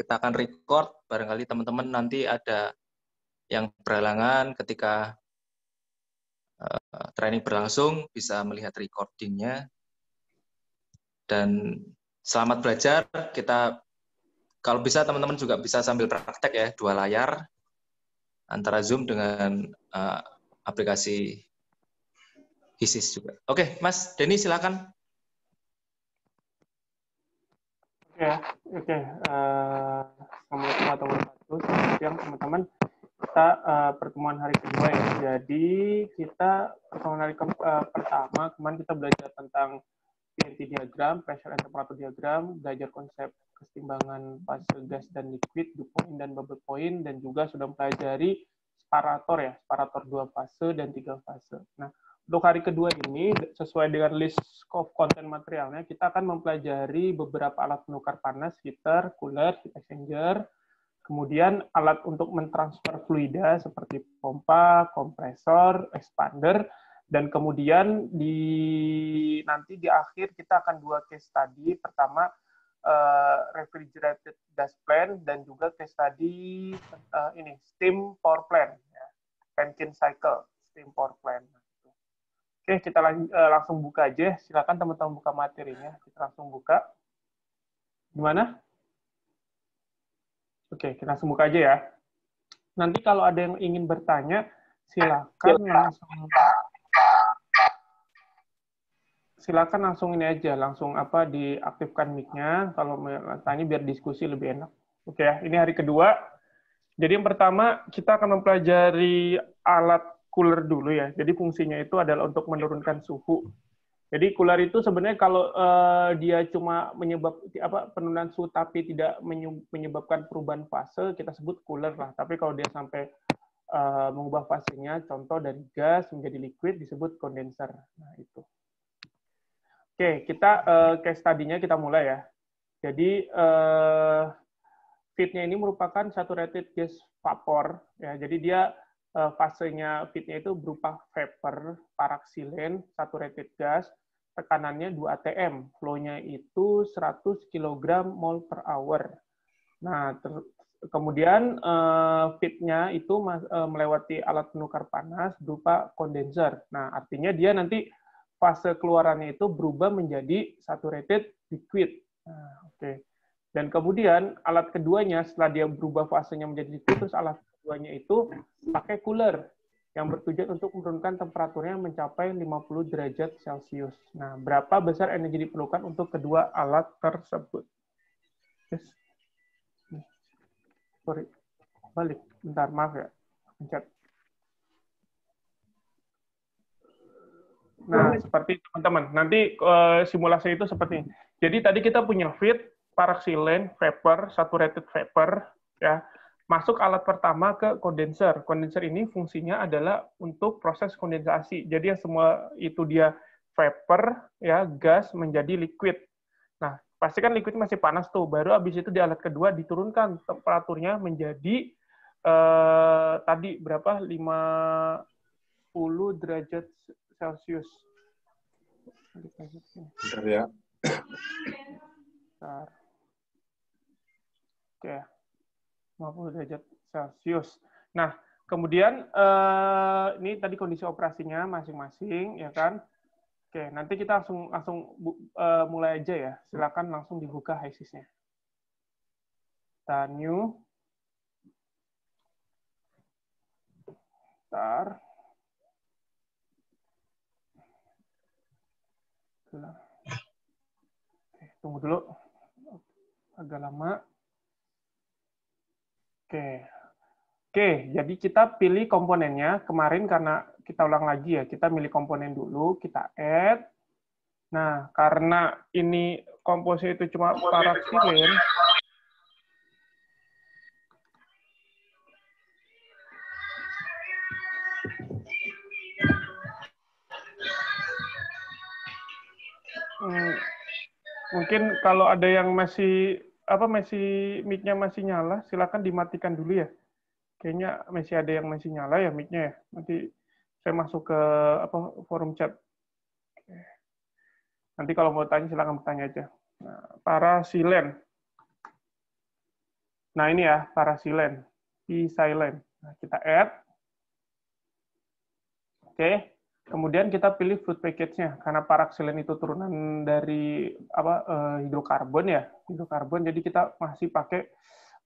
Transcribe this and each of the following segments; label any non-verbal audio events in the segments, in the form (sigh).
kita akan record barangkali teman-teman nanti ada yang berhalangan ketika eh, training berlangsung bisa melihat recordingnya dan selamat belajar kita kalau bisa teman-teman juga bisa sambil praktek ya dua layar antara Zoom dengan uh, aplikasi HISIS juga. Oke, Mas Denny silakan. Ya, oke. Okay. Uh, eh, Assalamualaikum warahmatullahi wabarakatuh. Selamat siang teman-teman. Kita uh, pertemuan hari kedua ya. Jadi kita pertemuan hari ke, uh, pertama kemarin kita belajar tentang PNT diagram, pressure and temperature diagram, belajar konsep keseimbangan fase gas dan liquid, dew point dan bubble point, dan juga sudah mempelajari separator ya, separator dua fase dan tiga fase. Nah, untuk hari kedua ini, sesuai dengan list of content materialnya, kita akan mempelajari beberapa alat penukar panas, heater, cooler, heat exchanger, kemudian alat untuk mentransfer fluida seperti pompa, kompresor, expander, dan kemudian di nanti di akhir kita akan dua case study. Pertama, uh, refrigerated gas plant, dan juga case study uh, ini steam power plant, ya. cycle, steam power plant. Oke, kita lang uh, langsung buka aja. Ya. Silakan teman-teman buka materinya. Kita langsung buka. Gimana? Oke, kita langsung buka aja ya. Nanti kalau ada yang ingin bertanya, silakan ya. langsung silakan langsung ini aja, langsung apa diaktifkan mic-nya kalau tanya biar diskusi lebih enak. Oke ya, ini hari kedua. Jadi yang pertama kita akan mempelajari alat cooler dulu ya. Jadi fungsinya itu adalah untuk menurunkan suhu. Jadi cooler itu sebenarnya kalau uh, dia cuma menyebab apa penurunan suhu tapi tidak menyebabkan perubahan fase kita sebut cooler lah. Tapi kalau dia sampai uh, mengubah fasenya, contoh dari gas menjadi liquid disebut kondenser. Nah itu. Oke, kita uh, case tadinya kita mulai ya. Jadi uh, fitnya ini merupakan saturated gas vapor ya. Jadi dia Eh, fasenya fitnya itu berupa vapor, paraksilen, saturated gas, tekanannya 2 atm, flow-nya itu 100 kg mol per hour. Nah, kemudian uh, eh, fitnya itu uh, melewati alat penukar panas berupa kondenser. Nah, artinya dia nanti fase keluarannya itu berubah menjadi saturated liquid. Nah, Oke. Okay. Dan kemudian alat keduanya setelah dia berubah fasenya menjadi liquid, terus alat Keduanya itu pakai cooler yang bertujuan untuk menurunkan temperaturnya mencapai 50 derajat Celcius. Nah, berapa besar energi diperlukan untuk kedua alat tersebut? Yes. Sorry, balik. Bentar, maaf ya. Pencet. Nah, seperti teman-teman. Nanti uh, simulasi itu seperti ini. Jadi tadi kita punya fit, paraxylene, vapor, saturated vapor, ya masuk alat pertama ke kondenser. Kondenser ini fungsinya adalah untuk proses kondensasi. Jadi yang semua itu dia vapor ya gas menjadi liquid. Nah, pastikan liquid masih panas tuh. Baru habis itu di alat kedua diturunkan temperaturnya menjadi eh, tadi berapa? 50 derajat Celcius. Bentar ya. Bentar. Oke. Okay. 50 derajat Celcius. Nah, kemudian eh, ini tadi kondisi operasinya masing-masing ya kan. Oke, nanti kita langsung langsung bu, eh, mulai aja ya. Silakan langsung dibuka HISIS-nya. new. Bentar. tunggu dulu. Agak lama. Oke. Oke, jadi kita pilih komponennya. Kemarin karena kita ulang lagi ya, kita milih komponen dulu, kita add. Nah, karena ini komposisi itu cuma paraksilin. Hmm, mungkin kalau ada yang masih apa masih mic-nya masih nyala, silakan dimatikan dulu ya. Kayaknya masih ada yang masih nyala ya mic-nya ya. Nanti saya masuk ke apa forum chat. Nanti kalau mau tanya silakan bertanya aja. Nah, para silen. Nah, ini ya, para silen. Be silent. Nah, kita add. Oke. Okay. Kemudian kita pilih food package-nya karena paraxylene itu turunan dari apa eh, hidrokarbon ya, hidrokarbon. Jadi kita masih pakai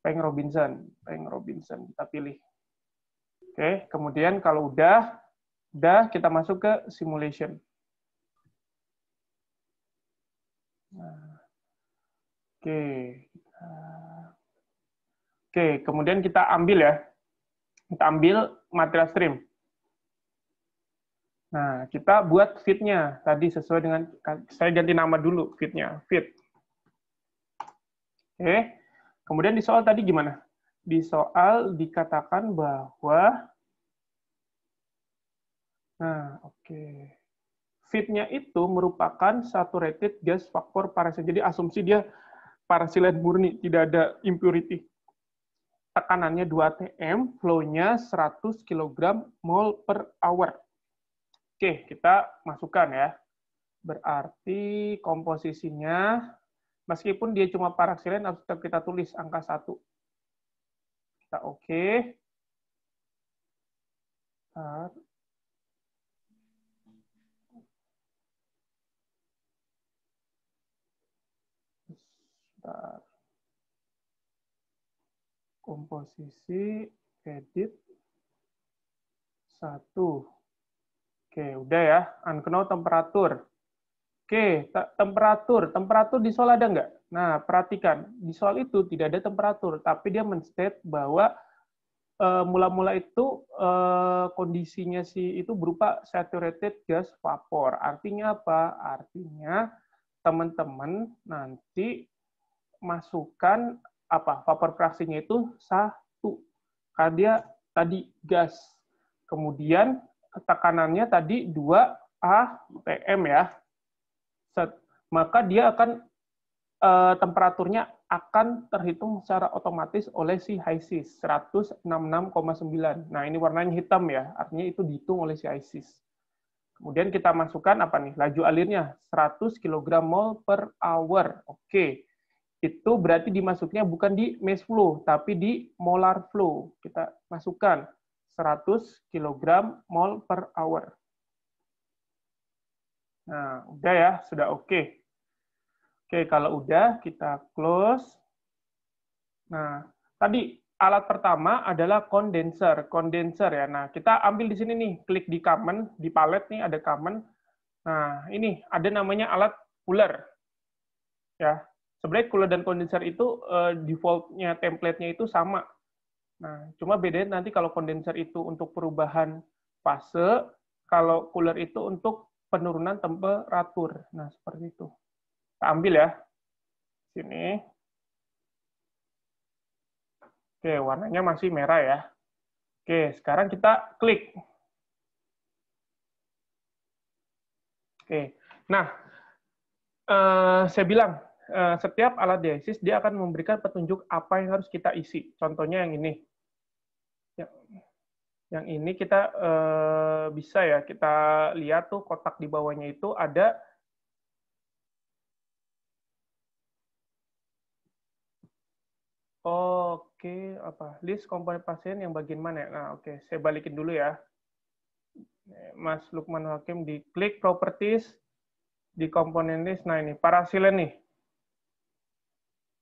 Peng Robinson, Peng Robinson kita pilih. Oke, kemudian kalau udah udah kita masuk ke simulation. Okay. Nah, oke. Nah, oke, kemudian kita ambil ya. Kita ambil material stream. Nah, kita buat fitnya tadi sesuai dengan kan, saya ganti nama dulu fitnya, fit. Oke. Kemudian di soal tadi gimana? Di soal dikatakan bahwa Nah, oke. Okay. Fitnya itu merupakan saturated gas faktor parasil. Jadi asumsi dia parasilen murni, tidak ada impurity. Tekanannya 2 atm, flownya nya 100 kg mol per hour. Oke, kita masukkan ya. Berarti komposisinya, meskipun dia cuma paraksilen, harus tetap kita tulis angka 1. Kita oke. Okay. Komposisi, edit, satu Oke, udah ya. Unknown temperatur. Oke, temperatur. Temperatur di soal ada nggak? Nah, perhatikan. Di soal itu tidak ada temperatur, tapi dia menstate bahwa eh, mula-mula uh, itu uh, kondisinya sih itu berupa saturated gas vapor. Artinya apa? Artinya teman-teman nanti masukkan apa vapor fraksinya itu satu karena dia tadi gas. Kemudian tekanannya tadi 2 atm ya. Set, maka dia akan e, temperaturnya akan terhitung secara otomatis oleh si HISIS 166,9. Nah, ini warnanya hitam ya, artinya itu dihitung oleh si HISIS. Kemudian kita masukkan apa nih? Laju alirnya 100 kg mol per hour. Oke. Itu berarti dimasuknya bukan di mass flow, tapi di molar flow. Kita masukkan 100 kg mol per hour. Nah, udah ya, sudah oke. Okay. Oke, okay, kalau udah kita close. Nah, tadi alat pertama adalah kondenser, kondenser ya. Nah, kita ambil di sini nih, klik di common, di palet nih ada common. Nah, ini ada namanya alat cooler. Ya. Sebenarnya cooler dan kondenser itu eh, defaultnya template-nya itu sama Nah, cuma beda nanti kalau kondenser itu untuk perubahan fase, kalau cooler itu untuk penurunan temperatur. Nah, seperti itu. Kita ambil ya. Sini. Oke, warnanya masih merah ya. Oke, sekarang kita klik. Oke. Nah, eh, saya bilang eh, setiap alat diesis, dia akan memberikan petunjuk apa yang harus kita isi. Contohnya yang ini yang ini kita eh, bisa ya kita lihat tuh kotak di bawahnya itu ada Oke, apa list komponen pasien yang bagian mana? Nah, oke, saya balikin dulu ya. Mas Lukman Hakim di klik properties di komponen list. Nah, ini parasilen nih.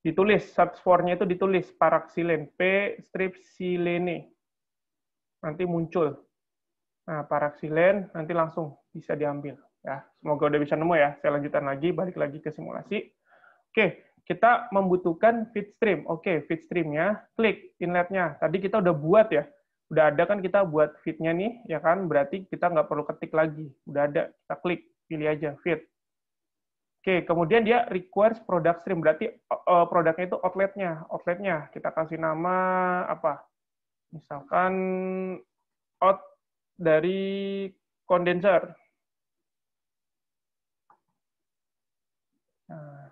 Ditulis, subsformnya itu ditulis paraksilen, P strip silene nanti muncul. Nah, paraksilen nanti langsung bisa diambil. Ya, semoga udah bisa nemu ya. Saya lanjutkan lagi, balik lagi ke simulasi. Oke, kita membutuhkan feed stream. Oke, feed streamnya, klik inletnya. Tadi kita udah buat ya. Udah ada kan kita buat feednya nih, ya kan? Berarti kita nggak perlu ketik lagi. Udah ada, kita klik, pilih aja feed. Oke, kemudian dia requires product stream. Berarti eh, eh, produknya itu outletnya. Outletnya kita kasih nama apa? Misalkan out dari kondenser. Nah,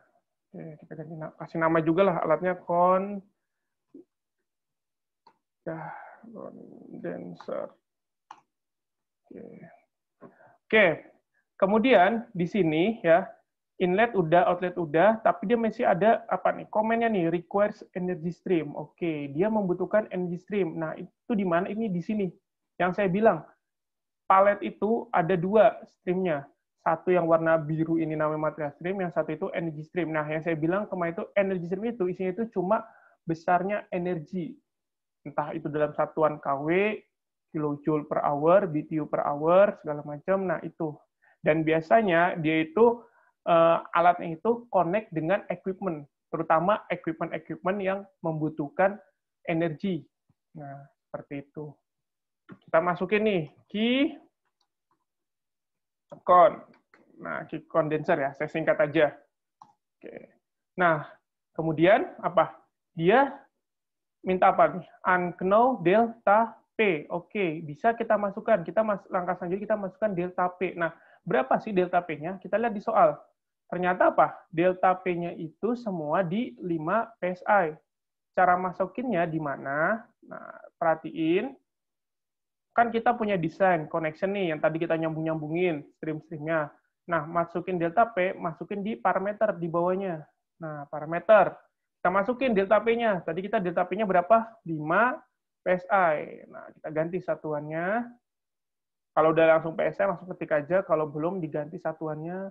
kita ganti, kasih nama juga lah alatnya kon ya, kondenser. Oke. Oke. Kemudian di sini ya inlet udah, outlet udah, tapi dia masih ada apa nih? Komennya nih requires energy stream. Oke, okay, dia membutuhkan energy stream. Nah, itu di mana? Ini di sini. Yang saya bilang, palet itu ada dua streamnya. Satu yang warna biru ini namanya material stream, yang satu itu energy stream. Nah, yang saya bilang kemarin itu energy stream itu isinya itu cuma besarnya energi. Entah itu dalam satuan KW, kilojoule per hour, BTU per hour, segala macam. Nah, itu. Dan biasanya dia itu uh, alatnya itu connect dengan equipment, terutama equipment-equipment yang membutuhkan energi. Nah, seperti itu. Kita masukin nih, key con. Nah, key condenser ya, saya singkat aja. Oke. Nah, kemudian apa? Dia minta apa nih? Unknown delta P. Oke, bisa kita masukkan. Kita mas langkah selanjutnya kita masukkan delta P. Nah, berapa sih delta P-nya? Kita lihat di soal. Ternyata apa? Delta P-nya itu semua di 5 PSI. Cara masukinnya di mana? Nah, perhatiin. Kan kita punya desain connection nih yang tadi kita nyambung-nyambungin stream-streamnya. Nah, masukin delta P, masukin di parameter di bawahnya. Nah, parameter. Kita masukin delta P-nya. Tadi kita delta P-nya berapa? 5 PSI. Nah, kita ganti satuannya. Kalau udah langsung PSI, langsung ketik aja. Kalau belum, diganti satuannya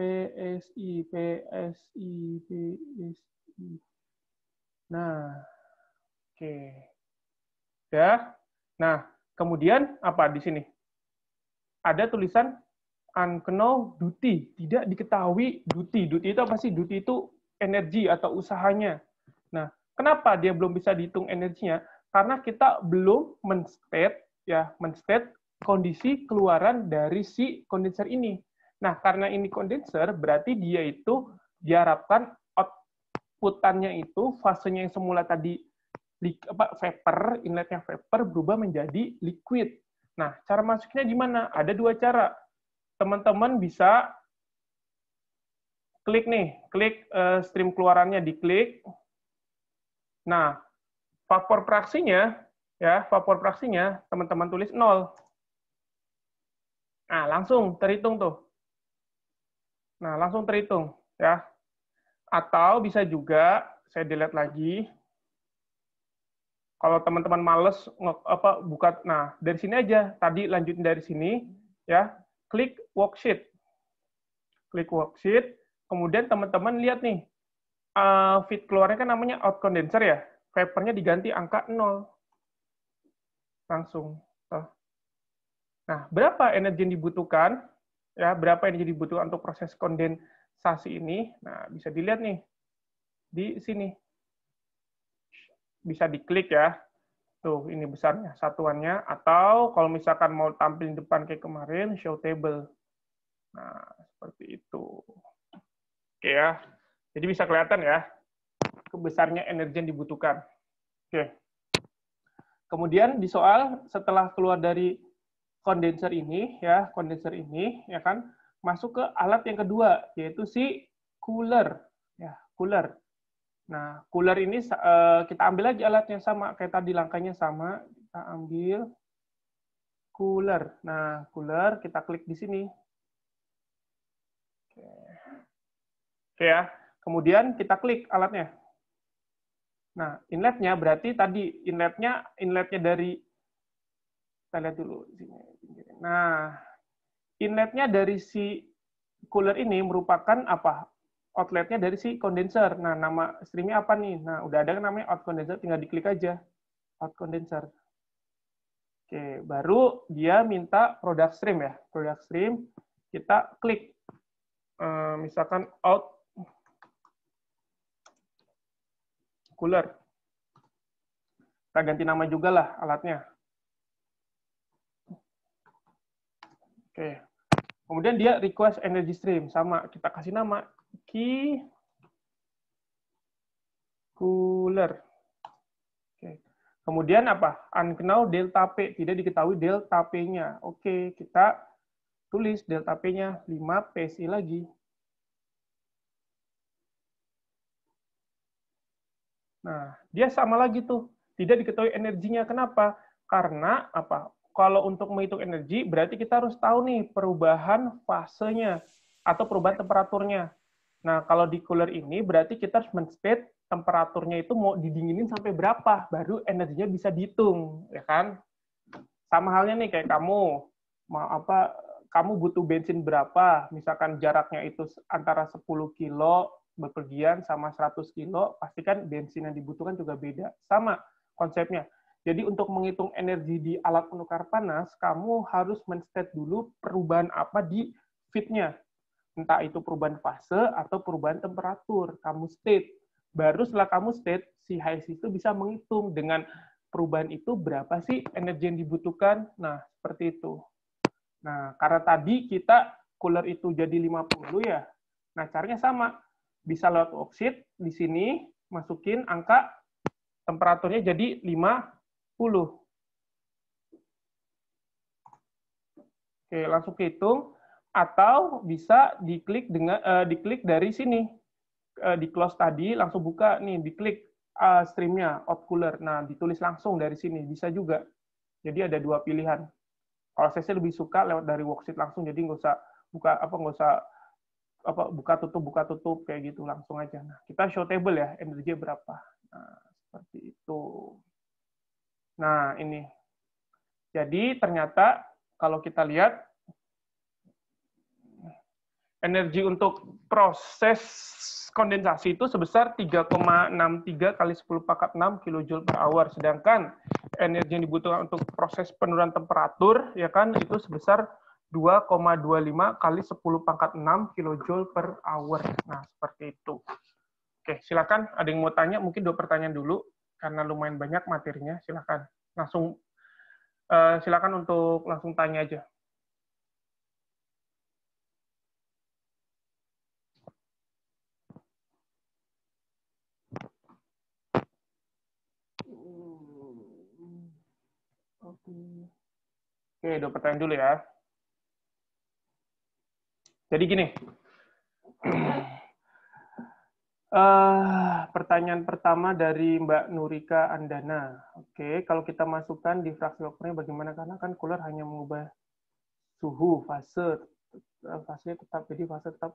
PSI, PSI, PSI. Nah, oke. Okay. Ya. Nah, kemudian apa di sini? Ada tulisan unknown duty, tidak diketahui duty. Duty itu apa sih? Duty itu energi atau usahanya. Nah, kenapa dia belum bisa dihitung energinya? Karena kita belum menstate ya, menstate kondisi keluaran dari si kondenser ini. Nah, karena ini kondenser, berarti dia itu diharapkan outputannya itu fasenya yang semula tadi apa, vapor, inletnya vapor berubah menjadi liquid. Nah, cara masuknya gimana? Ada dua cara. Teman-teman bisa klik nih, klik eh, stream keluarannya diklik. Nah, vapor praksinya ya, vapor praksinya teman-teman tulis 0. Nah, langsung terhitung tuh. Nah, langsung terhitung ya. Atau bisa juga saya delete lagi. Kalau teman-teman males apa buka nah, dari sini aja. Tadi lanjutin dari sini ya. Klik worksheet. Klik worksheet, kemudian teman-teman lihat nih. Uh, eh, fit keluarnya kan namanya out condenser ya. Papernya diganti angka 0. Langsung. Nah, berapa energi yang dibutuhkan? ya berapa yang jadi butuh untuk proses kondensasi ini. Nah, bisa dilihat nih di sini. Bisa diklik ya. Tuh, ini besarnya satuannya atau kalau misalkan mau tampil di depan kayak kemarin show table. Nah, seperti itu. Oke ya. Jadi bisa kelihatan ya kebesarnya energi yang dibutuhkan. Oke. Kemudian di soal setelah keluar dari kondenser ini ya, kondenser ini ya kan masuk ke alat yang kedua yaitu si cooler ya, cooler. Nah, cooler ini eh, kita ambil lagi alatnya sama kayak tadi langkahnya sama, kita ambil cooler. Nah, cooler kita klik di sini. Oke ya. Kemudian kita klik alatnya. Nah, inletnya berarti tadi inletnya inletnya dari kita lihat dulu sini Nah, inletnya dari si cooler ini merupakan apa? Outletnya dari si kondenser. Nah, nama streamnya apa nih? Nah, udah ada namanya out condenser, tinggal diklik aja. Out condenser. Oke, baru dia minta produk stream ya. Produk stream, kita klik. Eh, misalkan out cooler. Kita ganti nama juga lah alatnya. Oke. Kemudian dia request energy stream sama kita kasih nama key cooler. Oke. Kemudian apa? Unknown delta P, tidak diketahui delta P-nya. Oke, kita tulis delta P-nya 5 PSI lagi. Nah, dia sama lagi tuh. Tidak diketahui energinya. Kenapa? Karena apa? kalau untuk menghitung energi, berarti kita harus tahu nih perubahan fasenya atau perubahan temperaturnya. Nah, kalau di cooler ini berarti kita harus menstate temperaturnya itu mau didinginin sampai berapa, baru energinya bisa dihitung, ya kan? Sama halnya nih kayak kamu mau apa kamu butuh bensin berapa, misalkan jaraknya itu antara 10 kilo bepergian sama 100 kilo, pastikan bensin yang dibutuhkan juga beda. Sama konsepnya jadi untuk menghitung energi di alat penukar panas, kamu harus men men-set dulu perubahan apa di fitnya. Entah itu perubahan fase atau perubahan temperatur, kamu state. Baru setelah kamu state, si HSI itu bisa menghitung dengan perubahan itu berapa sih energi yang dibutuhkan. Nah, seperti itu. Nah, karena tadi kita cooler itu jadi 50 ya. Nah, caranya sama. Bisa lewat oksid di sini, masukin angka temperaturnya jadi 5 10. Oke, langsung hitung atau bisa diklik dengan uh, diklik dari sini. Uh, di close tadi langsung buka nih, diklik uh, streamnya Outcooler. Nah, ditulis langsung dari sini bisa juga. Jadi ada dua pilihan. Kalau saya sih lebih suka lewat dari worksheet langsung, jadi nggak usah buka apa nggak usah apa buka tutup buka tutup kayak gitu langsung aja. Nah, kita show table ya, energi berapa. Nah, seperti itu. Nah, ini. Jadi, ternyata kalau kita lihat, energi untuk proses kondensasi itu sebesar 3,63 kali 10 pangkat 6 kilojoule per hour. Sedangkan energi yang dibutuhkan untuk proses penurunan temperatur ya kan itu sebesar 2,25 kali 10 pangkat 6 kilojoule per hour. Nah, seperti itu. Oke, silakan ada yang mau tanya, mungkin dua pertanyaan dulu karena lumayan banyak materinya, silahkan langsung uh, silakan untuk langsung tanya aja. Oke, okay. dua pertanyaan dulu ya. Jadi gini, (clears throat) Eh, pertanyaan pertama dari Mbak Nurika Andana. Oke, okay. kalau kita masukkan di fraksi waktunya bagaimana? Karena kan cooler hanya mengubah suhu, fase, eh, fase tetap, jadi fase tetap.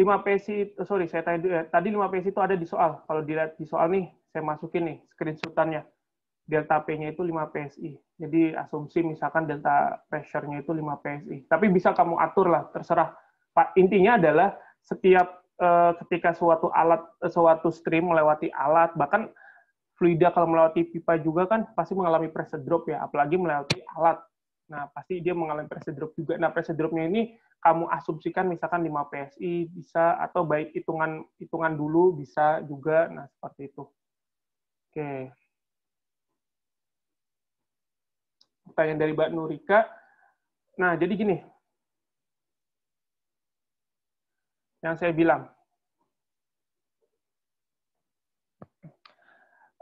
Lima PSI, sorry, saya tanya, eh, tadi lima PSI itu ada di soal. Kalau dilihat di soal nih, saya masukin nih screenshotannya delta P-nya itu 5 PSI. Jadi asumsi misalkan delta pressure-nya itu 5 PSI. Tapi bisa kamu atur lah, terserah. Intinya adalah setiap eh, ketika suatu alat, eh, suatu stream melewati alat, bahkan fluida kalau melewati pipa juga kan pasti mengalami pressure drop ya, apalagi melewati alat. Nah, pasti dia mengalami pressure drop juga. Nah, pressure drop-nya ini kamu asumsikan misalkan 5 PSI bisa atau baik hitungan hitungan dulu bisa juga. Nah, seperti itu. Oke. Okay. pertanyaan dari Mbak Nurika. Nah, jadi gini. Yang saya bilang.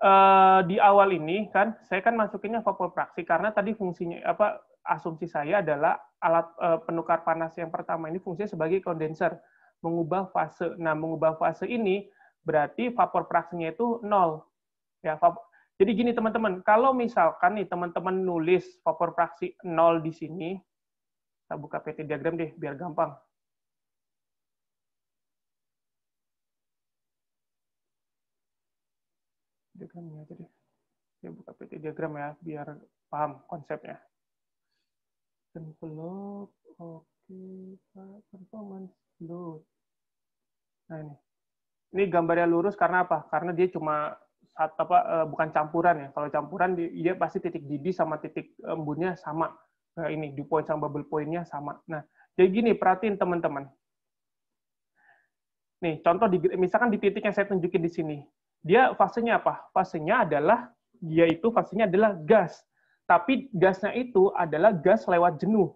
Eh, di awal ini kan saya kan masukinnya vapor praksi karena tadi fungsinya apa asumsi saya adalah alat eh, penukar panas yang pertama ini fungsinya sebagai kondenser mengubah fase. Nah, mengubah fase ini berarti vapor praksinya itu nol. Ya, jadi gini teman-teman, kalau misalkan nih teman-teman nulis vapor fraksi 0 di sini, kita buka PT diagram deh biar gampang. Diagramnya aja deh. buka PT diagram ya biar paham konsepnya. Envelope, oke, okay. performance load. Nah ini. Ini gambarnya lurus karena apa? Karena dia cuma atau apa eh, bukan campuran ya. Kalau campuran dia pasti titik didi sama titik eh, embunnya sama. Nah, ini dew point sama bubble pointnya sama. Nah, jadi gini perhatiin teman-teman. Nih, contoh di misalkan di titik yang saya tunjukin di sini. Dia fasenya apa? Fasenya adalah dia itu fasenya adalah gas. Tapi gasnya itu adalah gas lewat jenuh.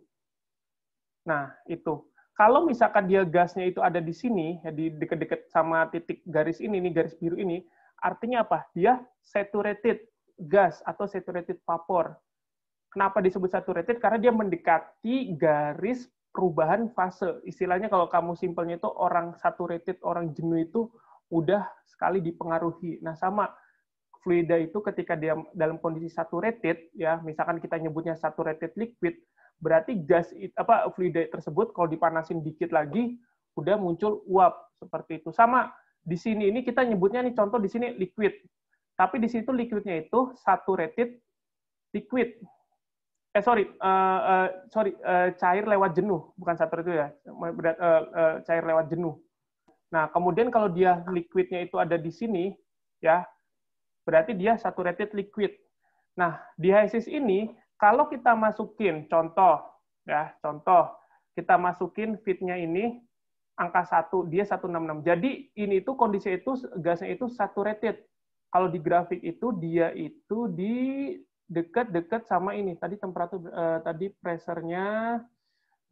Nah, itu kalau misalkan dia gasnya itu ada di sini, ya di deket-deket sama titik garis ini, nih garis biru ini, Artinya apa? Dia saturated gas atau saturated vapor. Kenapa disebut saturated? Karena dia mendekati garis perubahan fase. Istilahnya kalau kamu simpelnya itu orang saturated, orang jenuh itu udah sekali dipengaruhi. Nah, sama fluida itu ketika dia dalam kondisi saturated ya, misalkan kita nyebutnya saturated liquid, berarti gas apa fluida tersebut kalau dipanasin dikit lagi udah muncul uap seperti itu. Sama di sini ini kita nyebutnya nih contoh di sini liquid. Tapi di situ liquidnya itu saturated liquid. Eh sorry, uh, uh, sorry uh, cair lewat jenuh, bukan saturated ya, uh, uh, cair lewat jenuh. Nah kemudian kalau dia liquidnya itu ada di sini, ya berarti dia saturated liquid. Nah di HISIS ini kalau kita masukin contoh, ya contoh kita masukin fitnya ini angka 1, dia 166. Jadi ini tuh kondisi itu gasnya itu saturated. Kalau di grafik itu dia itu di dekat-dekat sama ini. Tadi temperatur eh, tadi pressure-nya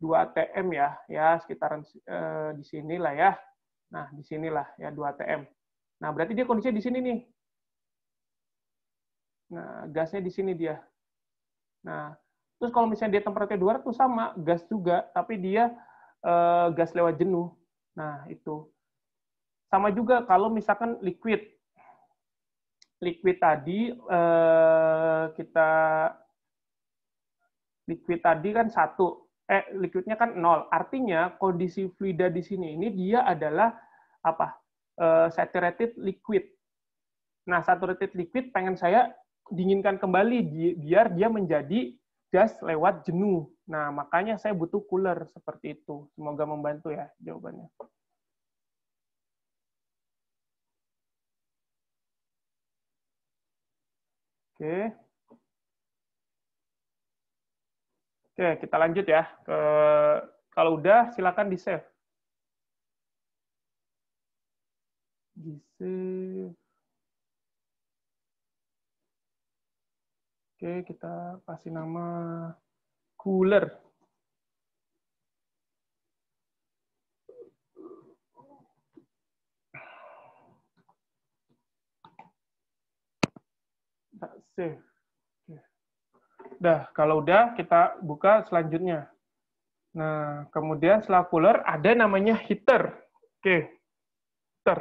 2 atm ya, ya sekitaran eh, di sinilah ya. Nah, di sinilah ya 2 atm. Nah, berarti dia kondisinya di sini nih. Nah, gasnya di sini dia. Nah, terus kalau misalnya dia temperaturnya 200 sama gas juga, tapi dia uh, gas lewat jenuh. Nah, itu. Sama juga kalau misalkan liquid. Liquid tadi uh, kita liquid tadi kan satu, eh liquidnya kan nol. Artinya kondisi fluida di sini ini dia adalah apa? Eh, saturated liquid. Nah, saturated liquid pengen saya dinginkan kembali biar dia menjadi gas lewat jenuh. Nah, makanya saya butuh cooler seperti itu. Semoga membantu ya jawabannya. Oke. Oke, kita lanjut ya. Ke, kalau udah, silakan di-save. Di-save. Oke, kita kasih nama cooler. save. Dah, kalau udah kita buka selanjutnya. Nah, kemudian setelah cooler ada namanya heater. Oke. Heater.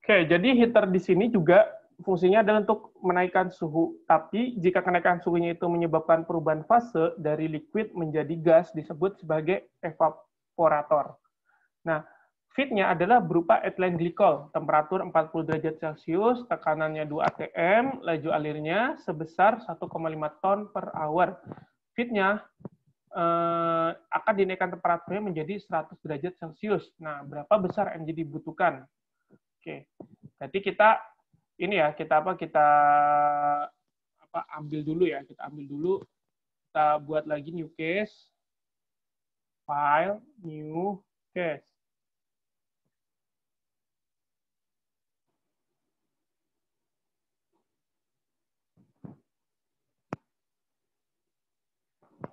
Oke, jadi heater di sini juga fungsinya adalah untuk menaikkan suhu. Tapi jika kenaikan suhunya itu menyebabkan perubahan fase dari liquid menjadi gas disebut sebagai evaporator. Nah, fitnya adalah berupa ethylene glycol, temperatur 40 derajat Celcius, tekanannya 2 atm, laju alirnya sebesar 1,5 ton per hour. Fitnya eh, akan dinaikkan temperaturnya menjadi 100 derajat Celcius. Nah, berapa besar energi dibutuhkan? Oke, jadi kita ini ya kita apa kita apa ambil dulu ya kita ambil dulu kita buat lagi new case file new case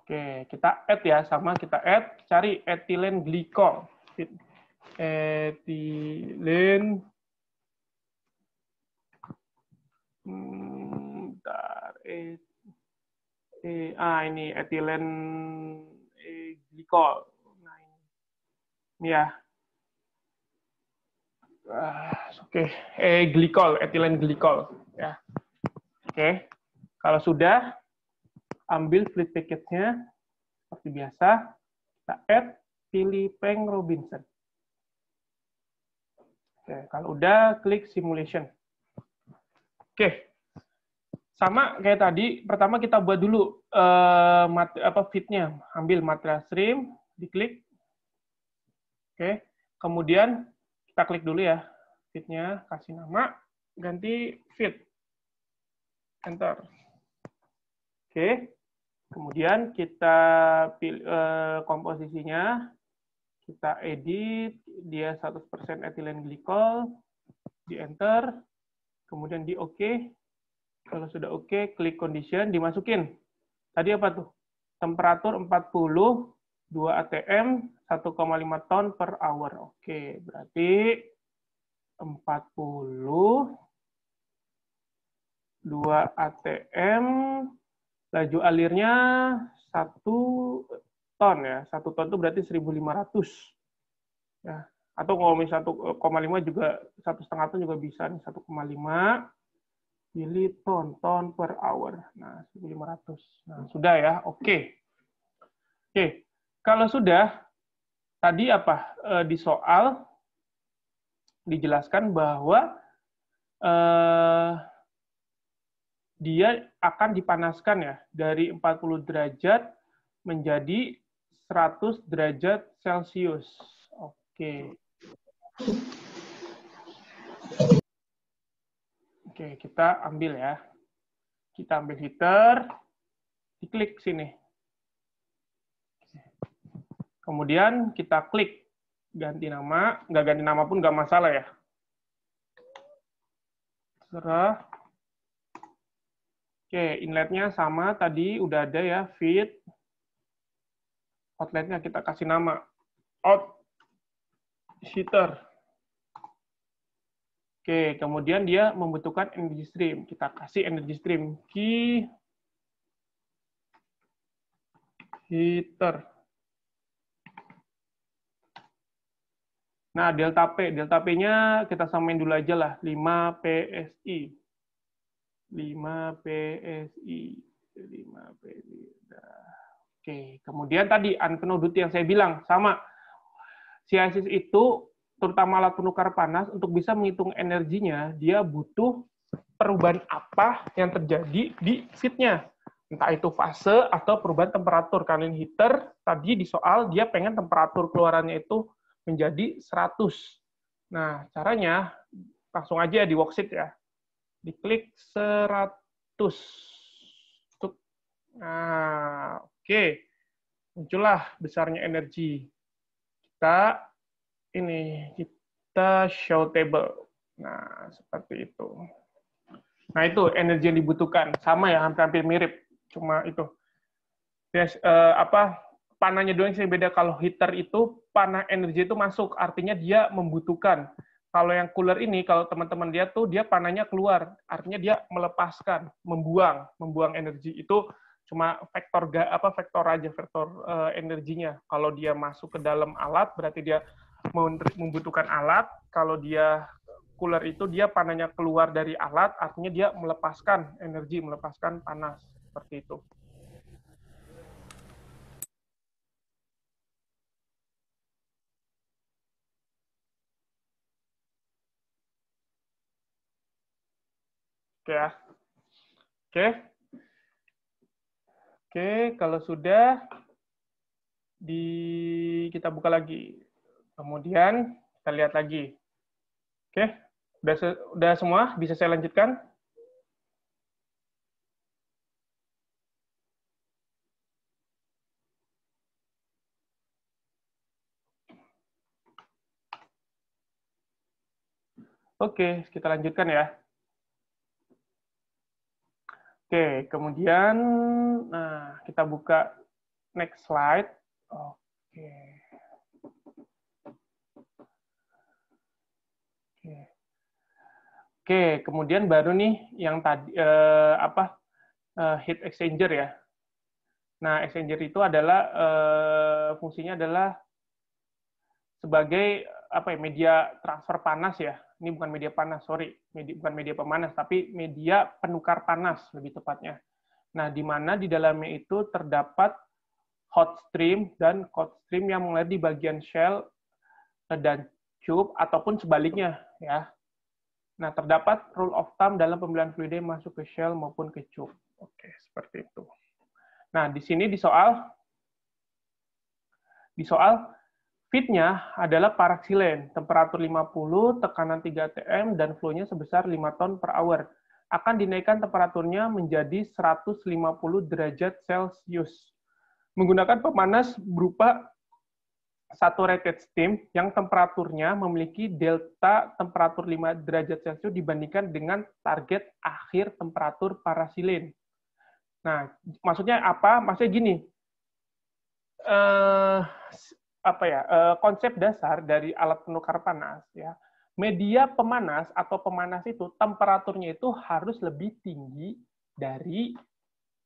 Oke, kita add ya, sama kita add, cari ethylene glycol ethylene bentar eh, eh ah ini etilen eh, glikol nah ini, ini ya ah, oke okay. eh glikol etilen glikol ya oke okay. kalau sudah ambil split packetnya seperti biasa kita add pilih Peng Robinson Oke, kalau udah klik simulation Oke. Sama kayak tadi, pertama kita buat dulu uh, mat, apa fitnya. Ambil material stream, diklik. Oke. Kemudian kita klik dulu ya fitnya, kasih nama, ganti fit. Enter. Oke. Kemudian kita pilih eh, uh, komposisinya. Kita edit, dia 100% etilen glikol, di enter kemudian di OK. Kalau sudah OK, klik condition, dimasukin. Tadi apa tuh? Temperatur 40, 2 ATM, 1,5 ton per hour. Oke, berarti 40, 2 ATM, laju alirnya 1 ton ya. 1 ton itu berarti 1.500. Ya, atau kalau misalnya 1,5 eh, juga satu setengah ton juga bisa nih 1,5 pilih ton ton per hour. Nah, 1500. Nah, sudah ya. Oke. Okay. Oke. Okay. Kalau sudah tadi apa e, di soal dijelaskan bahwa e, dia akan dipanaskan ya dari 40 derajat menjadi 100 derajat Celcius. Oke. Okay. Oke, kita ambil ya. Kita ambil heater, diklik sini. Kemudian kita klik ganti nama, nggak ganti nama pun nggak masalah ya. Serah. Oke, inletnya sama tadi udah ada ya, fit. Outletnya kita kasih nama, out heater. Oke, kemudian dia membutuhkan energy stream. Kita kasih energy stream key heater. Nah, delta P. Delta P-nya kita samain dulu aja lah. 5 PSI. 5 PSI. 5 PSI. Oke, kemudian tadi unknown duty yang saya bilang. Sama. CISIS itu terutama alat penukar panas untuk bisa menghitung energinya, dia butuh perubahan apa yang terjadi di fitnya. Entah itu fase atau perubahan temperatur. kalian heater tadi di soal dia pengen temperatur keluarannya itu menjadi 100. Nah, caranya langsung aja di worksheet ya. Diklik 100. Nah, oke. Okay. Muncullah besarnya energi. Kita ini kita show table. Nah, seperti itu. Nah, itu energi yang dibutuhkan. Sama ya, hampir-hampir mirip. Cuma itu. Yes, uh, apa panahnya doang sih beda. Kalau heater itu panah energi itu masuk, artinya dia membutuhkan. Kalau yang cooler ini, kalau teman-teman lihat tuh dia panahnya keluar, artinya dia melepaskan, membuang, membuang energi. Itu cuma vektor apa vektor aja vektor uh, energinya. Kalau dia masuk ke dalam alat berarti dia membutuhkan alat, kalau dia cooler itu dia panahnya keluar dari alat, artinya dia melepaskan energi, melepaskan panas seperti itu. Oke ya. Oke. Oke, kalau sudah di kita buka lagi. Kemudian kita lihat lagi. Oke, udah, se udah semua? Bisa saya lanjutkan? Oke, kita lanjutkan ya. Oke, kemudian nah kita buka next slide. Oke. Oke, kemudian baru nih yang tadi eh, apa eh, heat exchanger ya. Nah, exchanger itu adalah eh, fungsinya adalah sebagai apa ya media transfer panas ya. Ini bukan media panas, sorry, media, bukan media pemanas, tapi media penukar panas lebih tepatnya. Nah, di mana di dalamnya itu terdapat hot stream dan cold stream yang mengalir di bagian shell eh, dan tube ataupun sebaliknya ya. Nah, terdapat rule of thumb dalam pembelian fluide masuk ke shell maupun ke choke. Oke, seperti itu. Nah, di sini di soal di soal fitnya adalah paraksilen, temperatur 50, tekanan 3 tm dan flow-nya sebesar 5 ton per hour. Akan dinaikkan temperaturnya menjadi 150 derajat Celcius. Menggunakan pemanas berupa satu saturated steam yang temperaturnya memiliki delta temperatur 5 derajat Celcius dibandingkan dengan target akhir temperatur parasilin. Nah, maksudnya apa? Maksudnya gini, eh, apa ya? Uh, konsep dasar dari alat penukar panas ya. Media pemanas atau pemanas itu temperaturnya itu harus lebih tinggi dari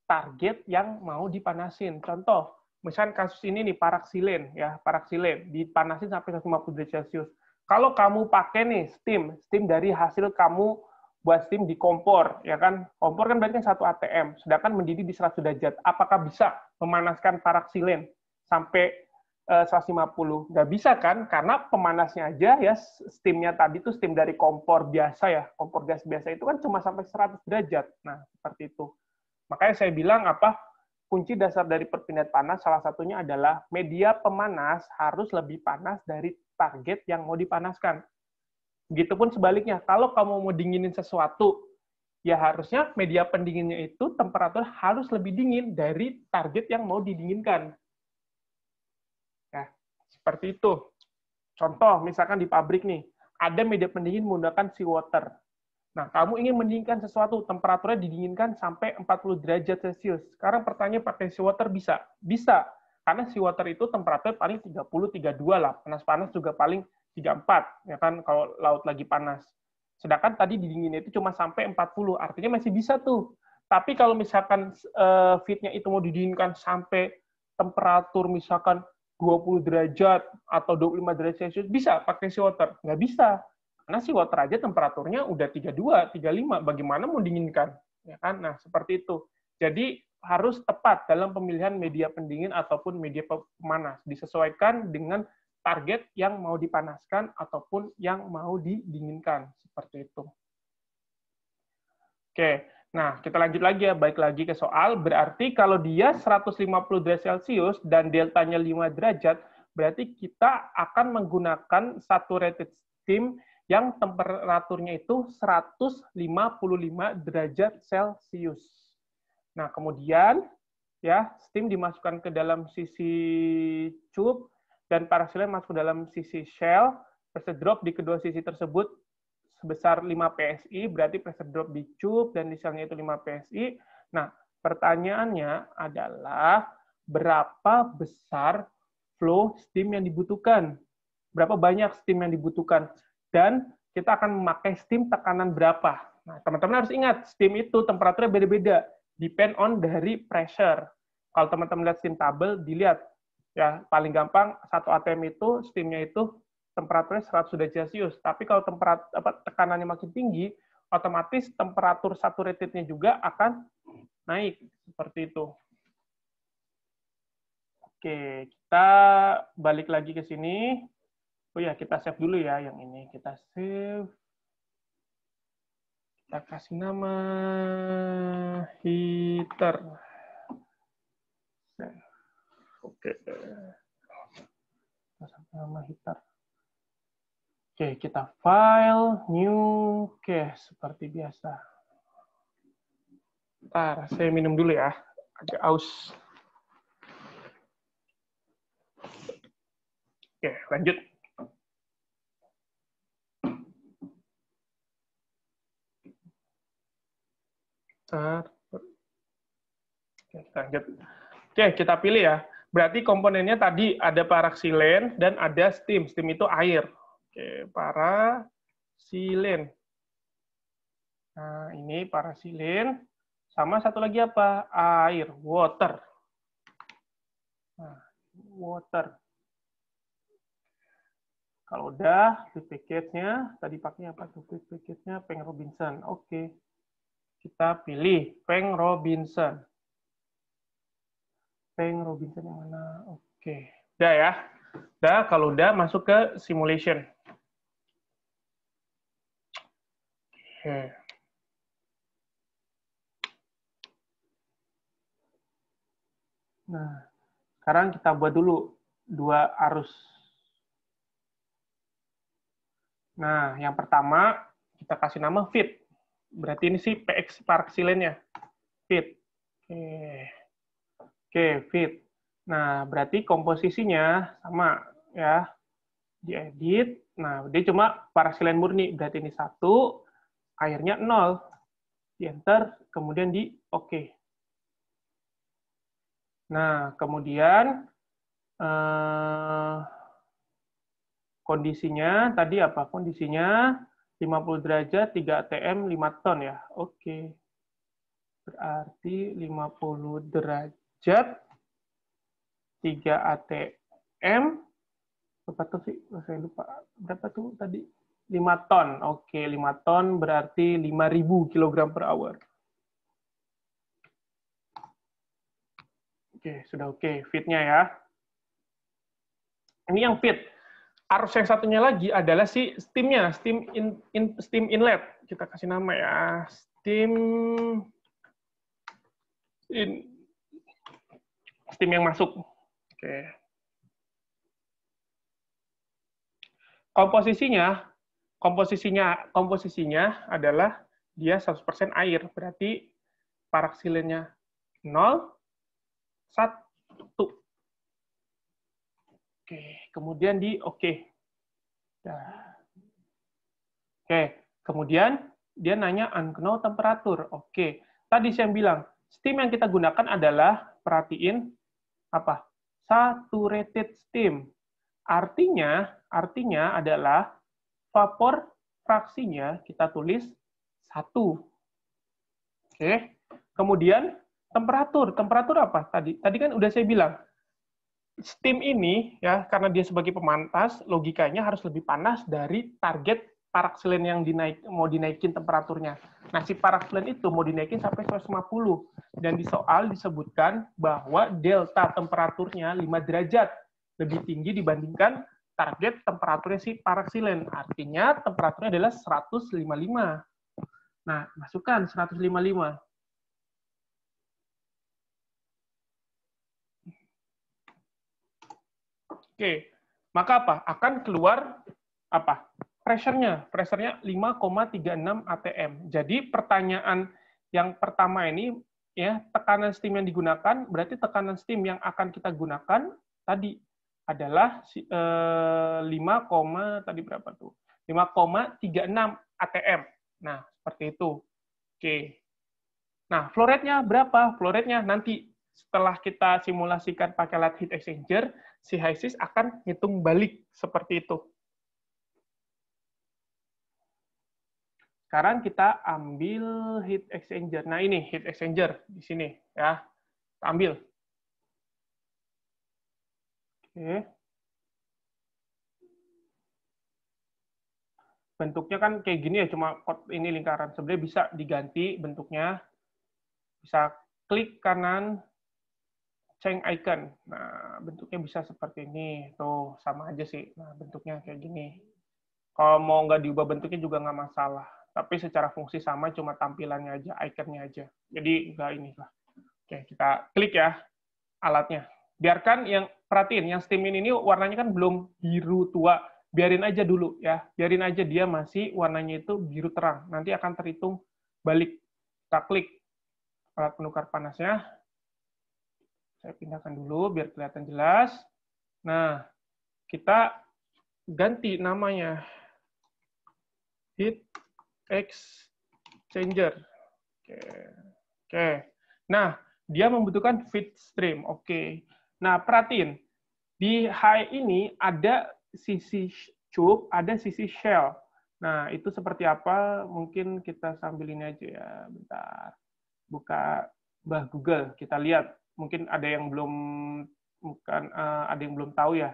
target yang mau dipanasin. Contoh, misalkan kasus ini nih paraksilen ya paraksilen dipanasin sampai 150 derajat celcius kalau kamu pakai nih steam steam dari hasil kamu buat steam di kompor ya kan kompor kan berarti yang satu atm sedangkan mendidih di 100 derajat apakah bisa memanaskan paraksilen sampai eh, uh, 150 nggak bisa kan karena pemanasnya aja ya steamnya tadi tuh steam dari kompor biasa ya kompor gas biasa itu kan cuma sampai 100 derajat nah seperti itu makanya saya bilang apa kunci dasar dari perpindahan panas salah satunya adalah media pemanas harus lebih panas dari target yang mau dipanaskan. Begitupun sebaliknya, kalau kamu mau dinginin sesuatu, ya harusnya media pendinginnya itu temperatur harus lebih dingin dari target yang mau didinginkan. Ya, seperti itu. Contoh, misalkan di pabrik nih, ada media pendingin menggunakan sea water. Nah, kamu ingin mendinginkan sesuatu, temperaturnya didinginkan sampai 40 derajat Celcius. Sekarang pertanyaan pakai water bisa? Bisa, karena si water itu temperaturnya paling 30, 32 lah. Panas-panas juga paling 34, ya kan, kalau laut lagi panas. Sedangkan tadi didinginnya itu cuma sampai 40, artinya masih bisa tuh. Tapi kalau misalkan uh, eh, fitnya itu mau didinginkan sampai temperatur misalkan 20 derajat atau 25 derajat Celcius, bisa pakai water? Nggak bisa, karena si water aja temperaturnya udah 32, 35, bagaimana mau dinginkan? Ya kan? Nah, seperti itu. Jadi harus tepat dalam pemilihan media pendingin ataupun media pemanas, disesuaikan dengan target yang mau dipanaskan ataupun yang mau didinginkan, seperti itu. Oke, nah kita lanjut lagi ya, baik lagi ke soal. Berarti kalau dia 150 derajat Celcius dan deltanya 5 derajat, berarti kita akan menggunakan saturated steam yang temperaturnya itu 155 derajat Celcius. Nah, kemudian ya, steam dimasukkan ke dalam sisi cup dan parasilen masuk ke dalam sisi shell, pressure drop di kedua sisi tersebut sebesar 5 PSI, berarti pressure drop di cup dan di shellnya itu 5 PSI. Nah, pertanyaannya adalah berapa besar flow steam yang dibutuhkan? Berapa banyak steam yang dibutuhkan? dan kita akan memakai steam tekanan berapa. Nah, teman-teman harus ingat, steam itu temperaturnya beda-beda, depend on dari pressure. Kalau teman-teman lihat steam table, dilihat ya paling gampang satu ATM itu steamnya itu temperaturnya 100 derajat Celcius. Tapi kalau temperat apa, tekanannya makin tinggi, otomatis temperatur saturatednya juga akan naik seperti itu. Oke, kita balik lagi ke sini. Oh ya, kita save dulu ya yang ini. Kita save. Kita kasih nama heater. Oke. Kita kasih nama heater. Oke, kita file, new, oke, seperti biasa. Ntar, saya minum dulu ya. Agak aus. Oke, lanjut. Lanjut. Oke, kita pilih ya. Berarti komponennya tadi ada paraksilen dan ada steam. Steam itu air. Oke, paraksilen. Nah, ini paraksilen. Sama satu lagi apa? Air, water. Nah, water. Kalau udah, duplicate-nya, tadi pakai apa? Duplicate-nya Peng Robinson. Oke. Okay. Kita pilih Peng Robinson. Peng Robinson yang mana? Oke. Udah ya. Udah, kalau udah masuk ke simulation. Oke. Nah, sekarang kita buat dulu dua arus. Nah, yang pertama kita kasih nama fit. Berarti ini sih PX paraksilen ya. Fit. Oke. Oke, fit. Nah, berarti komposisinya sama ya. Diedit. Nah, dia cuma paraksilen murni. Berarti ini satu, airnya nol. Di enter, kemudian di oke. Okay. Nah, kemudian eh, kondisinya tadi apa? Kondisinya 50 derajat, 3 ATM, 5 ton ya. Oke. Berarti 50 derajat, 3 ATM, berapa tuh sih? Saya lupa. Berapa tuh tadi? 5 ton. Oke, 5 ton berarti 5.000 kg per hour. Oke, sudah oke. Fitnya ya. Ini yang fit arus yang satunya lagi adalah si steamnya, steam in, in steam inlet. Kita kasih nama ya, steam in steam yang masuk. Oke. Komposisinya, komposisinya, komposisinya adalah dia 100% air, berarti paraksilinnya 0 1 Oke kemudian di oke. Okay. Oke, okay. kemudian dia nanya unknown temperatur. Oke, okay. tadi saya bilang, steam yang kita gunakan adalah, perhatiin, apa? Saturated steam. Artinya, artinya adalah vapor fraksinya kita tulis satu Oke, kemudian temperatur. Temperatur apa tadi? Tadi kan udah saya bilang, Steam ini ya karena dia sebagai pemantas logikanya harus lebih panas dari target paraksilen yang dinaik mau dinaikin temperaturnya. Nah, si paraksilen itu mau dinaikin sampai 150 dan di soal disebutkan bahwa delta temperaturnya 5 derajat lebih tinggi dibandingkan target temperaturnya si paraksilen. Artinya temperaturnya adalah 155. Nah, masukkan 155 Oke, maka apa? Akan keluar apa? Pressure-nya, pressure-nya 5,36 ATM. Jadi pertanyaan yang pertama ini ya, tekanan steam yang digunakan berarti tekanan steam yang akan kita gunakan tadi adalah 5, eh, tadi berapa tuh? 5,36 ATM. Nah, seperti itu. Oke. Nah, flow rate-nya berapa? Flow rate-nya nanti setelah kita simulasikan pakai light heat exchanger, si HISIS akan ngitung balik seperti itu. Sekarang kita ambil heat exchanger. Nah ini heat exchanger di sini ya. Kita ambil. Oke. Bentuknya kan kayak gini ya, cuma ini lingkaran. Sebenarnya bisa diganti bentuknya. Bisa klik kanan, ceng icon. Nah, bentuknya bisa seperti ini. Tuh, sama aja sih. Nah, bentuknya kayak gini. Kalau mau nggak diubah bentuknya juga nggak masalah. Tapi secara fungsi sama, cuma tampilannya aja, iconnya aja. Jadi nggak ini lah. Oke, kita klik ya alatnya. Biarkan yang, perhatiin, yang steamin ini warnanya kan belum biru tua. Biarin aja dulu ya. Biarin aja dia masih warnanya itu biru terang. Nanti akan terhitung balik. Kita klik alat penukar panasnya saya pindahkan dulu biar kelihatan jelas. Nah, kita ganti namanya heat exchanger. Oke. Oke. Nah, dia membutuhkan feed stream. Oke. Nah, perhatiin. Di high ini ada sisi cup, ada sisi shell. Nah, itu seperti apa? Mungkin kita sambil ini aja ya, bentar. Buka bah Google, kita lihat mungkin ada yang belum bukan uh, ada yang belum tahu ya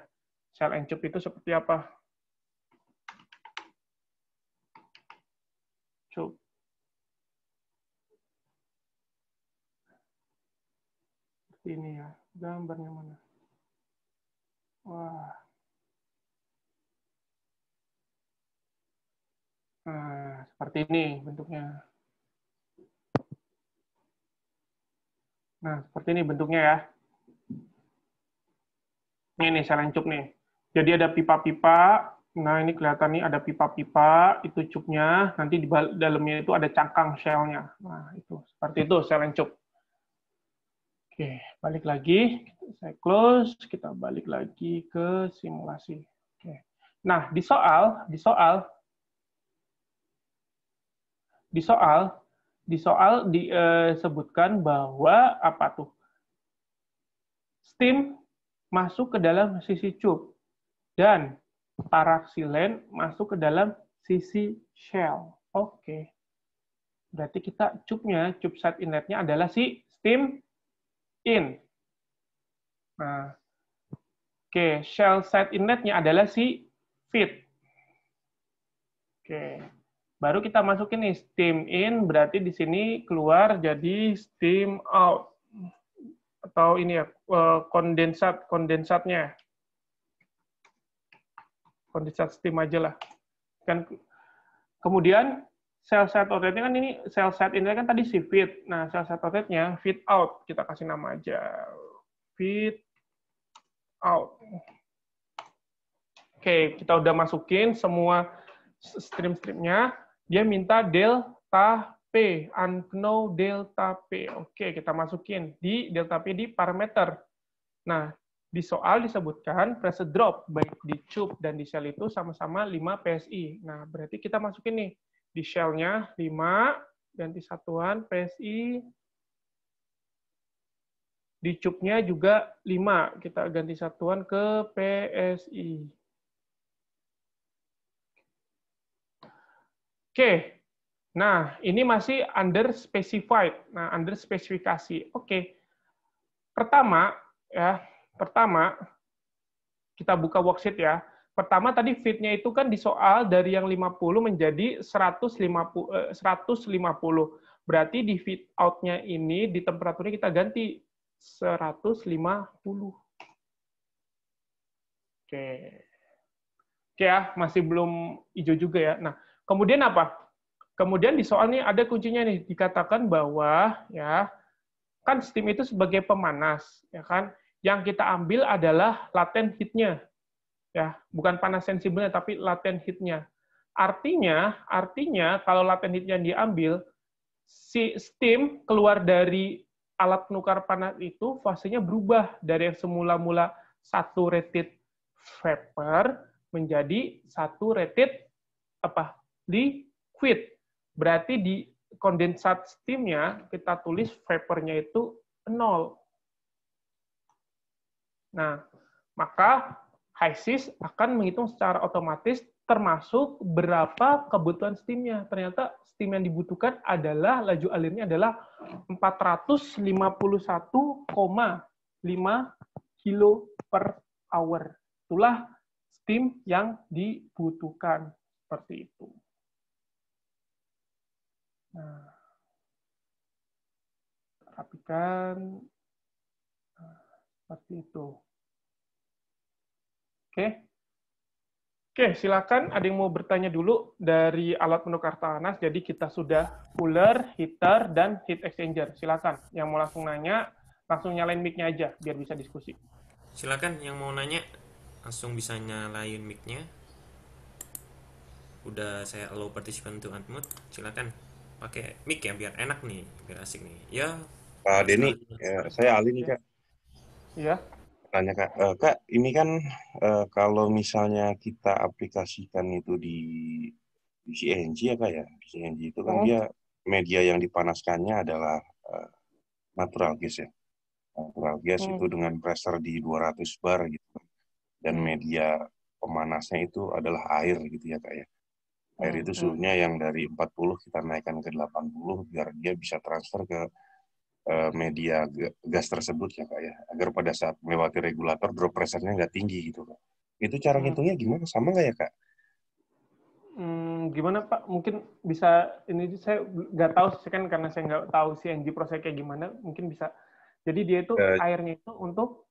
sel encup itu seperti apa. Cup. Ini ya, gambarnya mana? Wah. Nah, seperti ini bentuknya. Nah, seperti ini bentuknya ya. Ini nih, saya lencup nih. Jadi ada pipa-pipa. Nah, ini kelihatan nih ada pipa-pipa, itu cupnya. Nanti di dalamnya itu ada cangkang shell-nya. Nah, itu. Seperti itu, saya lencup. Oke, balik lagi. Saya close, kita balik lagi ke simulasi. Oke. Nah, di soal, di soal, di soal, di soal disebutkan eh, bahwa apa tuh steam masuk ke dalam sisi cup dan paraksilen masuk ke dalam sisi shell. Oke. Berarti kita cupnya cup set inletnya adalah si steam in. Nah, oke, shell set inletnya adalah si feed. Oke. Baru kita masukin nih steam in, berarti di sini keluar jadi steam out atau ini ya eh, kondensat kondensatnya kondensat steam aja lah kan kemudian cell set outlet kan ini cell set ini kan tadi si fit nah cell set outletnya fit out kita kasih nama aja fit out oke kita udah masukin semua stream-streamnya dia minta delta P, unknown delta P. Oke, kita masukin di delta P di parameter. Nah, di soal disebutkan pressure drop baik di tube dan di shell itu sama-sama 5 PSI. Nah, berarti kita masukin nih di shellnya 5 ganti satuan PSI. Di tube-nya juga 5, kita ganti satuan ke PSI. Oke, nah ini masih under specified, nah under spesifikasi. Oke, pertama ya, pertama kita buka worksheet ya. Pertama tadi fitnya itu kan di soal dari yang 50 menjadi 150, 150. Eh, Berarti di fit out-nya ini di temperaturnya kita ganti 150. Oke. Oke ya, masih belum hijau juga ya. Nah, Kemudian apa? Kemudian di soal ini ada kuncinya nih dikatakan bahwa ya kan steam itu sebagai pemanas ya kan yang kita ambil adalah latent heat-nya ya bukan panas sensibelnya tapi latent heat-nya artinya artinya kalau latent heat yang diambil si steam keluar dari alat penukar panas itu fasenya berubah dari yang semula-mula saturated vapor menjadi saturated apa di quit Berarti di kondensat steamnya kita tulis vapornya itu nol. Nah, maka HiSys akan menghitung secara otomatis termasuk berapa kebutuhan steamnya. Ternyata steam yang dibutuhkan adalah, laju alirnya adalah 451,5 kilo per hour. Itulah steam yang dibutuhkan. Seperti itu. Nah, rapikan nah, seperti itu. Oke. Oke, silakan ada yang mau bertanya dulu dari alat penukar tanah? Jadi kita sudah cooler, heater, dan heat exchanger. Silakan yang mau langsung nanya, langsung nyalain micnya aja biar bisa diskusi. Silakan yang mau nanya langsung bisa nyalain micnya. Udah saya allow participant to unmute. Silakan pakai mic ya biar enak nih biar asik nih ya Pak Denny ya, saya Ali nih kak iya tanya kak uh, kak ini kan uh, kalau misalnya kita aplikasikan itu di di CNG ya kak ya di CNG itu kan oh. dia media yang dipanaskannya adalah uh, natural gas ya natural gas hmm. itu dengan pressure di 200 bar gitu dan hmm. media pemanasnya itu adalah air gitu ya kak ya air itu suhunya yang dari 40 kita naikkan ke 80 biar dia bisa transfer ke eh, media gas tersebut ya kak ya agar pada saat melewati regulator drop pressure-nya nggak tinggi gitu kak. Itu cara hmm. ngitungnya gimana? Sama nggak ya kak? Hmm, gimana Pak? Mungkin bisa ini saya nggak tahu sih kan karena saya nggak tahu si NG prosesnya kayak gimana. Mungkin bisa. Jadi dia itu uh, airnya itu untuk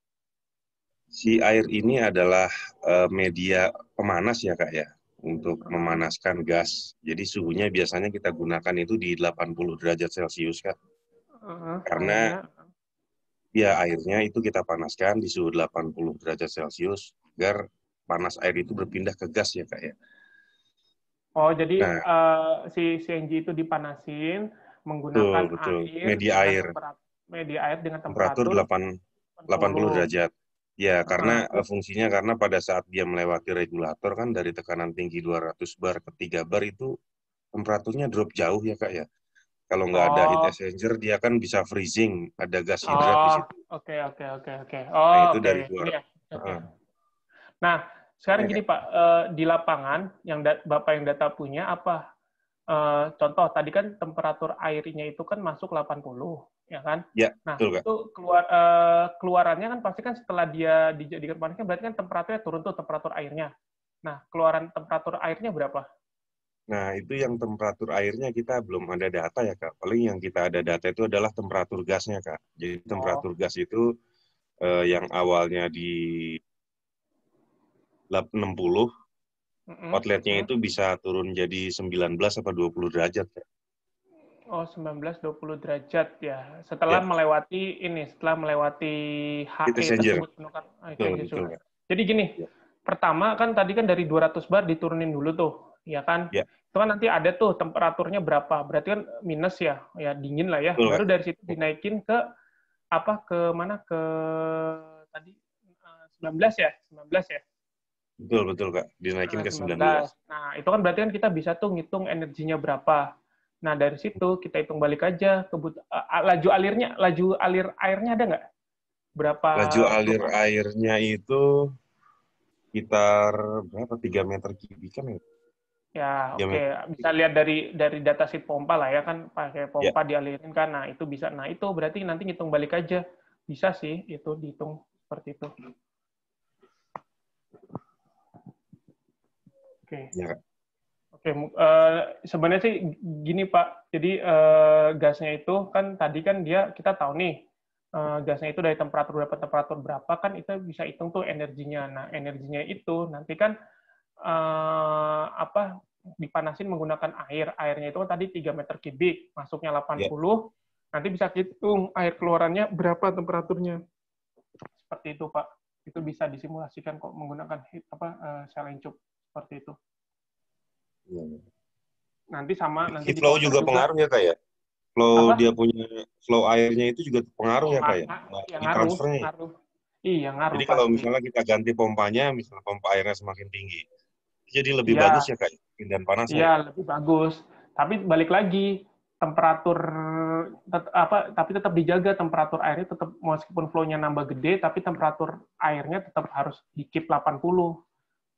si air ini adalah uh, media pemanas ya kak ya untuk iya. memanaskan gas. Jadi suhunya biasanya kita gunakan itu di 80 derajat Celcius, Kak. Uh, Karena ya airnya itu kita panaskan di suhu 80 derajat Celcius agar panas air itu berpindah ke gas ya, Kak ya. Oh, jadi nah, uh, si CNG itu dipanasin menggunakan betul, betul. air media air. Media air dengan temperatur, temperatur 8 80 derajat. Ya, karena eh, fungsinya karena pada saat dia melewati regulator kan dari tekanan tinggi 200 bar ke 3 bar itu temperaturnya drop jauh ya Kak ya. Kalau nggak oh. ada heat oh. exchanger dia kan bisa freezing, ada gas hidrat oh. di situ. Oke, oke, oke, oke. Oh, nah, itu okay. dari luar. Yeah. Okay. Nah, sekarang okay. Iya, gini Pak, eh, di lapangan yang Bapak yang data punya apa? Eh, contoh tadi kan temperatur airnya itu kan masuk 80 ya kan? Ya, nah, betul, itu keluar uh, keluarannya kan pasti kan setelah dia dijadikan panas berarti kan temperaturnya turun tuh temperatur airnya. Nah, keluaran temperatur airnya berapa? Nah, itu yang temperatur airnya kita belum ada data ya, Kak. Paling yang kita ada data itu adalah temperatur gasnya, Kak. Jadi oh. temperatur gas itu eh, yang awalnya di 60 mm -hmm. outletnya mm -hmm. itu bisa turun jadi 19 apa 20 derajat, Kak. Oh, 19-20 derajat ya. Setelah ya. melewati ini, setelah melewati HE tersebut. Oh, betul, betul. Jadi gini, ya. pertama kan tadi kan dari 200 bar diturunin dulu tuh, ya kan? Ya. Itu kan nanti ada tuh temperaturnya berapa. Berarti kan minus ya, ya dingin lah ya. Betul, Baru kan? dari situ ya. dinaikin ke apa ke mana ke tadi 19 eh, ya, 19 ya. Betul, betul Kak. Dinaikin nah, ke 19. 19. Nah, itu kan berarti kan kita bisa tuh ngitung energinya berapa Nah, dari situ kita hitung balik aja kebut laju alirnya, laju alir airnya ada nggak? Berapa? Laju alir airnya itu sekitar berapa? 3 meter kubik kan ya? Ya, oke. Okay. Bisa lihat dari dari data si pompa lah ya kan pakai ya. pompa ya. dialirin kan. Nah, itu bisa. Nah, itu berarti nanti ngitung balik aja. Bisa sih itu dihitung seperti itu. Oke. Okay. Ya. Oke, uh, sebenarnya sih gini Pak. Jadi uh, gasnya itu kan tadi kan dia kita tahu nih uh, gasnya itu dari temperatur berapa temperatur berapa kan itu bisa hitung tuh energinya. Nah, energinya itu nanti kan uh, apa dipanasin menggunakan air. Airnya itu kan tadi 3 meter kubik, masuknya 80. Ya. Yeah. Nanti bisa hitung air keluarannya berapa temperaturnya. Seperti itu, Pak. Itu bisa disimulasikan kok menggunakan apa uh, sel seperti itu. Iya. Nanti sama nanti flow juga, juga pengaruh ya kayak, ya? Flow Apa? dia punya flow airnya itu juga pengaruh ya kayak ya. Nah, iya, di transfernya. ngaruh. Iya ngaruh. Jadi kalau misalnya kita ganti pompanya, misalnya pompa airnya semakin tinggi, jadi lebih ya. bagus ya kak ya? dan panas. Ya? Iya ya. lebih bagus. Tapi balik lagi temperatur tet, apa tapi tetap dijaga temperatur airnya tetap meskipun flow-nya nambah gede tapi temperatur airnya tetap harus di keep 80.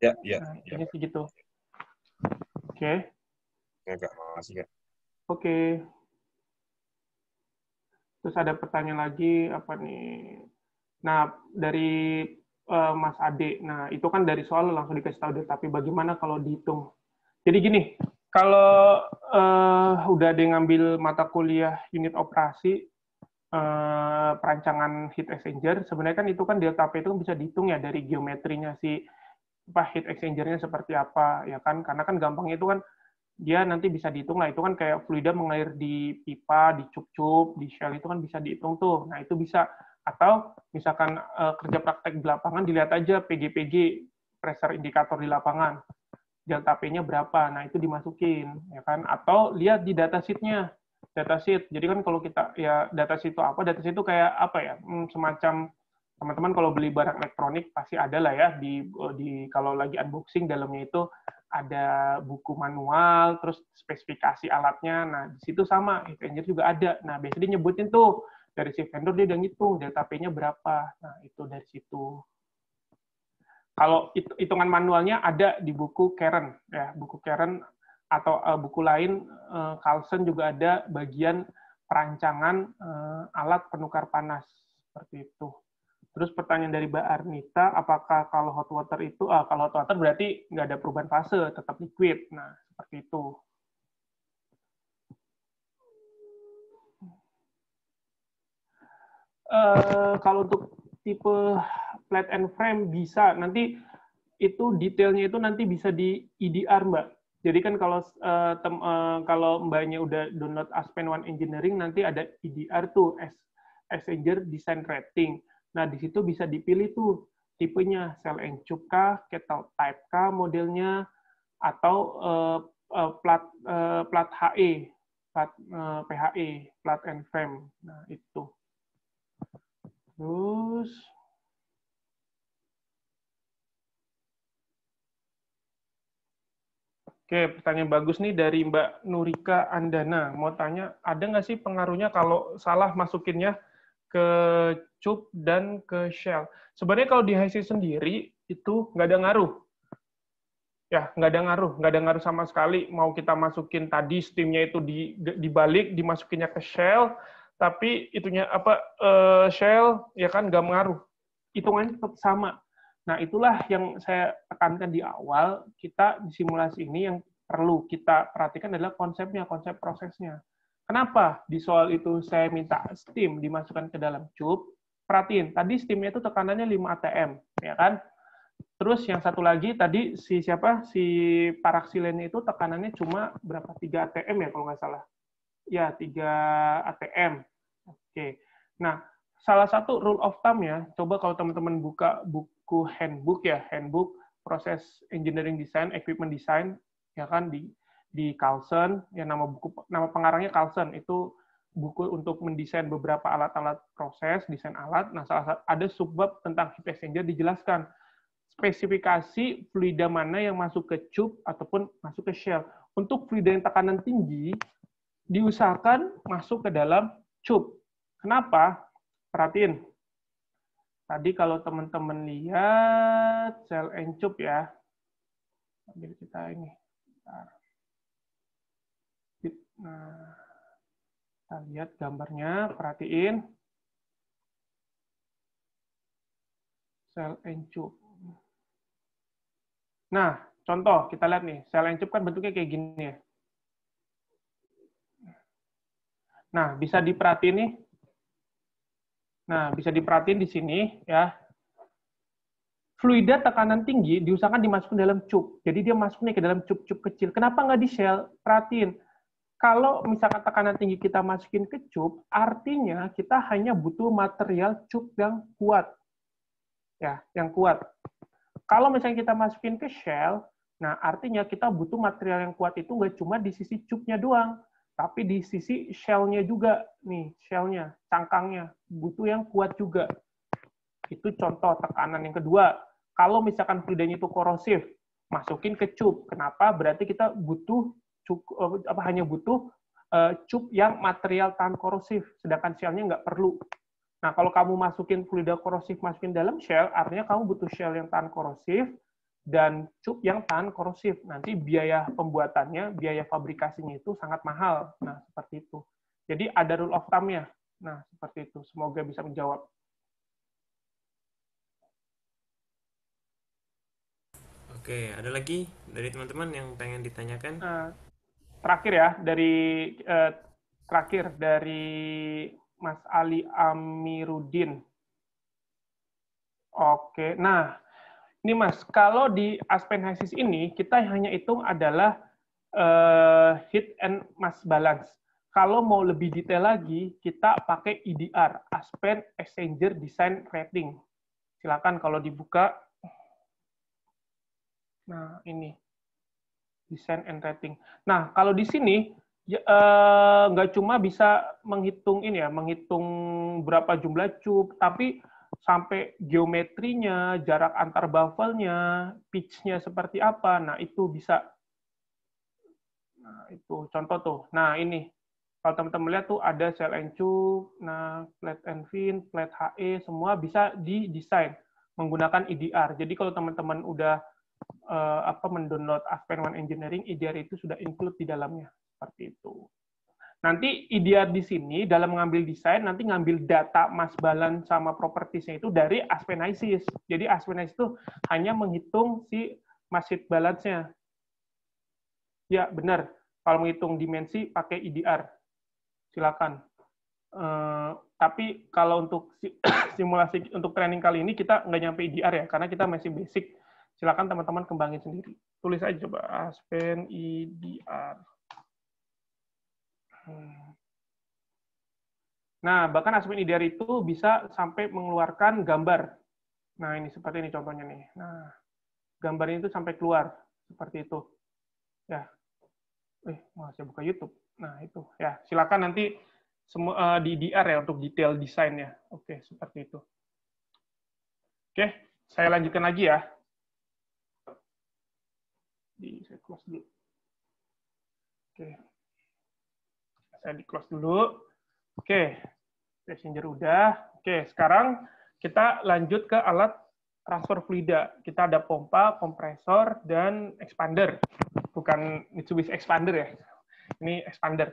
Ya, ya. Nah, ya. Ini segitu. Oke. Okay. Ya, Oke. Okay. Terus ada pertanyaan lagi, apa nih? Nah, dari uh, Mas Ade, nah itu kan dari soal langsung dikasih tahu, deh. tapi bagaimana kalau dihitung? Jadi gini, kalau uh, udah ada yang ngambil mata kuliah unit operasi, uh, perancangan heat exchanger, sebenarnya kan itu kan delta P itu kan bisa dihitung ya dari geometrinya si apa heat exchanger seperti apa ya kan karena kan gampangnya itu kan dia nanti bisa dihitung lah itu kan kayak fluida mengalir di pipa di cup-cup di shell itu kan bisa dihitung tuh nah itu bisa atau misalkan uh, kerja praktek di lapangan dilihat aja PGPG pressure indikator di lapangan delta P-nya berapa nah itu dimasukin ya kan atau lihat di datasheetnya datasheet jadi kan kalau kita ya datasheet itu apa data sheet itu kayak apa ya hmm, semacam teman-teman kalau beli barang elektronik pasti ada lah ya di eh, di kalau lagi unboxing dalamnya itu ada buku manual terus spesifikasi alatnya nah di situ sama itu juga ada nah biasanya dia nyebutin tuh dari si vendor dia udah ngitung p nya berapa nah itu dari situ kalau hitungan manualnya ada di buku Karen ya buku Karen atau uh, buku lain uh, eh, Carlson juga ada bagian perancangan uh, alat penukar panas seperti itu. Terus pertanyaan dari Mbak Arnita, apakah kalau hot water itu, ah, kalau hot water berarti nggak ada perubahan fase, tetap liquid. Nah, seperti itu. Uh, kalau untuk tipe plate and frame bisa nanti itu detailnya itu nanti bisa di IDR, e mbak. Jadi kan kalau uh, tem, uh, kalau mbaknya udah download Aspen One Engineering nanti ada IDR e tuh as Engineer Design Rating. Nah, di situ bisa dipilih tuh tipenya sel encup kah, ketal type kah modelnya, atau uh, uh, plat uh, plat HE, plat uh, PHE, plat frame. Nah, itu. Terus Oke, pertanyaan bagus nih dari Mbak Nurika Andana. Mau tanya, ada nggak sih pengaruhnya kalau salah masukinnya ke Cup dan ke Shell. Sebenarnya kalau di HC sendiri itu nggak ada ngaruh. Ya, nggak ada ngaruh, nggak ada ngaruh sama sekali. Mau kita masukin tadi steamnya itu di dibalik, dimasukinnya ke Shell, tapi itunya apa uh, Shell ya kan nggak ngaruh. Hitungannya tetap sama. Nah, itulah yang saya tekankan di awal, kita di simulasi ini yang perlu kita perhatikan adalah konsepnya, konsep prosesnya. Kenapa di soal itu saya minta steam dimasukkan ke dalam cup? Perhatiin, tadi steamnya itu tekanannya 5 atm, ya kan? Terus yang satu lagi tadi si siapa si paraksilen itu tekanannya cuma berapa 3 atm ya kalau nggak salah. Ya, 3 atm. Oke. Nah, salah satu rule of thumb ya, coba kalau teman-teman buka buku handbook ya, handbook proses engineering design, equipment design, ya kan di di Carlson ya nama buku nama pengarangnya Carlson itu buku untuk mendesain beberapa alat-alat proses desain alat nah salah satu ada subbab tentang heat exchanger dijelaskan spesifikasi fluida mana yang masuk ke cup ataupun masuk ke shell untuk fluida yang tekanan tinggi diusahakan masuk ke dalam cup kenapa perhatiin tadi kalau teman-teman lihat cell and tube ya ambil kita ini Bentar. Nah, kita lihat gambarnya, perhatiin. Sel encup. Nah, contoh kita lihat nih, sel encup kan bentuknya kayak gini ya. Nah, bisa diperhatiin nih. Nah, bisa diperhatiin di sini ya. Fluida tekanan tinggi diusahakan dimasukkan dalam cup. Jadi dia masuknya ke dalam cup-cup kecil. Kenapa nggak di shell? Perhatiin kalau misalkan tekanan tinggi kita masukin ke cup, artinya kita hanya butuh material cup yang kuat. Ya, yang kuat. Kalau misalnya kita masukin ke shell, nah artinya kita butuh material yang kuat itu nggak cuma di sisi cupnya doang, tapi di sisi shellnya juga. Nih, shellnya, cangkangnya, butuh yang kuat juga. Itu contoh tekanan yang kedua. Kalau misalkan fluidanya itu korosif, masukin ke cup. Kenapa? Berarti kita butuh cukup, eh, apa hanya butuh eh, cup yang material tan korosif, sedangkan shellnya nggak perlu. Nah, kalau kamu masukin fluida korosif masukin dalam shell, artinya kamu butuh shell yang tan korosif dan cup yang tan korosif. Nanti biaya pembuatannya, biaya fabrikasinya itu sangat mahal. Nah, seperti itu. Jadi ada rule of thumb ya Nah, seperti itu. Semoga bisa menjawab. Oke, ada lagi dari teman-teman yang pengen ditanyakan? Uh, terakhir ya dari eh, terakhir dari Mas Ali Amirudin. Oke, nah ini Mas, kalau di Aspenesis ini kita hanya hitung adalah eh, hit and mass balance. Kalau mau lebih detail lagi, kita pakai IDR e Aspen Exchanger Design Rating. Silakan kalau dibuka. Nah, ini design and rating. Nah, kalau di sini ya, eh, nggak uh, cuma bisa menghitung ini ya, menghitung berapa jumlah cup, tapi sampai geometrinya, jarak antar buffelnya, pitch-nya seperti apa. Nah, itu bisa. Nah, itu contoh tuh. Nah, ini. Kalau teman-teman lihat tuh ada cell and cup, nah, flat and fin, flat HE, semua bisa didesain menggunakan IDR. E Jadi kalau teman-teman udah uh, apa mendownload Aspen One Engineering, IDR itu sudah include di dalamnya seperti itu. Nanti IDR di sini dalam mengambil desain nanti ngambil data mass balance sama propertiesnya itu dari Aspen Jadi Aspen itu hanya menghitung si mass heat balance-nya. Ya, benar. Kalau menghitung dimensi pakai IDR. Silakan. Uh, tapi kalau untuk (coughs) simulasi untuk training kali ini kita nggak nyampe IDR ya karena kita masih basic Silakan teman-teman kembangin sendiri. Tulis aja coba Aspen IDR. Hmm. Nah, bahkan Aspen IDR itu bisa sampai mengeluarkan gambar. Nah, ini seperti ini contohnya nih. Nah, gambar ini tuh sampai keluar seperti itu. Ya. Eh, masih buka YouTube. Nah, itu ya. Silakan nanti semua uh, di DR ya untuk detail desainnya. Oke, seperti itu. Oke, saya lanjutkan lagi ya. Saya di close dulu. Oke, passenger udah. Oke, sekarang kita lanjut ke alat transfer fluida. Kita ada pompa, kompresor, dan expander. Bukan Mitsubishi expander ya. Ini expander.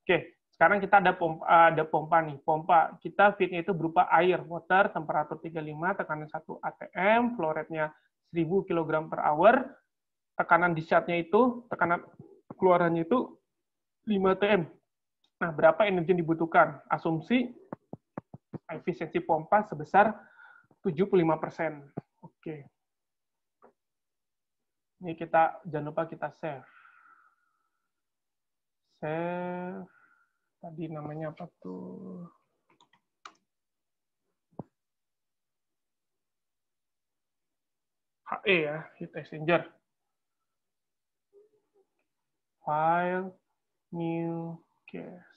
Oke, sekarang kita ada pompa, ada pompa nih. Pompa kita fitnya itu berupa air, water, temperatur 35, tekanan 1 atm, flow rate-nya 1000 kg per hour, tekanan discharge-nya itu, tekanan keluarannya itu 5 tm. Nah, berapa energi yang dibutuhkan? Asumsi efisiensi pompa sebesar 75%. Oke. Ini kita, jangan lupa kita save. Save tadi namanya apa tuh? HE ya, heat exchanger. File, new, care.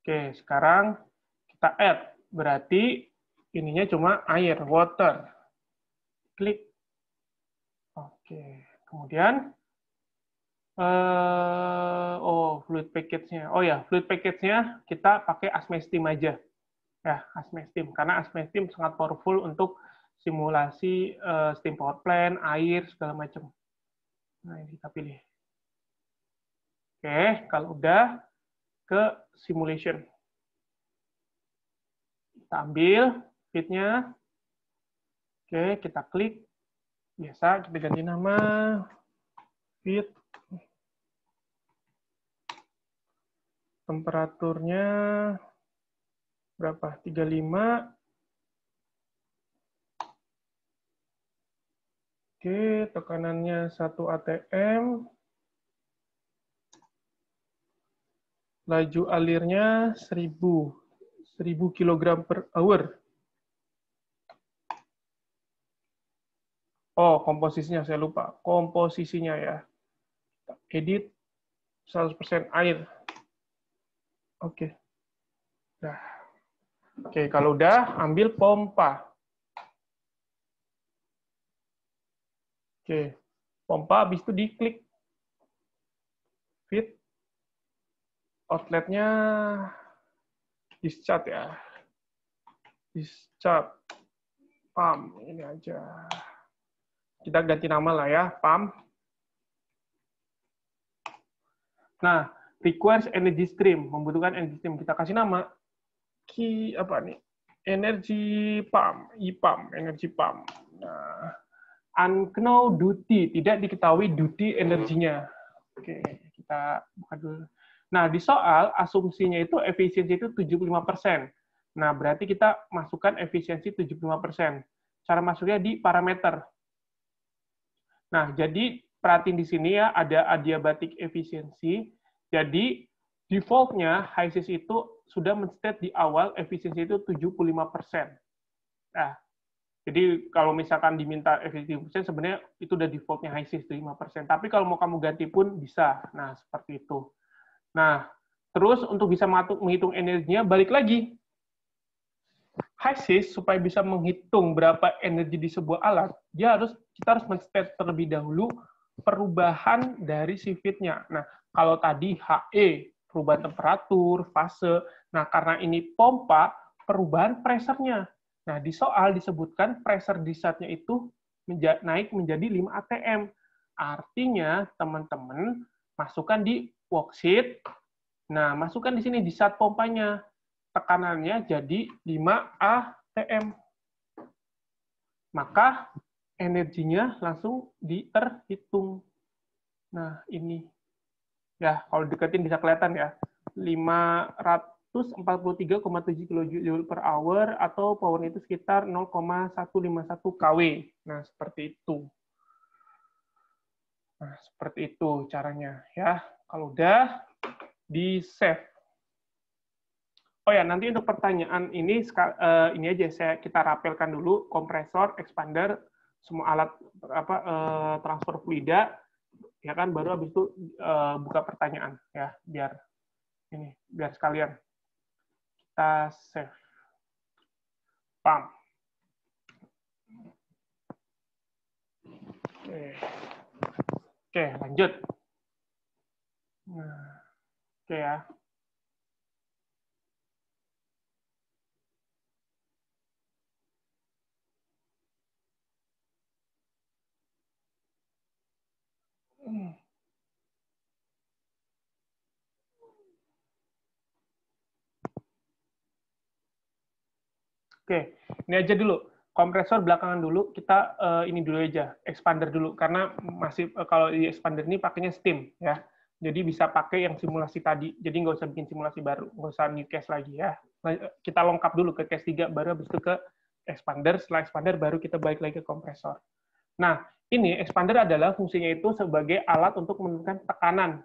Oke, sekarang kita add. Berarti ininya cuma air, water. Klik. Oke, kemudian eh oh, fluid package-nya. Oh ya, fluid package-nya kita pakai asmestim aja. Ya, asmestim karena asmestim sangat powerful untuk simulasi uh, steam power plant, air segala macam. Nah, ini kita pilih. Oke, kalau udah ke simulation. Kita ambil fitnya. Oke, kita klik. Biasa, kita ganti nama. Fit. Temperaturnya berapa? 35. Oke, tekanannya 1 ATM. laju alirnya 1000 1000 kg per hour. Oh, komposisinya saya lupa. Komposisinya ya. Edit 100% air. Oke. Okay. Nah. Oke, okay, kalau udah ambil pompa. Oke. Okay. Pompa habis itu diklik. Fit outletnya discharge ya discharge pam ini aja kita ganti nama lah ya pam nah requires energy stream membutuhkan energy stream kita kasih nama ki apa nih energy pam pump energy pump. nah unknown duty tidak diketahui duty energinya oke kita buka dulu Nah, di soal asumsinya itu efisiensi itu 75%. Nah, berarti kita masukkan efisiensi 75%. Cara masuknya di parameter. Nah, jadi perhatiin di sini ya, ada adiabatic efisiensi. Jadi, defaultnya HISIS itu sudah men-state di awal efisiensi itu 75%. Nah, jadi kalau misalkan diminta efisiensi sebenarnya itu udah defaultnya high 5%. Tapi kalau mau kamu ganti pun bisa. Nah, seperti itu. Nah, terus untuk bisa menghitung energinya, balik lagi. Hasis, supaya bisa menghitung berapa energi di sebuah alat, dia harus kita harus men-state terlebih dahulu perubahan dari sifitnya. Nah, kalau tadi HE, perubahan temperatur, fase. Nah, karena ini pompa, perubahan presernya. Nah, di soal disebutkan pressure saatnya itu naik menjadi 5 ATM. Artinya, teman-teman masukkan di worksheet. Nah, masukkan di sini di saat pompanya. Tekanannya jadi 5 ATM. Maka energinya langsung diterhitung. Nah, ini. Ya, kalau deketin bisa kelihatan ya. 543,7 kJ per hour atau power itu sekitar 0,151 kW. Nah, seperti itu. Nah, seperti itu caranya ya. Kalau udah, di save. Oh ya, nanti untuk pertanyaan ini eh, ini aja saya kita rapelkan dulu kompresor, expander, semua alat apa eh, transfer fluida ya kan baru habis itu eh, buka pertanyaan ya biar ini biar sekalian kita save. Pam. Oke. Oke, lanjut oke ya. Oke, Oke, ini aja dulu. Kompresor belakangan dulu, kita uh, ini dulu aja, expander dulu. Karena masih uh, kalau di expander ini pakainya steam ya. Jadi bisa pakai yang simulasi tadi. Jadi nggak usah bikin simulasi baru, nggak usah new case lagi ya. Nah, kita lengkap dulu ke case 3, baru habis itu ke expander. Setelah expander, baru kita balik lagi ke kompresor. Nah, ini expander adalah fungsinya itu sebagai alat untuk menurunkan tekanan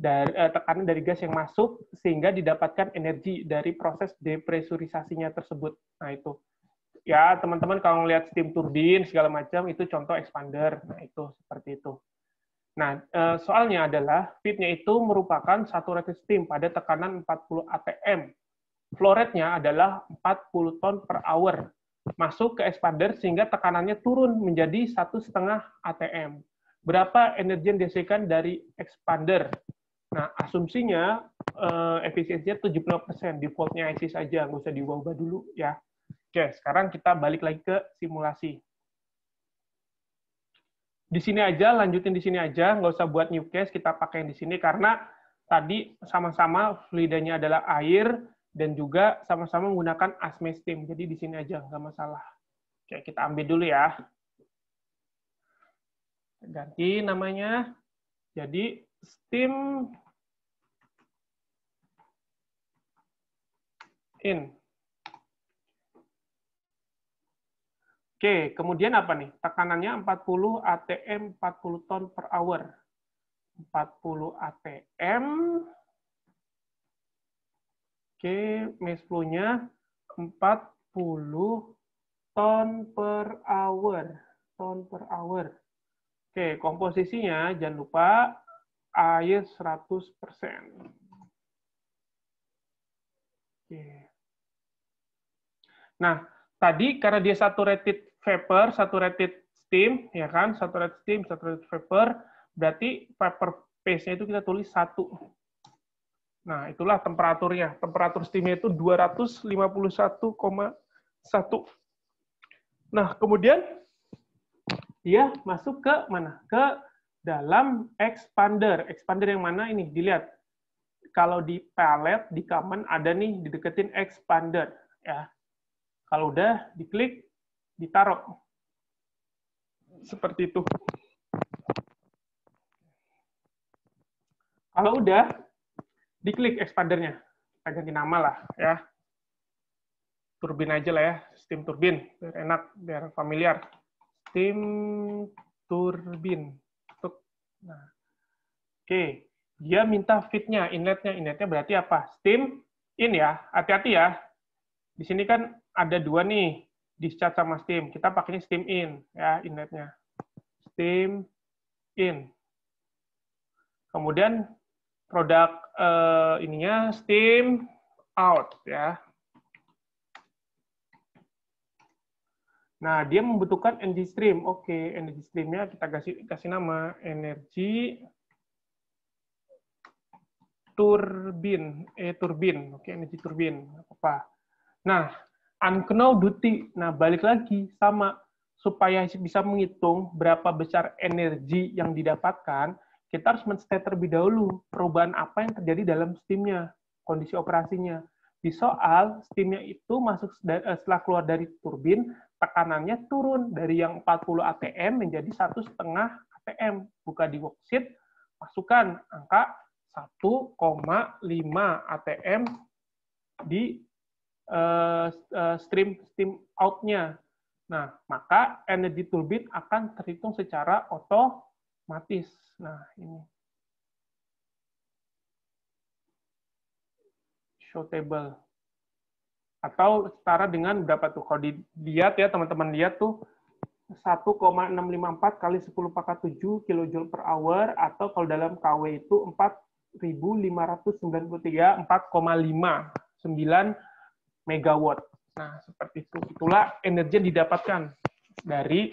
dari eh, tekanan dari gas yang masuk sehingga didapatkan energi dari proses depresurisasinya tersebut. Nah, itu ya teman-teman kalau melihat steam turbin segala macam itu contoh expander nah itu seperti itu Nah, eh, soalnya adalah fitnya itu merupakan satu resistim pada tekanan 40 atm. Flow rate-nya adalah 40 ton per hour. Masuk ke expander sehingga tekanannya turun menjadi satu setengah atm. Berapa energi yang dihasilkan dari expander? Nah, asumsinya eh, efisiensinya persen defaultnya IC saja, nggak usah diubah-ubah dulu ya. Oke, sekarang kita balik lagi ke simulasi di sini aja, lanjutin di sini aja, nggak usah buat new case, kita pakai yang di sini karena tadi sama-sama fluidanya adalah air dan juga sama-sama menggunakan asme steam. Jadi di sini aja, nggak masalah. Oke, kita ambil dulu ya. Ganti namanya. Jadi steam in. Oke, kemudian apa nih? Tekanannya 40 ATM 40 ton per hour. 40 ATM. Oke, mass flow-nya 40 ton per hour. Ton per hour. Oke, komposisinya jangan lupa air 100%. Oke. Nah, tadi karena dia saturated vapor, saturated steam, ya kan? Saturated steam, saturated vapor. Berarti vapor phase-nya itu kita tulis satu. Nah, itulah temperaturnya. Temperatur steam-nya itu 251,1. Nah, kemudian dia masuk ke mana? Ke dalam expander. Expander yang mana ini? Dilihat. Kalau di pallet, di common, ada nih dideketin expander. ya. Kalau udah diklik, ditaruh. Seperti itu. Kalau udah, diklik expandernya. Kita ganti nama lah ya. Turbin aja lah ya, steam turbin. Biar enak, biar familiar. Steam turbin. Nah. Oke, dia minta fitnya, inletnya. Inletnya berarti apa? Steam in ya, hati-hati ya. Di sini kan ada dua nih, discharge sama steam. Kita pakainya steam in ya inletnya. Steam in. Kemudian produk eh, ininya steam out ya. Nah, dia membutuhkan energy stream. Oke, okay, energy streamnya kita kasih kasih nama energy turbin, eh turbin. Oke, okay, energi turbin. Apa? Nah, unknown duty. Nah, balik lagi sama supaya bisa menghitung berapa besar energi yang didapatkan, kita harus menstate terlebih dahulu perubahan apa yang terjadi dalam steamnya, kondisi operasinya. Di soal, steamnya itu masuk eh, setelah keluar dari turbin, tekanannya turun dari yang 40 ATM menjadi satu setengah ATM. Buka di worksheet, masukkan angka 1,5 ATM di Eh, eh, stream steam out-nya. Nah, maka energi turbin akan terhitung secara otomatis. Nah, ini. Show table. Atau setara dengan berapa tuh? Kalau dilihat ya, teman-teman lihat tuh, 1,654 kali 10 pangkat 7 kilojoule per hour atau kalau dalam KW itu 4593 4,59 megawatt. Nah, seperti itu. Itulah energi yang didapatkan dari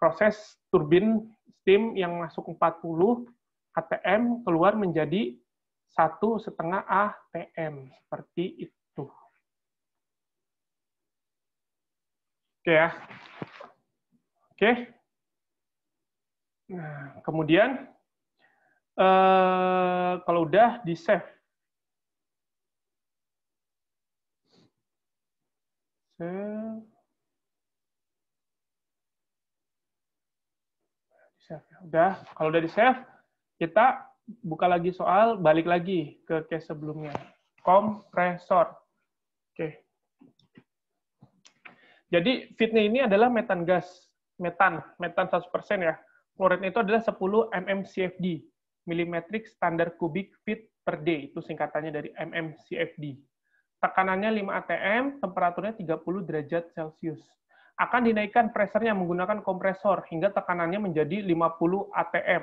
proses turbin steam yang masuk 40 ATM keluar menjadi satu setengah ATM seperti itu. Oke ya. Oke. Nah, kemudian eh, kalau udah di save Nah, ya. Udah, kalau udah di save, kita buka lagi soal, balik lagi ke case sebelumnya. Kompresor. Oke. Jadi fitnya ini adalah metan gas, metan, metan 100% ya. Fluorid itu adalah 10 mmCFD, milimetrik standar kubik feet per day, itu singkatannya dari mmCFD tekanannya 5 atm, temperaturnya 30 derajat Celcius. Akan dinaikkan presernya menggunakan kompresor hingga tekanannya menjadi 50 atm.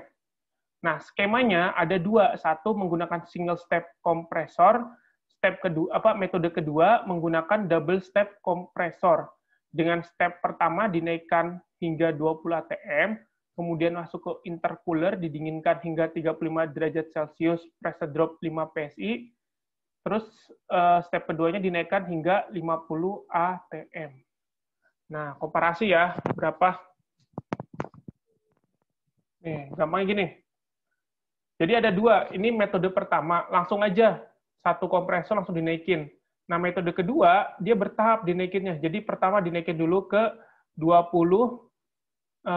Nah, skemanya ada dua. Satu menggunakan single step kompresor, step kedua apa metode kedua menggunakan double step kompresor. Dengan step pertama dinaikkan hingga 20 atm, kemudian masuk ke intercooler didinginkan hingga 35 derajat Celcius, pressure drop 5 PSI, Terus uh, step keduanya dinaikkan hingga 50 ATM. Nah, komparasi ya, berapa? Nih, gampangnya gini. Jadi ada dua, ini metode pertama, langsung aja satu kompresor langsung dinaikin. Nah, metode kedua, dia bertahap dinaikinnya. Jadi pertama dinaikin dulu ke 20 20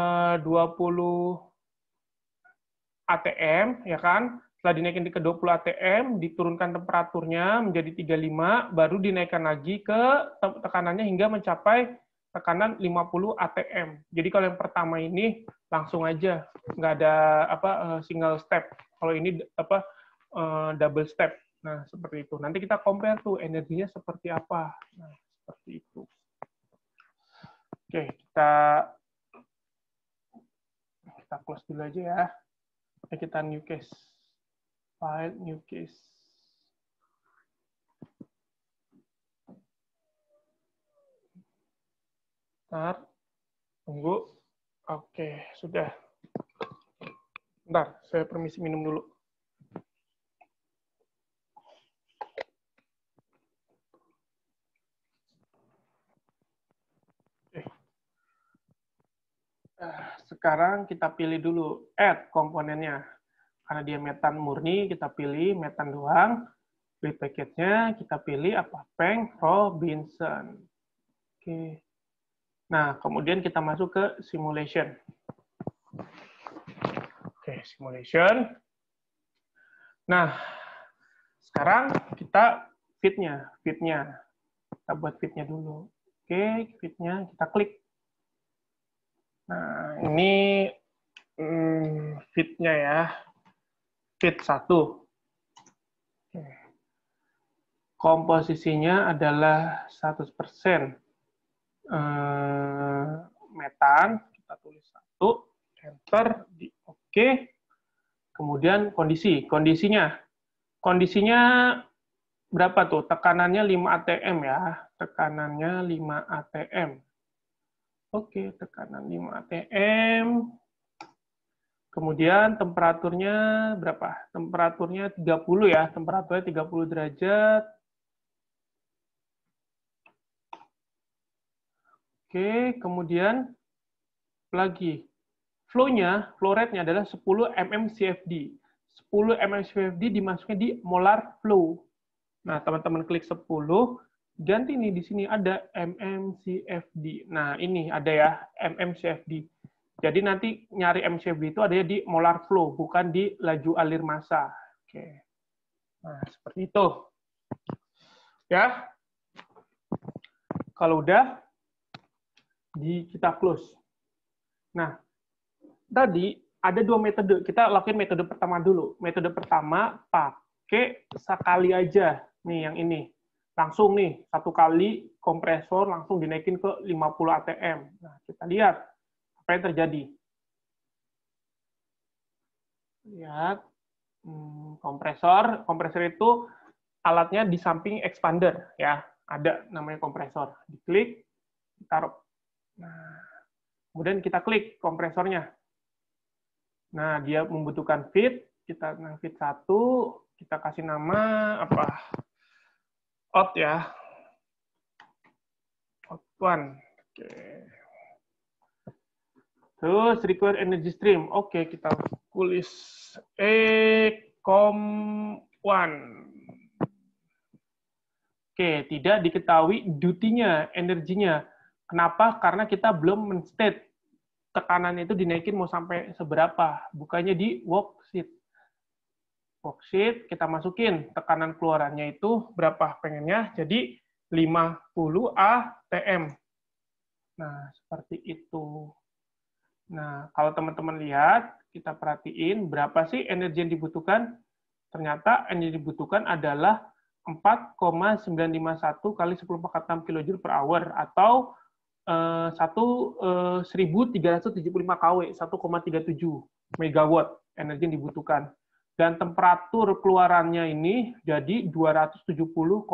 ATM ya kan. Setelah dinaikin ke 20 ATM, diturunkan temperaturnya menjadi 35, baru dinaikkan lagi ke tekanannya hingga mencapai tekanan 50 ATM. Jadi kalau yang pertama ini langsung aja, nggak ada apa eh, single step. Kalau ini apa eh, double step. Nah, seperti itu. Nanti kita compare tuh energinya seperti apa. Nah, seperti itu. Oke, kita kita close dulu aja ya. kita new case file new case. Ntar, tunggu. Oke, sudah. Ntar, saya permisi minum dulu. Eh, sekarang kita pilih dulu add komponennya karena dia metan murni, kita pilih metan doang. Pilih package-nya, kita pilih apa? Peng Robinson. Oke. Nah, kemudian kita masuk ke simulation. Oke, simulation. Nah, sekarang kita fitnya, fitnya. Kita buat fitnya dulu. Oke, fitnya kita klik. Nah, ini hmm, fitnya ya kit 1. Komposisinya adalah 100% eh, metan, kita tulis satu. enter, di oke. Okay. Kemudian kondisi, kondisinya. Kondisinya berapa tuh? Tekanannya 5 ATM ya. Tekanannya 5 ATM. Oke, tekanan 5 ATM. Kemudian temperaturnya berapa? Temperaturnya 30 ya, temperaturnya 30 derajat. Oke, kemudian lagi flow-nya, flow rate-nya adalah 10 mm CFD. 10 mm CFD dimasukkan di molar flow. Nah, teman-teman klik 10, ganti nih di sini ada mm CFD. Nah, ini ada ya, mm CFD. Jadi nanti nyari MCB itu ada di molar flow, bukan di laju alir massa. Oke. Nah, seperti itu. Ya. Kalau udah, di kita close. Nah, tadi ada dua metode. Kita lakuin metode pertama dulu. Metode pertama pakai sekali aja. Nih, yang ini langsung nih satu kali kompresor langsung dinaikin ke 50 atm. Nah, kita lihat apa yang terjadi? Lihat, hmm, kompresor. Kompresor itu alatnya di samping expander, ya. Ada namanya kompresor. Diklik, taruh. Nah, kemudian kita klik kompresornya. Nah, dia membutuhkan fit. Kita nang fit satu, kita kasih nama apa? Out ya. Out one. Oke. Okay. Terus require energy stream. Oke, okay, kita tulis e com 1 Oke, okay, tidak diketahui duty energinya. Kenapa? Karena kita belum menstate tekanan itu dinaikin mau sampai seberapa. Bukannya di worksheet. Worksheet kita masukin tekanan keluarannya itu berapa pengennya. Jadi 50 ATM. Nah, seperti itu. Nah, kalau teman-teman lihat, kita perhatiin berapa sih energi yang dibutuhkan? Ternyata energi yang dibutuhkan adalah 4,951 kali 10 pangkat 6 kJ per hour atau eh, 1, 1375 eh, kW, 1,37 megawatt energi yang dibutuhkan. Dan temperatur keluarannya ini jadi 270,5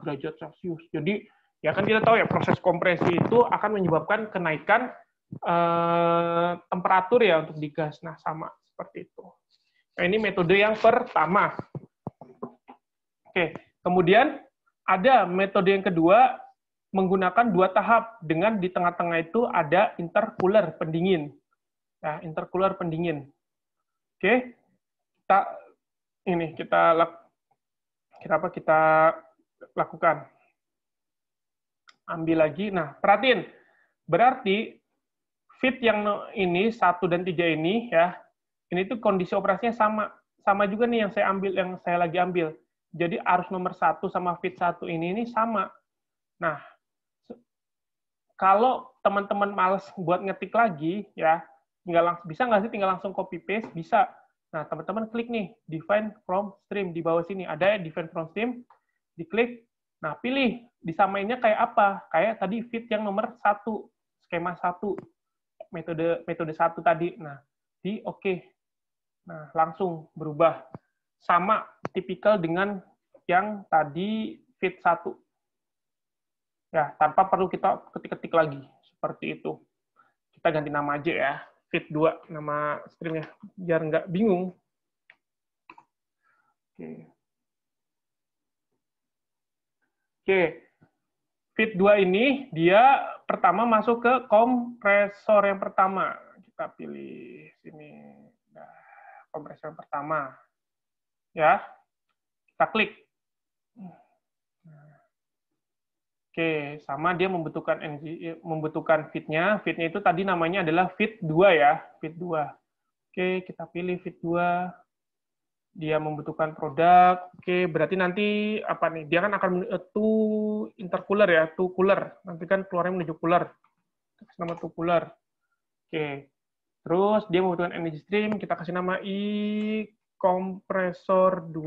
derajat Celcius. Jadi, ya kan kita tahu ya proses kompresi itu akan menyebabkan kenaikan Eh, temperatur ya untuk digas. Nah, sama seperti itu. Nah, ini metode yang pertama. Oke, kemudian ada metode yang kedua menggunakan dua tahap dengan di tengah-tengah itu ada intercooler pendingin. Ya intercooler pendingin. Oke. Kita ini kita kita apa kita lakukan. Ambil lagi. Nah, perhatiin. Berarti fit yang ini satu dan tiga ini ya ini tuh kondisi operasinya sama sama juga nih yang saya ambil yang saya lagi ambil jadi arus nomor satu sama fit satu ini ini sama nah kalau teman-teman males buat ngetik lagi ya tinggal langsung bisa nggak sih tinggal langsung copy paste bisa nah teman-teman klik nih define from stream di bawah sini ada ya define from stream diklik nah pilih disamainnya kayak apa kayak tadi fit yang nomor satu skema satu metode metode satu tadi. Nah, di oke. Okay. Nah, langsung berubah. Sama tipikal dengan yang tadi fit satu Ya, tanpa perlu kita ketik-ketik lagi. Seperti itu. Kita ganti nama aja ya. Fit 2 nama ya Biar nggak bingung. Oke. Oke. Okay. Speed 2 ini dia pertama masuk ke kompresor yang pertama. Kita pilih sini. Nah, kompresor yang pertama. Ya. Kita klik. Oke, sama dia membutuhkan NG, membutuhkan fitnya. Fitnya itu tadi namanya adalah fit 2 ya, fit 2. Oke, kita pilih fit 2 dia membutuhkan produk. Oke, berarti nanti apa nih? Dia kan akan eh, to intercooler ya, to cooler. Nanti kan keluarnya menuju cooler. Kasih nama to cooler. Oke. Terus dia membutuhkan energy stream, kita kasih nama i kompresor 2.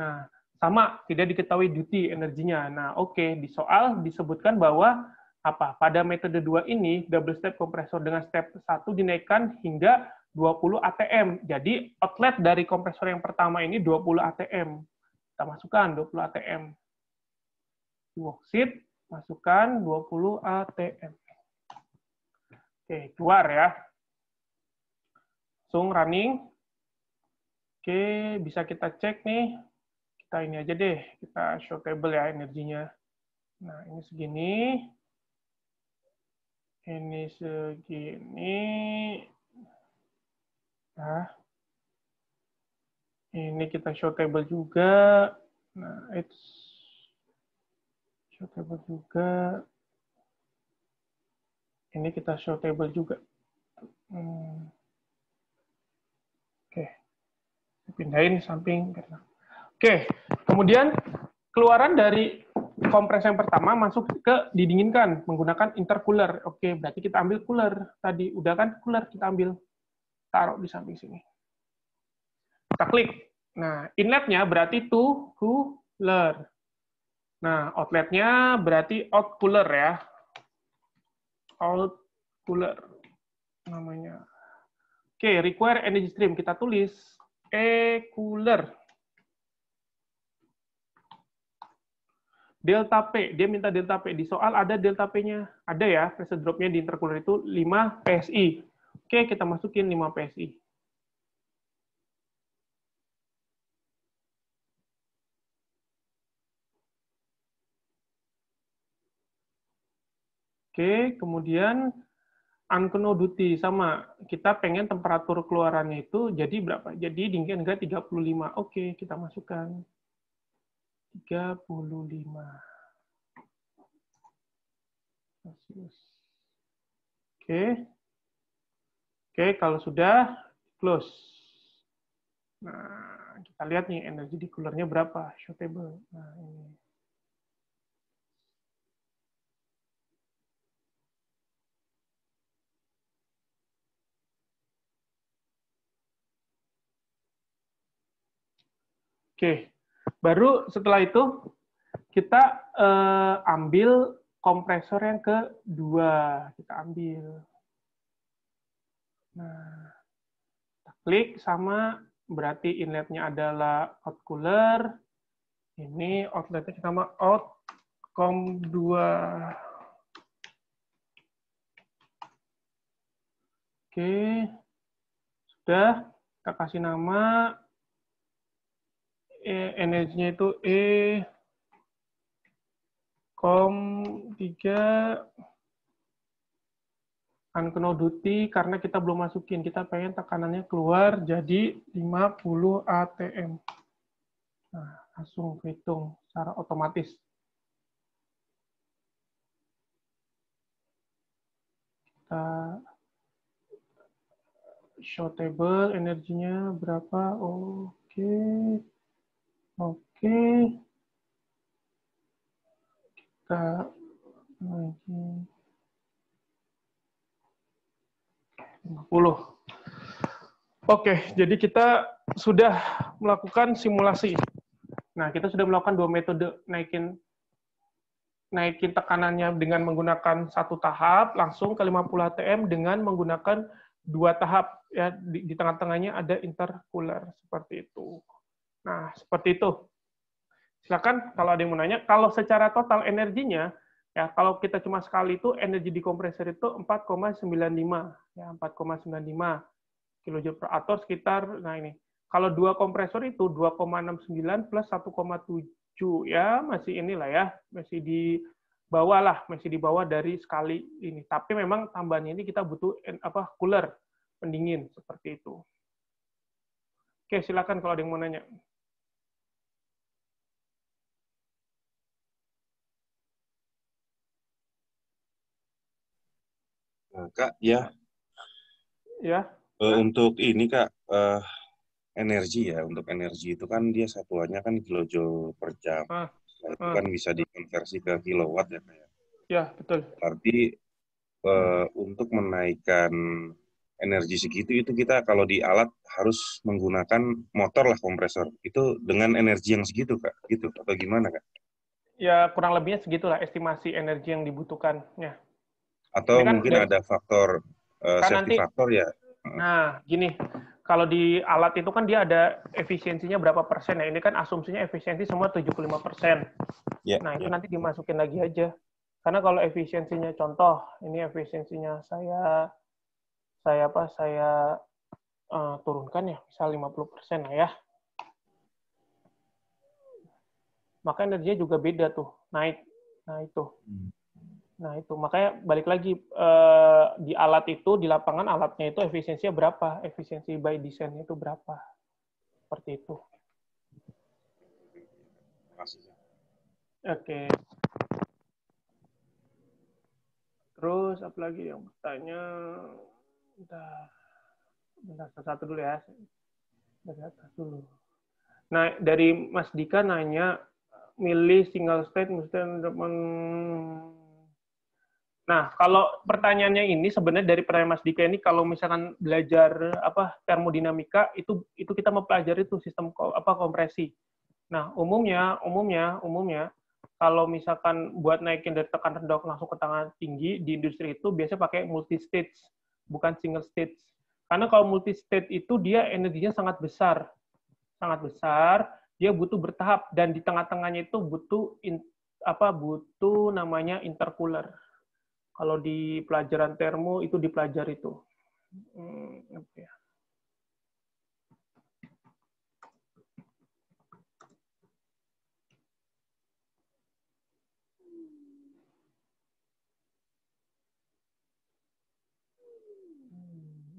Nah, sama tidak diketahui duty energinya. Nah, oke, okay, di soal disebutkan bahwa apa? Pada metode dua ini double step kompresor dengan step satu dinaikkan hingga 20 ATM. Jadi outlet dari kompresor yang pertama ini 20 ATM. Kita masukkan 20 ATM. Dioksid, masukkan 20 ATM. Oke, keluar ya. Langsung running. Oke, bisa kita cek nih. Kita ini aja deh, kita show table ya energinya. Nah, ini segini. Ini segini Nah, ini kita show table juga. Nah, it's show table juga. Ini kita show table juga. Hmm. Oke, okay. pindahin samping Oke, okay. kemudian keluaran dari kompres yang pertama masuk ke didinginkan menggunakan intercooler. Oke, berarti kita ambil cooler tadi. Udah kan cooler kita ambil taruh di samping sini. Kita klik. Nah, inletnya berarti to cooler. Nah, outletnya berarti out cooler ya. Out cooler namanya. Oke, require energy stream. Kita tulis e cooler. delta P, dia minta delta P. Di soal ada delta P-nya. Ada ya, pressure drop-nya di intercooler itu 5 PSI. Oke, kita masukin 5 PSI. Oke, kemudian uncontrolled duty sama. Kita pengen temperatur keluarannya itu jadi berapa? Jadi dingin enggak 35. Oke, kita masukkan. 35. Oke. Oke, kalau sudah, close. Nah, kita lihat nih energi di coolernya berapa, table. Nah, ini. Oke, baru setelah itu kita eh, ambil kompresor yang kedua. Kita ambil. Nah, klik sama berarti inletnya adalah out cooler. Ini outletnya kita out kom 2. Oke, sudah kita kasih nama e, energinya itu e com 3 unknown duty karena kita belum masukin. Kita pengen tekanannya keluar jadi 50 ATM. Nah, langsung hitung secara otomatis. Kita show table energinya berapa? Oke. Okay. Oke. Okay. Kita lagi 50. Oke, jadi kita sudah melakukan simulasi. Nah, kita sudah melakukan dua metode naikin naikin tekanannya dengan menggunakan satu tahap langsung ke 50 atm dengan menggunakan dua tahap ya di, di tengah-tengahnya ada intercooler seperti itu. Nah, seperti itu. Silakan kalau ada yang mau nanya, kalau secara total energinya Ya, kalau kita cuma sekali itu energi di kompresor itu 4,95 ya 4,95 kJ per atau sekitar nah ini. Kalau dua kompresor itu 2,69 plus 1,7 ya masih inilah ya, masih di bawah lah, masih di bawah dari sekali ini. Tapi memang tambahannya ini kita butuh apa cooler pendingin seperti itu. Oke, silakan kalau ada yang mau nanya. Nah, Kak, ya. Ya. Uh, untuk ini Kak, uh, energi ya. Untuk energi itu kan dia satuannya kan kilojoule per jam. Ah. Nah, itu ah. kan bisa dikonversi ke kilowatt ya Kak ya. ya betul. Berarti uh, untuk menaikkan energi segitu itu kita kalau di alat harus menggunakan motor lah kompresor. Itu dengan energi yang segitu Kak, gitu atau gimana Kak? Ya, kurang lebihnya segitulah estimasi energi yang dibutuhkannya atau kan mungkin ada faktor uh, kan safety nanti, factor ya. Nah, gini, kalau di alat itu kan dia ada efisiensinya berapa persen ya. Ini kan asumsinya efisiensi semua 75 persen. Yeah, nah, itu ya. nanti dimasukin lagi aja. Karena kalau efisiensinya contoh, ini efisiensinya saya saya apa? Saya uh, turunkan ya, misal 50 persen ya. Maka energinya juga beda tuh, naik. Nah, itu. Hmm. Nah itu makanya balik lagi eh, di alat itu di lapangan alatnya itu efisiensinya berapa, efisiensi by design itu berapa, seperti itu. Oke. Okay. Terus apa lagi yang bertanya? Udah, bentar satu dulu ya. Bentar, satu dulu. Nah, dari Mas Dika nanya milih single state, maksudnya teman Nah, kalau pertanyaannya ini sebenarnya dari pertanyaan Mas Dika ini kalau misalkan belajar apa termodinamika itu itu kita mempelajari itu sistem apa kompresi. Nah, umumnya umumnya umumnya kalau misalkan buat naikin dari tekanan rendah langsung ke tangan tinggi di industri itu biasanya pakai multi stage bukan single stage. Karena kalau multi stage itu dia energinya sangat besar. Sangat besar, dia butuh bertahap dan di tengah-tengahnya itu butuh in, apa butuh namanya intercooler kalau di pelajaran termo itu dipelajari itu. Hmm, ya?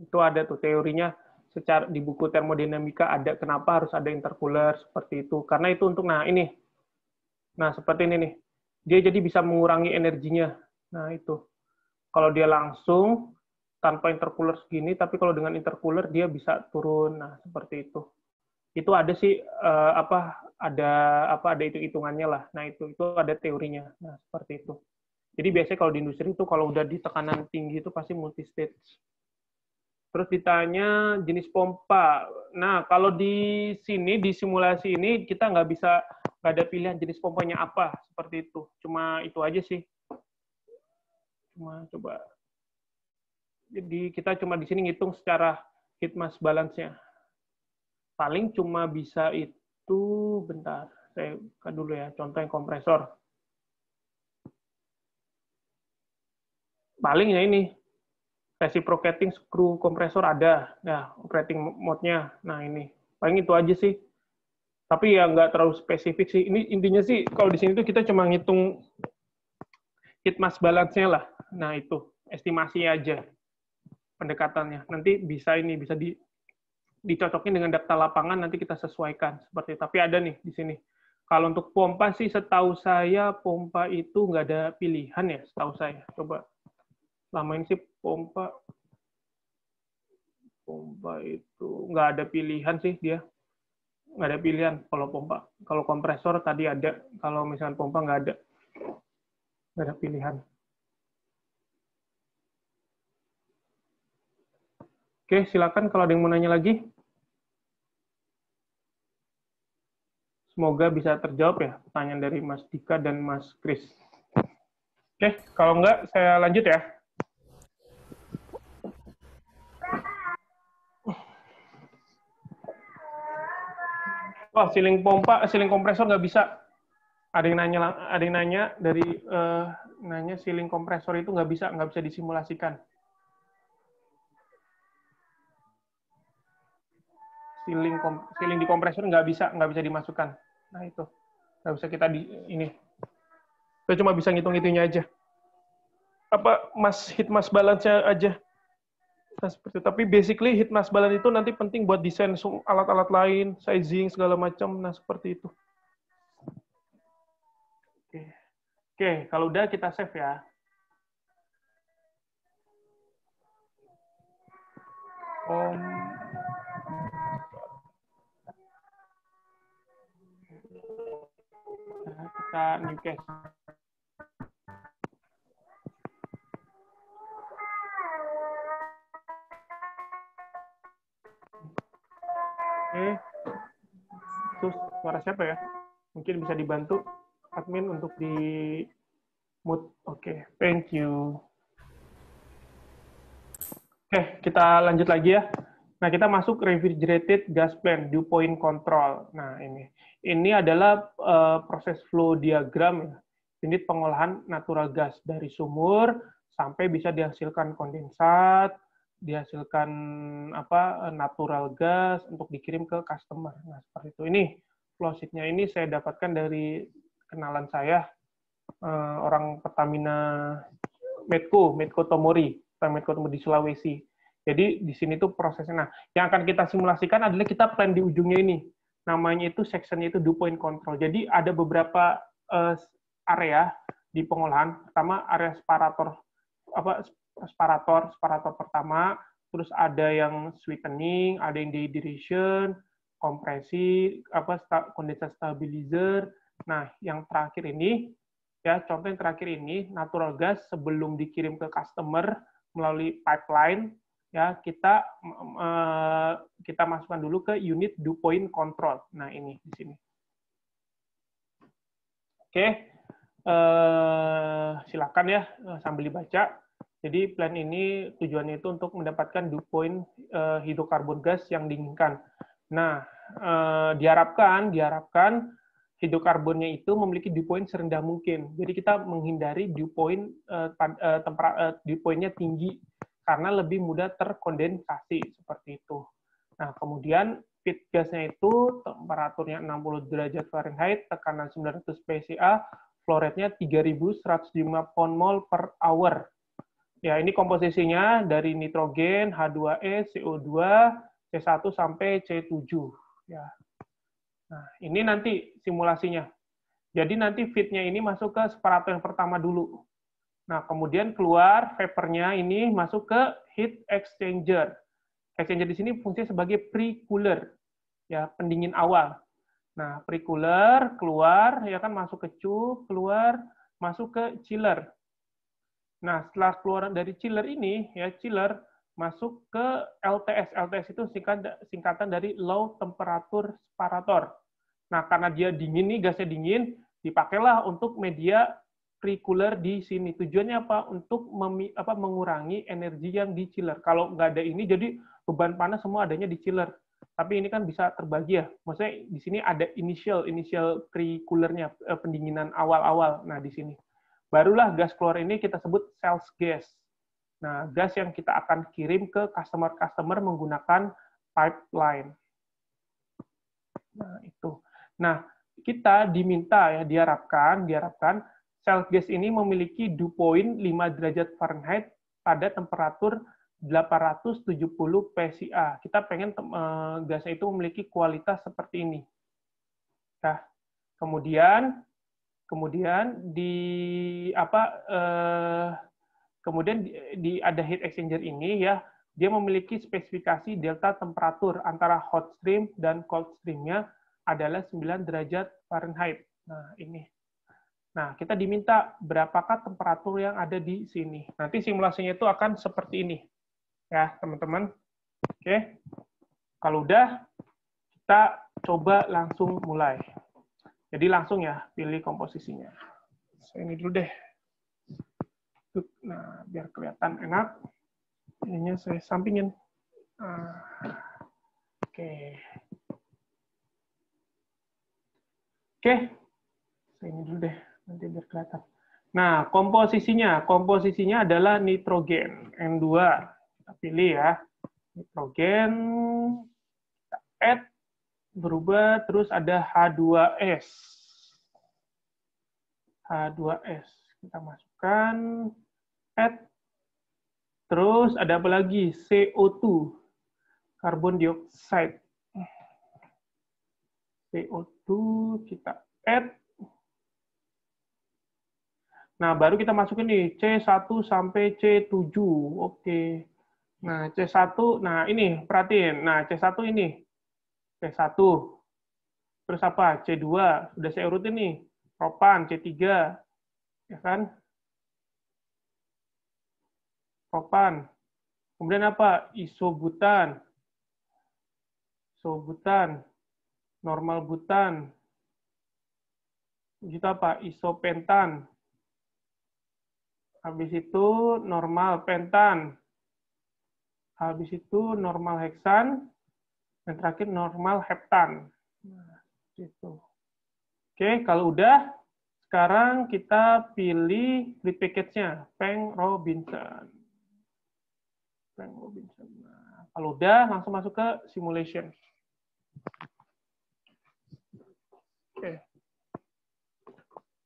itu ada tuh teorinya secara di buku termodinamika ada kenapa harus ada intercooler seperti itu karena itu untuk nah ini nah seperti ini nih dia jadi bisa mengurangi energinya Nah, itu. Kalau dia langsung tanpa intercooler segini, tapi kalau dengan intercooler dia bisa turun. Nah, seperti itu. Itu ada sih uh, apa ada apa ada itu hitungannya lah. Nah, itu itu ada teorinya. Nah, seperti itu. Jadi biasanya kalau di industri itu kalau udah di tekanan tinggi itu pasti multistage Terus ditanya jenis pompa. Nah, kalau di sini, di simulasi ini, kita nggak bisa, nggak ada pilihan jenis pompanya apa, seperti itu. Cuma itu aja sih cuma coba jadi kita cuma di sini ngitung secara hit mass balance-nya. Paling cuma bisa itu bentar. Saya buka dulu ya contoh yang kompresor. Paling ya ini reciprocating screw kompresor ada. Nah, operating mode-nya. Nah, ini. Paling itu aja sih. Tapi ya nggak terlalu spesifik sih. Ini intinya sih kalau di sini tuh kita cuma ngitung heat mass balance-nya lah. Nah, itu estimasi aja pendekatannya. Nanti bisa ini bisa di dicocokin dengan data lapangan nanti kita sesuaikan seperti tapi ada nih di sini. Kalau untuk pompa sih setahu saya pompa itu nggak ada pilihan ya setahu saya. Coba lama ini sih pompa pompa itu nggak ada pilihan sih dia nggak ada pilihan kalau pompa kalau kompresor tadi ada kalau misalnya pompa nggak ada Gak ada pilihan. Oke, silakan kalau ada yang mau nanya lagi. Semoga bisa terjawab ya pertanyaan dari Mas Dika dan Mas Kris. Oke, kalau enggak saya lanjut ya. Wah, siling pompa, siling kompresor nggak bisa ada yang nanya ada yang nanya dari uh, nanya ceiling kompresor itu nggak bisa nggak bisa disimulasikan ceiling kom, di kompresor nggak bisa nggak bisa dimasukkan nah itu nggak bisa kita di ini kita cuma bisa ngitung itunya aja apa mas hit mas balance nya aja nah, seperti itu. tapi basically hit mas balance itu nanti penting buat desain alat-alat lain sizing segala macam nah seperti itu Oke, kalau udah kita save ya. Om. kita new case. Oke. Hmm. Terus suara siapa ya? Mungkin bisa dibantu admin untuk di mute. Oke, okay, thank you. Oke, okay, kita lanjut lagi ya. Nah, kita masuk refrigerated gas plant, dew point control. Nah, ini. Ini adalah uh, proses flow diagram, ya. unit pengolahan natural gas dari sumur sampai bisa dihasilkan kondensat, dihasilkan apa natural gas untuk dikirim ke customer. Nah, seperti itu. Ini flow sheet-nya ini saya dapatkan dari kenalan saya uh, orang Pertamina Medco, Medco Tomori, Pertamina Medco Tomori di Sulawesi. Jadi di sini tuh prosesnya. Nah, yang akan kita simulasikan adalah kita plan di ujungnya ini. Namanya itu sectionnya itu do point control. Jadi ada beberapa uh, area di pengolahan. Pertama area separator apa separator, separator pertama, terus ada yang sweetening, ada yang dehydration, kompresi, apa kondensat stabilizer, Nah, yang terakhir ini, ya contoh yang terakhir ini, natural gas sebelum dikirim ke customer melalui pipeline, ya kita mm, eh, kita masukkan dulu ke unit dew point control. Nah, ini di sini. Oke, eh, silakan ya eh, sambil dibaca. Jadi plan ini tujuannya itu untuk mendapatkan dew point eh, hidrokarbon gas yang diinginkan. Nah, eh, diharapkan diharapkan hidrokarbonnya itu memiliki dew point serendah mungkin. Jadi kita menghindari dew point uh, tempera, uh, dew pointnya tinggi karena lebih mudah terkondensasi seperti itu. Nah, kemudian pit gasnya itu temperaturnya 60 derajat Fahrenheit, tekanan 900 PSI, flow rate-nya 3105 pound mol per hour. Ya, ini komposisinya dari nitrogen, H2S, CO2, C1 sampai C7. Ya, Nah, ini nanti simulasinya. Jadi nanti fitnya ini masuk ke separator yang pertama dulu. Nah, kemudian keluar vapornya ini masuk ke heat exchanger. Exchanger di sini fungsinya sebagai pre-cooler, ya pendingin awal. Nah, pre-cooler keluar, ya kan masuk ke cup keluar, masuk ke chiller. Nah, setelah keluar dari chiller ini, ya chiller masuk ke LTS. LTS itu singkatan dari low temperature separator. Nah, karena dia dingin nih, gasnya dingin, dipakailah untuk media cooler di sini. Tujuannya apa? Untuk apa, mengurangi energi yang di chiller. Kalau nggak ada ini, jadi beban panas semua adanya di chiller. Tapi ini kan bisa terbagi ya. Maksudnya di sini ada initial, initial pre-coolernya, eh, pendinginan awal-awal. Nah, di sini. Barulah gas keluar ini kita sebut sales gas. Nah, gas yang kita akan kirim ke customer-customer menggunakan pipeline. Nah, itu. Nah, kita diminta ya diharapkan diharapkan self gas ini memiliki dew point 5 derajat Fahrenheit pada temperatur 870 PSI. Kita pengen eh, gas gasnya itu memiliki kualitas seperti ini. Nah, kemudian kemudian di apa eh, kemudian di, di ada heat exchanger ini ya dia memiliki spesifikasi delta temperatur antara hot stream dan cold streamnya adalah 9 derajat Fahrenheit. Nah, ini. Nah, kita diminta berapakah temperatur yang ada di sini. Nanti simulasinya itu akan seperti ini. Ya, teman-teman. Oke. Kalau udah, kita coba langsung mulai. Jadi langsung ya, pilih komposisinya. Saya ini dulu deh. Nah, biar kelihatan enak. Ininya saya sampingin. Ah, oke. Okay. Oke, saya ini dulu deh, nanti biar kelihatan. Nah, komposisinya, komposisinya adalah nitrogen N2. Kita pilih ya, nitrogen, kita add, berubah, terus ada H2S. H2S, kita masukkan, add, terus ada apa lagi? CO2, karbon dioksida. CO2 itu kita add. Nah, baru kita masukin nih C1 sampai C7. Oke. Nah, C1, nah ini perhatiin. Nah, C1 ini. C1. Terus apa? C2. Sudah saya urutin ini. Propan, C3. Ya kan? Propan. Kemudian apa? Isobutan. Isobutan normal butan, itu apa? Isopentan. Habis itu normal pentan. Habis itu normal heksan. Dan terakhir normal heptan. Nah, gitu. Oke, kalau udah, sekarang kita pilih lead package-nya, Peng Robinson. Peng Robinson. Nah, kalau udah, langsung masuk ke simulation.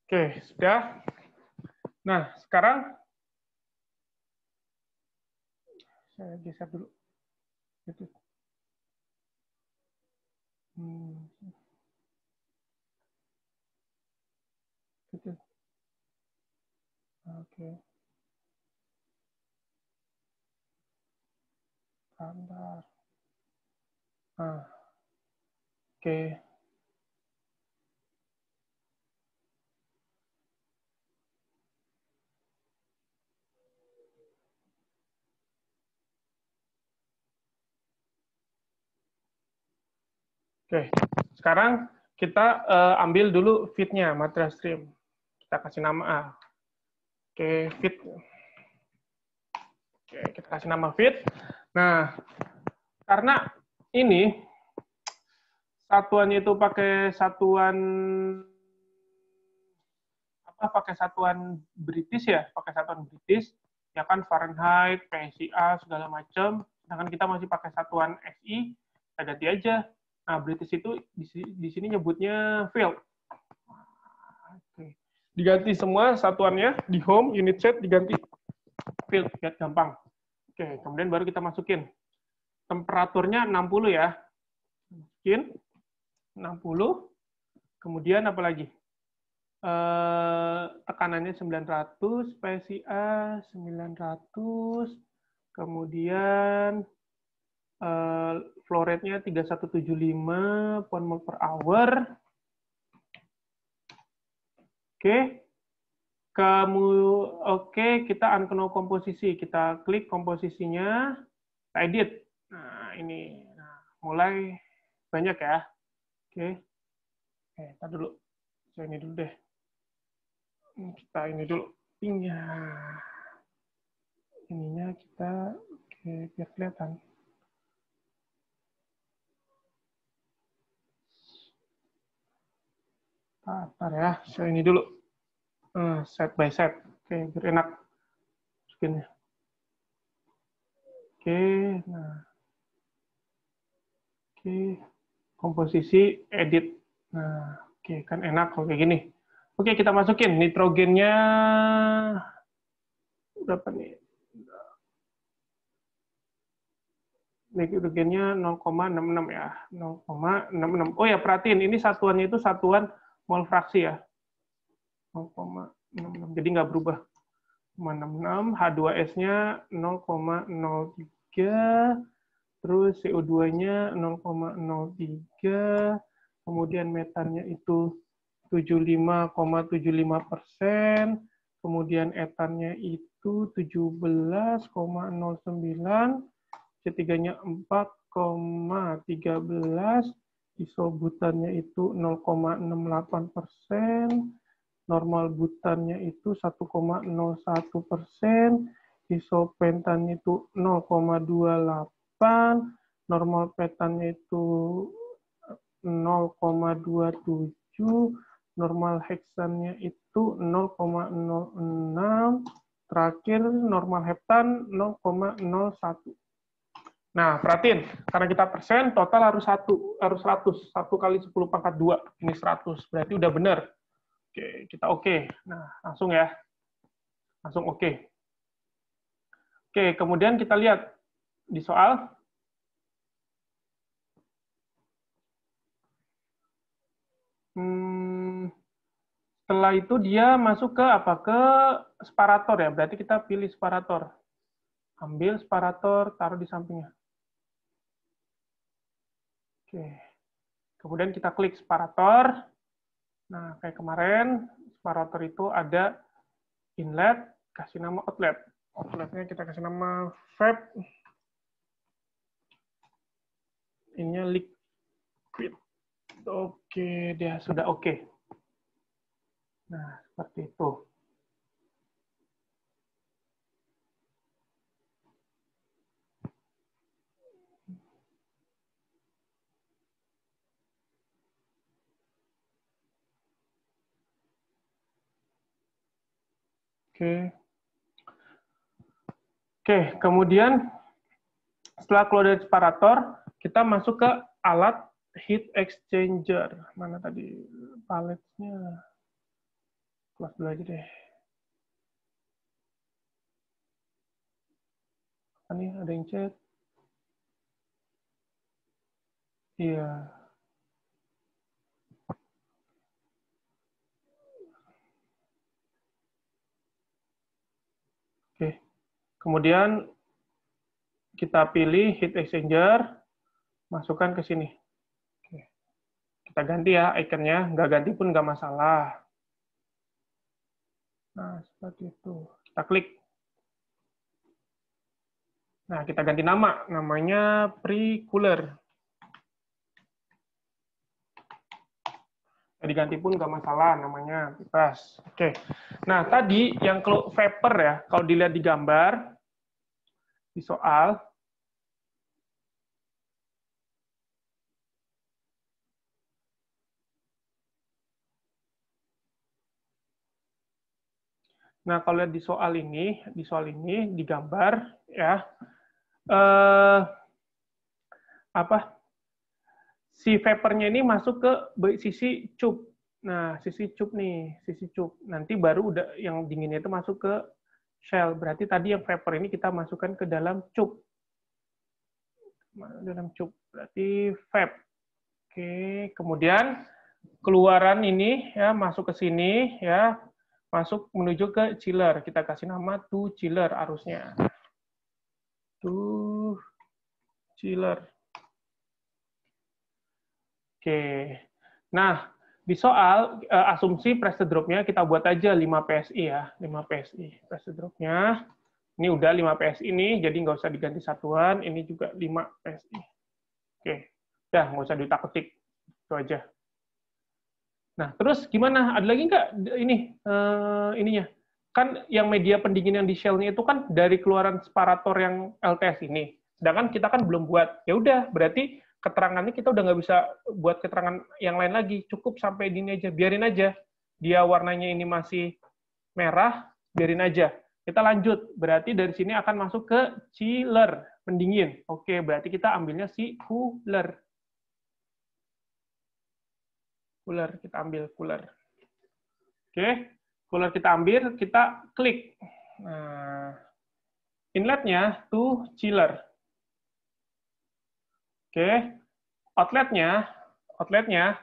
Oke, sudah. Nah, sekarang saya geser dulu. Itu. Hmm. Itu. Oke. Tambah. Ah. Oke. Oke, sekarang kita uh, ambil dulu fitnya material stream. Kita kasih nama A. Oke, fit. Oke, kita kasih nama fit. Nah, karena ini satuannya itu pakai satuan apa pakai satuan British ya, pakai satuan British ya kan Fahrenheit, Psi, segala macam. Sedangkan kita masih pakai satuan SI, kita ganti aja Nah, British itu di, di sini nyebutnya field. Oke. Diganti semua satuannya di home, unit set diganti field, biar ya, gampang. Oke, kemudian baru kita masukin. Temperaturnya 60 ya. Mungkin 60. Kemudian apa lagi? Eh, tekanannya 900, PSI 900. Kemudian Eh, flow rate-nya 3175 pound mole per hour. Oke. Okay. Kamu oke, okay, kita unknow komposisi. Kita klik komposisinya, edit. Nah, ini nah, mulai banyak ya. Oke. Okay. Eh, kita dulu. Saya ini dulu deh. Hmm, kita ini dulu pingnya. Ininya kita oke okay, biar kelihatan. Ah, ntar ya, saya ini dulu. Eh, set by set. Oke, biar enak. Masukinnya. Oke, nah. Oke, komposisi, edit. Nah, oke, kan enak kalau kayak gini. Oke, kita masukin nitrogennya berapa nih? nitrogennya 0,66 ya, 0,66. Oh ya, perhatiin ini satuannya itu satuan mol fraksi ya. 0,66. Jadi nggak berubah. 66 H2S-nya 0,03. Terus CO2-nya 0,03. Kemudian metannya itu 75,75 persen. Kemudian etannya itu 17,09. C3-nya 4,13 ISO itu 0,68 persen, normal butannya itu 1,01 persen, ISO itu 0,28, normal petannya itu 0,27, eh, normal heksannya itu 0,06, terakhir normal heptan 0,01. Nah, perhatiin, karena kita persen, total harus satu harus 100. 1 kali 10 pangkat 2, ini 100. Berarti udah benar. Oke, kita oke. Okay. Nah, langsung ya. Langsung oke. Okay. Oke, kemudian kita lihat di soal. Hmm, setelah itu dia masuk ke apa? Ke separator ya. Berarti kita pilih separator ambil separator, taruh di sampingnya. Oke. Kemudian kita klik separator. Nah, kayak kemarin, separator itu ada inlet, kasih nama outlet. Outletnya kita kasih nama vape. Ini liquid. Oke, dia sudah oke. Okay. Nah, seperti itu. Oke. Oke, kemudian setelah keluar dari separator, kita masuk ke alat heat exchanger. Mana tadi paletnya? Kelas dulu deh. Ini ada yang chat? Iya. Yeah. Kemudian kita pilih heat exchanger, masukkan ke sini. Kita ganti ya ikonnya, nggak ganti pun nggak masalah. Nah, seperti itu. Kita klik. Nah, kita ganti nama. Namanya pre-cooler. Nah, diganti pun nggak masalah namanya bebas. Oke. Nah, tadi yang vapor ya, kalau dilihat di gambar di soal Nah, kalau lihat di soal ini, di soal ini di gambar ya eh apa? Si vapornya ini masuk ke sisi cup. Nah, sisi cup nih, sisi cup. Nanti baru udah yang dinginnya itu masuk ke shell. Berarti tadi yang vapor ini kita masukkan ke dalam cup. Dalam cup. Berarti vap, Oke, kemudian keluaran ini ya masuk ke sini ya, masuk menuju ke chiller. Kita kasih nama to chiller arusnya. To chiller. Oke. Nah, di soal uh, asumsi pressure dropnya kita buat aja 5 PSI ya, 5 PSI pressure dropnya Ini udah 5 PSI ini, jadi nggak usah diganti satuan, ini juga 5 PSI. Oke, udah nggak usah diutak-ketik, itu aja. Nah, terus gimana? Ada lagi nggak ini uh, ininya? Kan yang media pendingin yang di shell-nya itu kan dari keluaran separator yang LTS ini. Sedangkan kita kan belum buat. Ya udah, berarti keterangannya kita udah nggak bisa buat keterangan yang lain lagi. Cukup sampai di ini aja. Biarin aja. Dia warnanya ini masih merah, biarin aja. Kita lanjut. Berarti dari sini akan masuk ke chiller, pendingin. Oke, berarti kita ambilnya si cooler. Cooler, kita ambil cooler. Oke, cooler kita ambil, kita klik. Nah, inletnya to chiller. Oke. Outletnya, outletnya,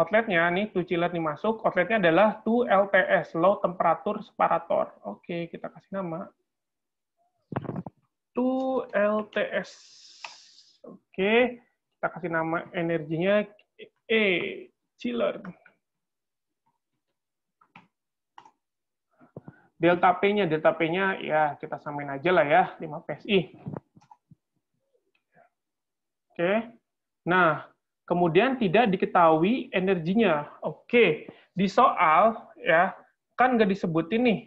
outletnya nih cilat nih masuk. Outletnya adalah 2 LTS low temperature separator. Oke, kita kasih nama 2 LTS. Oke, kita kasih nama energinya E chiller. Delta P-nya, delta P-nya ya kita samain aja lah ya, 5 PSI. Oke. Okay. Nah, kemudian tidak diketahui energinya. Oke, okay. di soal ya kan nggak disebutin nih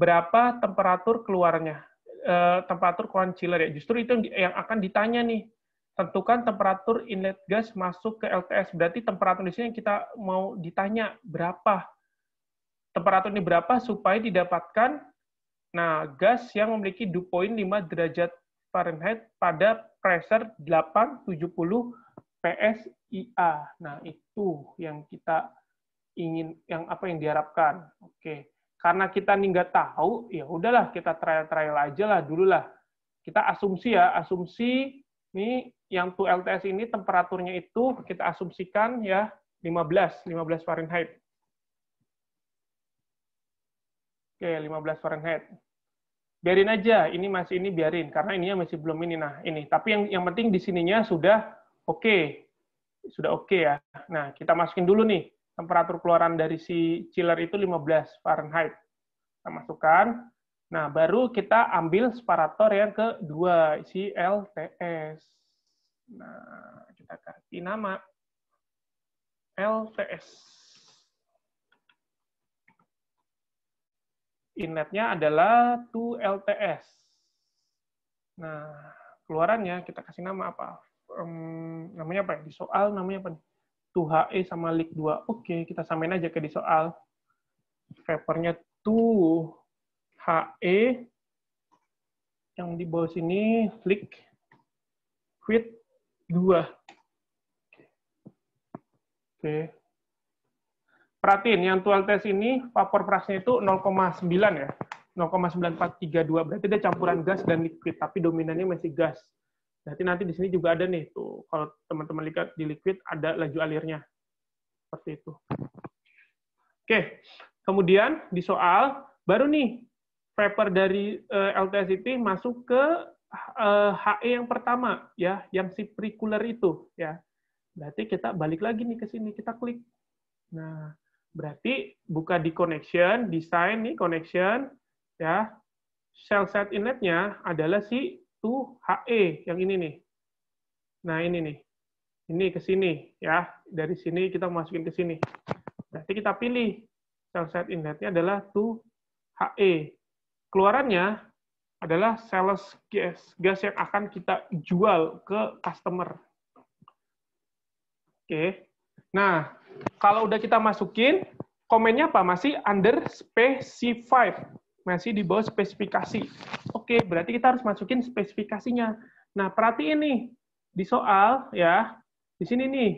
berapa temperatur keluarnya, e, temperatur keluaran chiller ya. Justru itu yang akan ditanya nih. Tentukan temperatur inlet gas masuk ke LTS. Berarti temperatur di sini yang kita mau ditanya berapa. Temperatur ini berapa supaya didapatkan nah gas yang memiliki dew point 5 derajat Fahrenheit pada pressure 870 PSIA. Nah, itu yang kita ingin yang apa yang diharapkan. Oke. Karena kita nih nggak tahu, ya udahlah kita trial-trial aja lah dulu lah. Kita asumsi ya, asumsi nih yang 2 LTS ini temperaturnya itu kita asumsikan ya 15, 15 Fahrenheit. Oke, 15 Fahrenheit biarin aja ini masih ini biarin karena ininya masih belum ini nah ini tapi yang yang penting di sininya sudah oke okay. sudah oke okay ya nah kita masukin dulu nih temperatur keluaran dari si chiller itu 15 Fahrenheit kita masukkan nah baru kita ambil separator yang kedua si LTS nah kita kasih nama LTS inletnya adalah 2LTS. Nah, keluarannya kita kasih nama apa? Um, namanya apa ya? Di soal namanya apa nih? 2HE sama lik 2. Oke, kita samain aja ke di soal. Vapornya 2HE yang di bawah sini lik quit 2. Oke. Perhatiin yang tual tes ini vapor fraksinya itu 0,9 ya. 0,9432 berarti dia campuran gas dan liquid tapi dominannya masih gas. Berarti nanti di sini juga ada nih tuh kalau teman-teman lihat di liquid ada laju alirnya. Seperti itu. Oke. Kemudian di soal baru nih paper dari uh, itu masuk ke uh, eh, HE yang pertama ya, yang si prekuler itu ya. Berarti kita balik lagi nih ke sini, kita klik. Nah, Berarti buka di connection, design nih connection, ya. Shell set inletnya adalah si 2HE yang ini nih. Nah, ini nih. Ini ke sini ya. Dari sini kita masukin ke sini. Berarti kita pilih shell set inletnya adalah 2HE. Keluarannya adalah sales gas, gas yang akan kita jual ke customer. Oke. Nah, kalau udah kita masukin, komennya apa? Masih under specified. Masih di bawah spesifikasi. Oke, berarti kita harus masukin spesifikasinya. Nah, perhatiin nih. Di soal, ya. Di sini nih.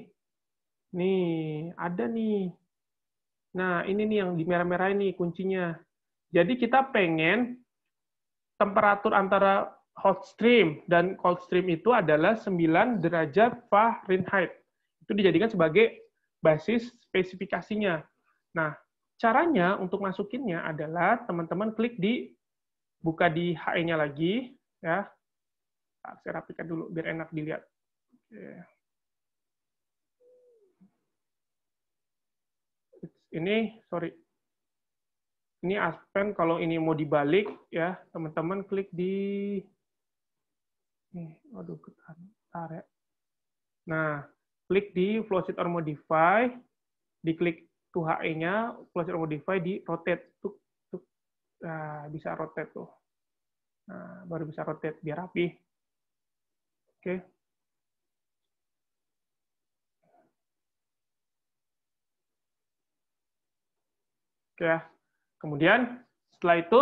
Nih, ada nih. Nah, ini nih yang di merah-merah ini kuncinya. Jadi kita pengen temperatur antara hot stream dan cold stream itu adalah 9 derajat Fahrenheit. Itu dijadikan sebagai basis spesifikasinya. Nah, caranya untuk masukinnya adalah teman-teman klik di buka di HE-nya lagi ya. Ah, saya rapikan dulu biar enak dilihat. Ini sorry. Ini Aspen kalau ini mau dibalik ya, teman-teman klik di nih, aduh ketarik. Nah, Klik di flowsheet or modify, diklik to HE-nya, flowsheet or modify di rotate. Tuk, tuk. Nah, bisa rotate tuh. Nah, baru bisa rotate biar rapi. Oke. Okay. Oke ya. Kemudian setelah itu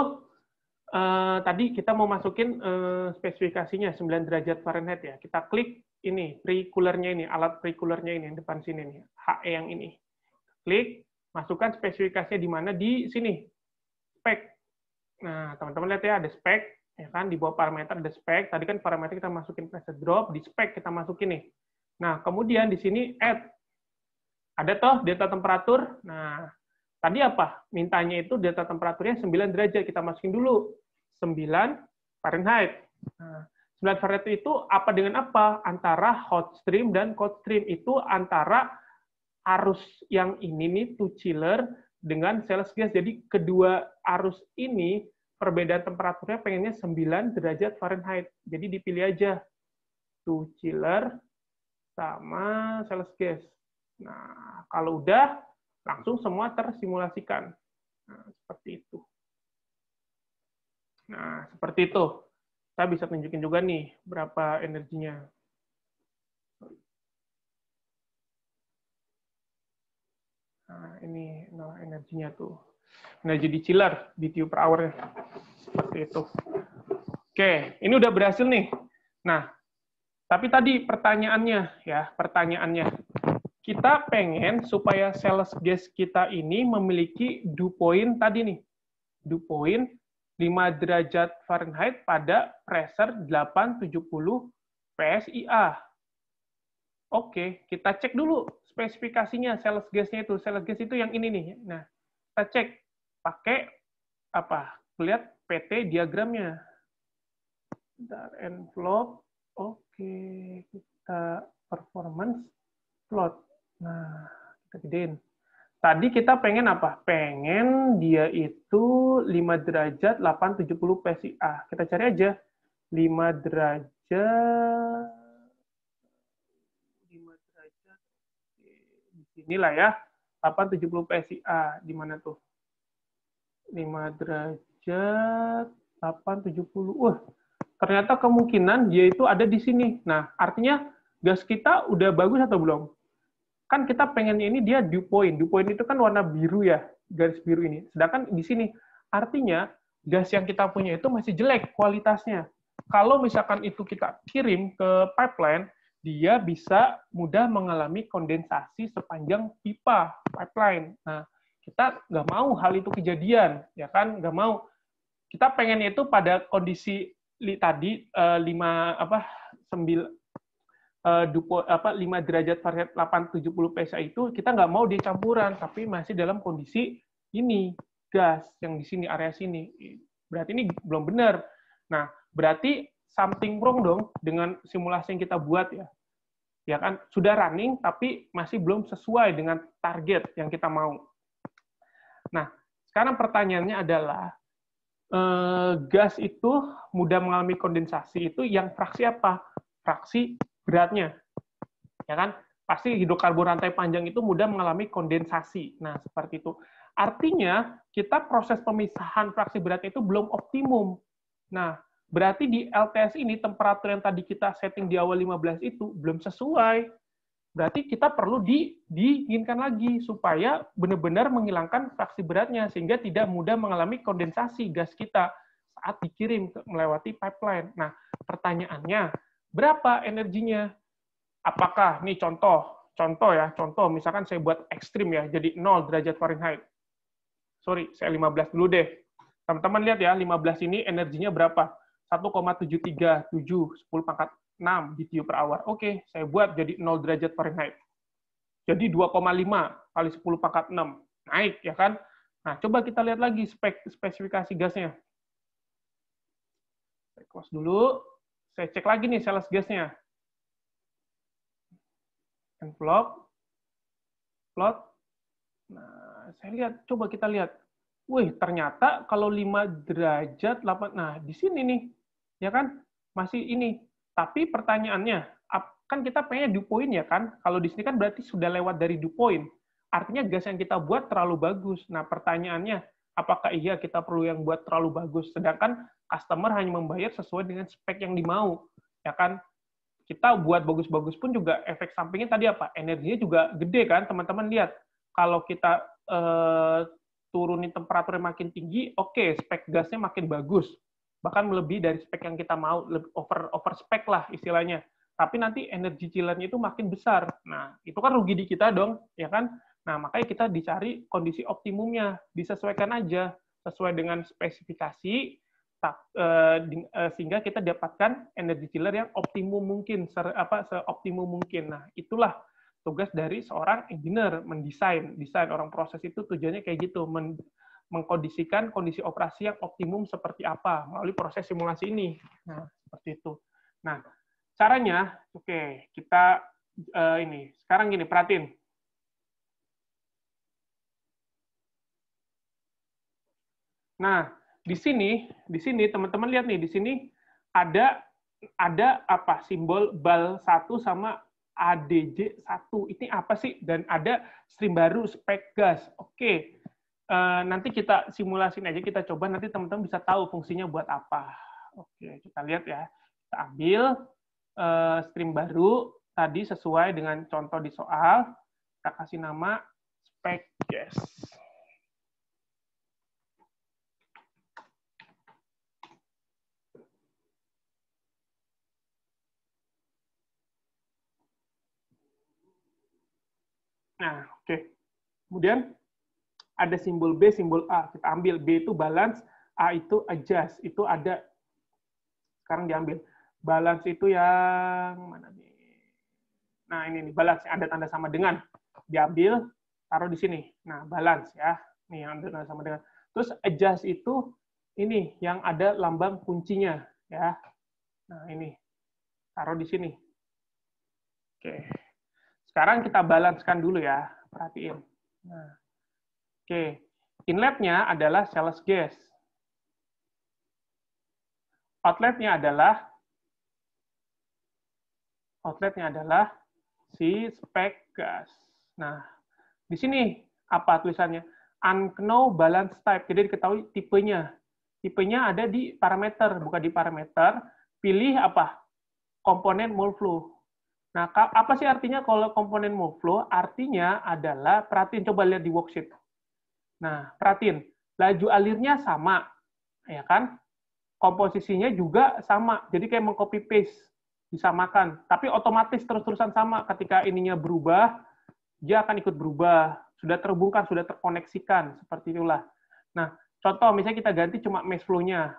uh, tadi kita mau masukin uh, spesifikasinya 9 derajat Fahrenheit ya. Kita klik ini pre ini, alat pre ini yang depan sini nih, HE yang ini. Klik, masukkan spesifikasinya di mana di sini. Spek. Nah, teman-teman lihat ya ada spek ya kan di bawah parameter ada spek. Tadi kan parameter kita masukin preset drop, di spek kita masukin nih. Nah, kemudian di sini add. Ada toh data temperatur. Nah, tadi apa? Mintanya itu data temperaturnya 9 derajat kita masukin dulu. 9 Fahrenheit. Nah, 9 Fahrenheit itu apa dengan apa? Antara hot stream dan cold stream itu antara arus yang ini nih to chiller dengan sales gas. Jadi kedua arus ini perbedaan temperaturnya pengennya 9 derajat Fahrenheit. Jadi dipilih aja To chiller sama sales gas. Nah, kalau udah langsung semua tersimulasikan. Nah, seperti itu. Nah, seperti itu kita bisa tunjukin juga nih berapa energinya. Nah, ini nah, energinya tuh. Energi di chiller, di tiup per hour Seperti itu. Oke, ini udah berhasil nih. Nah, tapi tadi pertanyaannya ya, pertanyaannya. Kita pengen supaya sales gas kita ini memiliki dew tadi nih. Dew 5 derajat Fahrenheit pada pressure 870 PSIA. Oke, kita cek dulu spesifikasinya sales gasnya itu. Sales gas itu yang ini nih. Nah, kita cek pakai apa? Lihat PT diagramnya. Bentar, envelope. Oke, kita performance plot. Nah, kita gedein. Tadi kita pengen apa? Pengen dia itu 5 derajat 870 PSI. Kita cari aja. 5 derajat 5 derajat di sinilah ya 870 PSIA di mana tuh 5 derajat 870 uh ternyata kemungkinan dia itu ada di sini nah artinya gas kita udah bagus atau belum kan kita pengen ini dia dew point. Dew point itu kan warna biru ya, garis biru ini. Sedangkan di sini artinya gas yang kita punya itu masih jelek kualitasnya. Kalau misalkan itu kita kirim ke pipeline, dia bisa mudah mengalami kondensasi sepanjang pipa pipeline. Nah, kita nggak mau hal itu kejadian, ya kan? Nggak mau. Kita pengen itu pada kondisi li, tadi eh, lima apa sembil uh, apa 5 derajat Fahrenheit 870 PSI itu kita nggak mau dicampuran tapi masih dalam kondisi ini gas yang di sini area sini. Berarti ini belum benar. Nah, berarti something wrong dong dengan simulasi yang kita buat ya. Ya kan sudah running tapi masih belum sesuai dengan target yang kita mau. Nah, sekarang pertanyaannya adalah eh, gas itu mudah mengalami kondensasi itu yang fraksi apa? Fraksi beratnya. Ya kan? Pasti hidrokarbon rantai panjang itu mudah mengalami kondensasi. Nah, seperti itu. Artinya, kita proses pemisahan fraksi berat itu belum optimum. Nah, berarti di LTS ini temperatur yang tadi kita setting di awal 15 itu belum sesuai. Berarti kita perlu di, diinginkan lagi supaya benar-benar menghilangkan fraksi beratnya sehingga tidak mudah mengalami kondensasi gas kita saat dikirim melewati pipeline. Nah, pertanyaannya, berapa energinya? Apakah nih contoh, contoh ya, contoh misalkan saya buat ekstrim ya, jadi 0 derajat Fahrenheit. Sorry, saya 15 dulu deh. Teman-teman lihat ya, 15 ini energinya berapa? 1,737 10 pangkat 6 BTU per hour. Oke, saya buat jadi 0 derajat Fahrenheit. Jadi 2,5 kali 10 pangkat 6. Naik, ya kan? Nah, coba kita lihat lagi spek, spesifikasi gasnya. Saya close dulu. Saya cek lagi nih sales gasnya. Envelope, plot. Nah, saya lihat, coba kita lihat. Wih, ternyata kalau 5 derajat 8 nah di sini nih. Ya kan? Masih ini. Tapi pertanyaannya, kan kita pengen dew point ya kan? Kalau di sini kan berarti sudah lewat dari dew point. Artinya gas yang kita buat terlalu bagus. Nah, pertanyaannya, apakah iya kita perlu yang buat terlalu bagus sedangkan customer hanya membayar sesuai dengan spek yang dimau ya kan kita buat bagus-bagus pun juga efek sampingnya tadi apa energinya juga gede kan teman-teman lihat kalau kita eh, turunin temperaturnya makin tinggi oke okay, spek gasnya makin bagus bahkan melebihi dari spek yang kita mau over over spek lah istilahnya tapi nanti energi cilannya itu makin besar nah itu kan rugi di kita dong ya kan Nah, makanya kita dicari kondisi optimumnya, disesuaikan aja sesuai dengan spesifikasi eh, eh, sehingga kita dapatkan energi chiller yang optimum mungkin, ser, apa seoptimum mungkin. Nah, itulah tugas dari seorang engineer mendesain, desain orang proses itu tujuannya kayak gitu, men, mengkondisikan kondisi operasi yang optimum seperti apa melalui proses simulasi ini. Nah, seperti itu. Nah, caranya, oke, okay, kita eh, ini sekarang gini perhatiin Nah, di sini, di sini teman-teman lihat nih, di sini ada ada apa simbol bal 1 sama ADJ 1. Ini apa sih? Dan ada stream baru spek gas. Oke. Uh, nanti kita simulasin aja, kita coba nanti teman-teman bisa tahu fungsinya buat apa. Oke, kita lihat ya. Kita ambil uh, eh, stream baru tadi sesuai dengan contoh di soal. Kita kasih nama spek gas. Nah, oke. Okay. Kemudian ada simbol B, simbol A. Kita ambil B itu balance, A itu adjust. Itu ada sekarang diambil. Balance itu yang mana nih? Nah, ini nih balance ada tanda sama dengan. Diambil, taruh di sini. Nah, balance ya. Nih yang ada tanda sama dengan. Terus adjust itu ini yang ada lambang kuncinya ya. Nah, ini. Taruh di sini. Oke. Okay. Sekarang kita balanskan dulu ya, perhatiin. Nah, Oke, okay. inletnya adalah sales gas. Outletnya adalah outletnya adalah si spek gas. Nah, di sini apa tulisannya? Unknown balance type. Jadi diketahui tipenya. Tipenya ada di parameter, bukan di parameter. Pilih apa? Komponen mole flow. Nah, apa sih artinya kalau komponen move flow? Artinya adalah, perhatiin, coba lihat di worksheet. Nah, perhatiin, laju alirnya sama, ya kan? Komposisinya juga sama, jadi kayak mengcopy paste, disamakan. Tapi otomatis terus-terusan sama, ketika ininya berubah, dia akan ikut berubah. Sudah terhubungkan, sudah terkoneksikan, seperti itulah. Nah, contoh misalnya kita ganti cuma mesh flow-nya.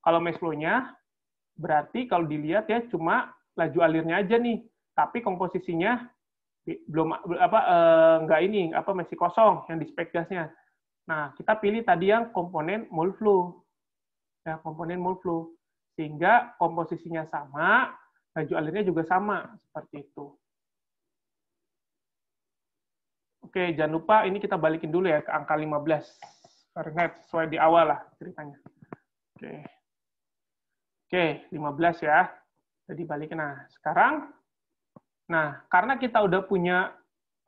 Kalau mesh flow-nya, berarti kalau dilihat ya cuma laju alirnya aja nih tapi komposisinya belum apa enggak eh, ini apa masih kosong yang di spek gasnya. Nah, kita pilih tadi yang komponen mole flow. Ya, komponen mole flow. Sehingga komposisinya sama, laju alirnya juga sama, seperti itu. Oke, jangan lupa ini kita balikin dulu ya ke angka 15 karena sesuai di awal lah ceritanya. Oke. Oke, 15 ya. Jadi balikin. Nah, sekarang Nah, karena kita udah punya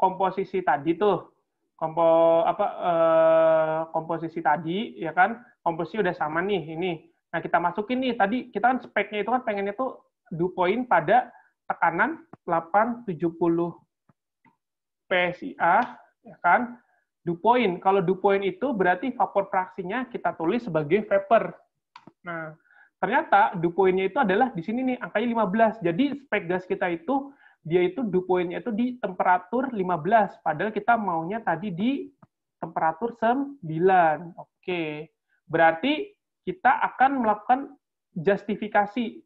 komposisi tadi tuh, kompo apa eh, komposisi tadi ya kan, komposisi udah sama nih ini. Nah, kita masukin nih tadi kita kan speknya itu kan pengennya tuh dew point pada tekanan 870 psi, ya kan. Dew point. Kalau dew point itu berarti vapor fraksinya kita tulis sebagai vapor. Nah, ternyata dew point itu adalah di sini nih angkanya 15. Jadi spek gas kita itu dia itu dew point itu di temperatur 15, padahal kita maunya tadi di temperatur 9. Oke, berarti kita akan melakukan justifikasi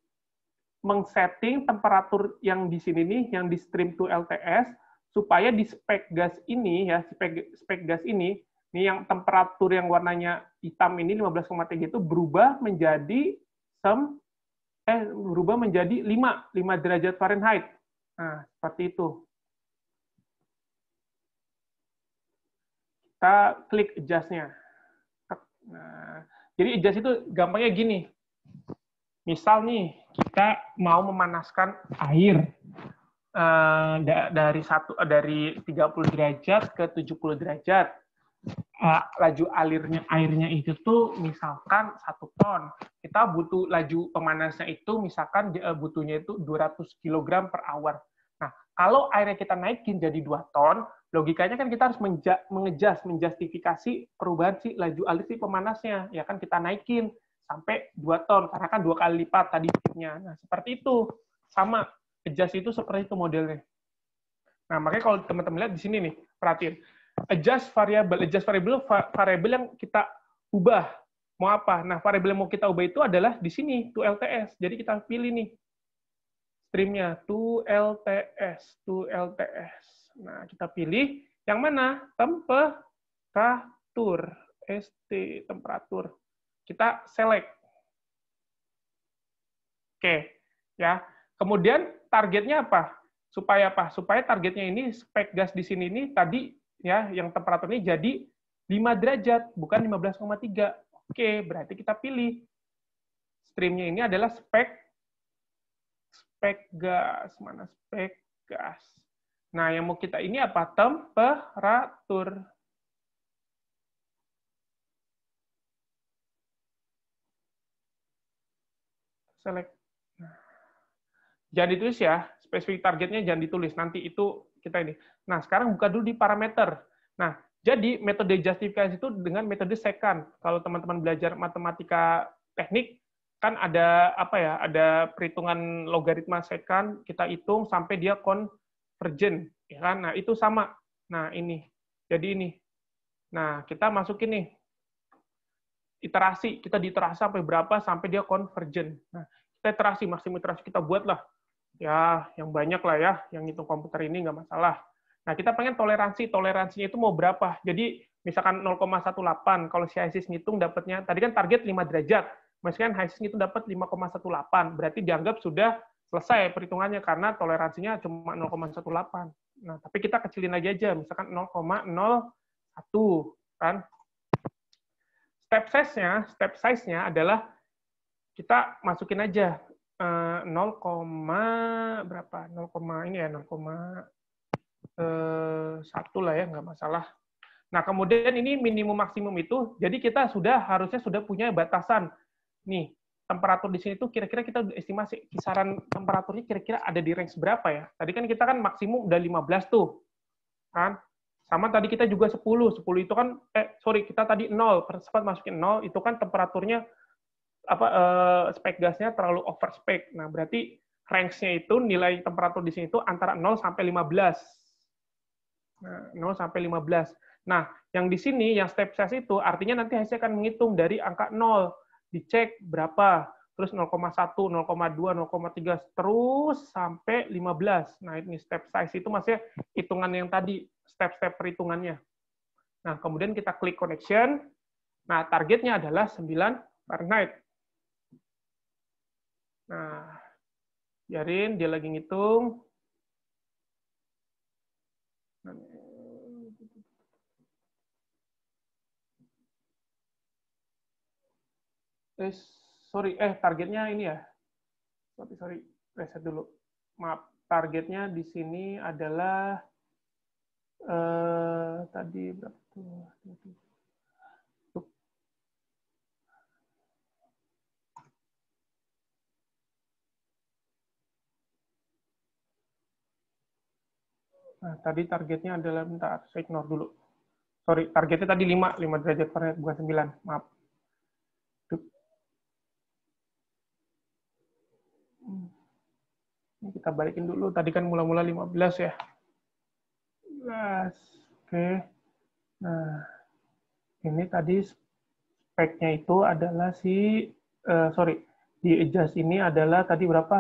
mengsetting temperatur yang di sini nih, yang di stream to LTS, supaya di spek gas ini ya, spek, spek gas ini, nih yang temperatur yang warnanya hitam ini 15,3 itu berubah menjadi sem eh berubah menjadi 5, 5 derajat Fahrenheit. Nah, seperti itu. Kita klik adjust-nya. Nah, jadi adjust itu gampangnya gini. Misal nih, kita mau memanaskan air uh, dari satu dari 30 derajat ke 70 derajat. Uh, laju alirnya airnya itu tuh misalkan satu ton. Kita butuh laju pemanasnya itu misalkan eh, butuhnya itu 200 kg per hour. Kalau airnya kita naikin jadi 2 ton, logikanya kan kita harus menja mengejas, menjustifikasi perubahan si laju alir si pemanasnya. Ya kan kita naikin sampai 2 ton, karena kan dua kali lipat tadinya. Nah, seperti itu. Sama, adjust itu seperti itu modelnya. Nah, makanya kalau teman-teman lihat di sini nih, perhatiin. Adjust variable, adjust variable variable yang kita ubah. Mau apa? Nah, variable yang mau kita ubah itu adalah di sini, to LTS. Jadi kita pilih nih, Streamnya 2LTS, 2LTS. Nah, kita pilih yang mana? Temperatur, ST, temperatur. Kita select. Oke, ya. Kemudian targetnya apa? Supaya apa? Supaya targetnya ini spek gas di sini ini tadi ya yang temperaturnya jadi 5 derajat, bukan 15,3. Oke, berarti kita pilih streamnya ini adalah spek spek gas. Mana spek gas? Nah, yang mau kita ini apa? Temperatur. Select. Nah. Jangan ditulis ya, spesifik targetnya jangan ditulis, nanti itu kita ini. Nah, sekarang buka dulu di parameter. Nah, jadi metode justifikasi itu dengan metode second. Kalau teman-teman belajar matematika teknik, kan ada apa ya ada perhitungan logaritma sekan kita hitung sampai dia konvergen ya kan nah itu sama nah ini jadi ini nah kita masukin nih iterasi kita diterasi sampai berapa sampai dia konvergen nah kita iterasi maksimum iterasi kita buatlah ya yang banyak lah ya yang hitung komputer ini nggak masalah nah kita pengen toleransi toleransinya itu mau berapa jadi misalkan 0,18 kalau si ISIS ngitung dapatnya tadi kan target 5 derajat meskipun Hisense itu dapat 5,18, berarti dianggap sudah selesai perhitungannya karena toleransinya cuma 0,18. Nah, tapi kita kecilin lagi aja, misalkan 0,01 kan. Step size-nya, step size-nya adalah kita masukin aja 0, eh, berapa? 0, ini ya 0, eh, satu lah ya, nggak masalah. Nah, kemudian ini minimum maksimum itu, jadi kita sudah harusnya sudah punya batasan nih temperatur di sini tuh kira-kira kita estimasi kisaran temperaturnya kira-kira ada di range berapa ya? Tadi kan kita kan maksimum udah 15 tuh. Kan? Sama tadi kita juga 10, 10 itu kan eh sorry, kita tadi 0, sempat masukin 0 itu kan temperaturnya apa eh, spek gasnya terlalu over spek. Nah, berarti range-nya itu nilai temperatur di sini itu antara 0 sampai 15. Nah, 0 sampai 15. Nah, yang di sini yang step size itu artinya nanti hasilnya akan menghitung dari angka 0 dicek berapa, terus 0,1, 0,2, 0,3 terus sampai 15. Nah, ini step size itu masih hitungan yang tadi, step-step perhitungannya. Nah, kemudian kita klik connection. Nah, targetnya adalah 9 Fahrenheit. Nah, biarin dia lagi ngitung. eh sorry eh targetnya ini ya sorry sorry reset dulu maaf targetnya di sini adalah eh, tadi berapa tuh Nah, tadi targetnya adalah, minta saya ignore dulu. Sorry, targetnya tadi 5, 5 derajat per bukan 9, maaf. kita balikin dulu. Tadi kan mula-mula 15 ya. 15. Oke. Nah, ini tadi speknya itu adalah si, uh, sorry, di adjust ini adalah tadi berapa?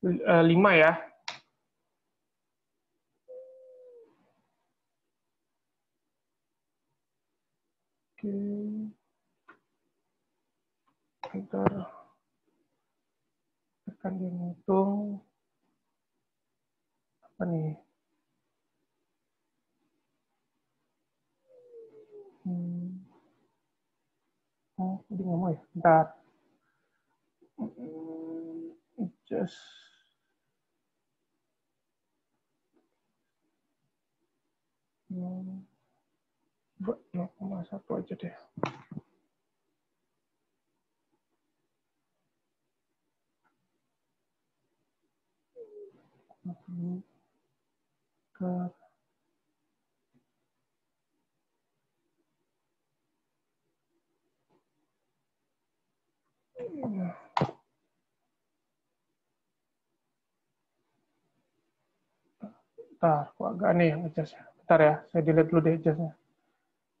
Uh, eh, 5 ya. Oke. Bentar. Akan dihitung apa nih hmm. oh jadi nggak mau ya bentar hmm, just hmm. coba ya, satu aja deh Mm-hmm. Hmm. Bentar, kok agak aneh ya ngejasnya. Bentar ya, saya dilihat dulu deh ngejasnya.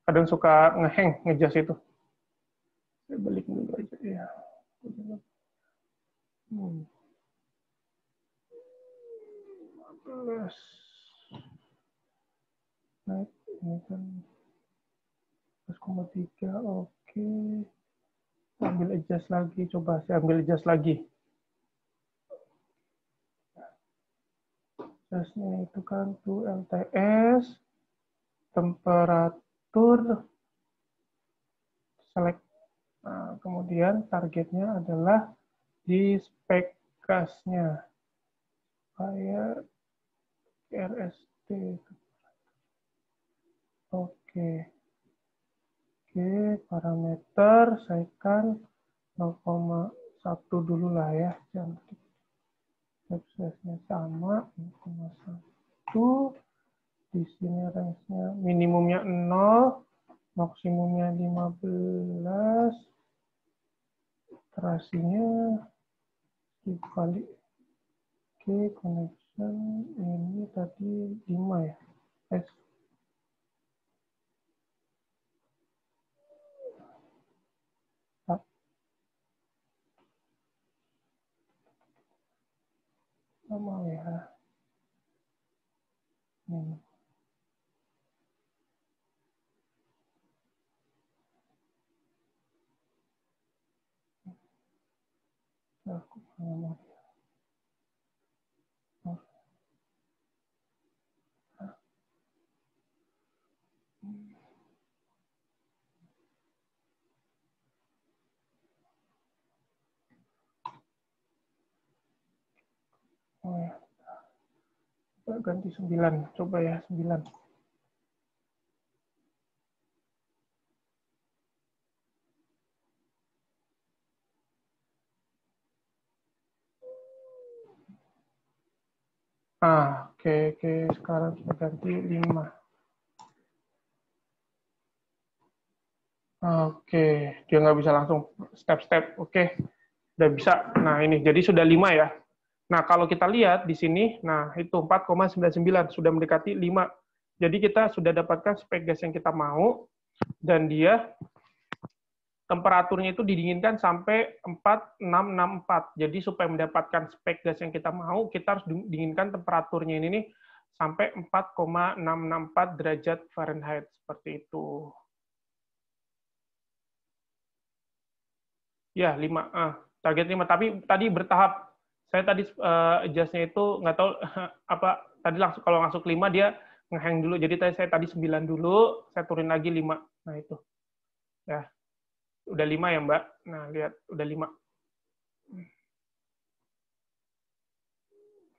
Kadang suka ngeheng ngejas itu. Saya balik dulu aja ya. Hmm naik ini kan 1,3 oke ambil adjust lagi coba saya ambil adjust lagi adjustnya itu kan 2 LTS temperatur select nah, kemudian targetnya adalah di spek gasnya supaya RST Oke. Oke, parameter saya kan 0,1 dulu lah ya. Cantik. Absesnya sama 0,1. Di sini range-nya minimumnya 0, maksimumnya 15. Terasinya dikali. Oke, connection ini tadi 5 ya. Đúng rồi hả? Ừ. Rồi, cũng là một Coba ganti 9. Coba ya 9. Ah, oke, okay, oke. Okay. Sekarang kita ganti 5. Oke, okay. dia nggak bisa langsung step-step. Oke, okay. udah bisa. Nah, ini. Jadi sudah 5 ya. Nah, kalau kita lihat di sini, nah itu 4,99 sudah mendekati 5. Jadi kita sudah dapatkan spek gas yang kita mau dan dia temperaturnya itu didinginkan sampai 4664. Jadi supaya mendapatkan spek gas yang kita mau, kita harus dinginkan temperaturnya ini nih sampai 4,664 derajat Fahrenheit seperti itu. Ya, 5 ah, target 5 tapi tadi bertahap saya tadi uh, eh, adjustnya itu nggak tahu (laughs) apa tadi langsung kalau langsung lima dia ngehang dulu. Jadi tadi saya tadi sembilan dulu, saya turun lagi lima Nah, itu. Ya. Udah lima ya, Mbak. Nah, lihat udah lima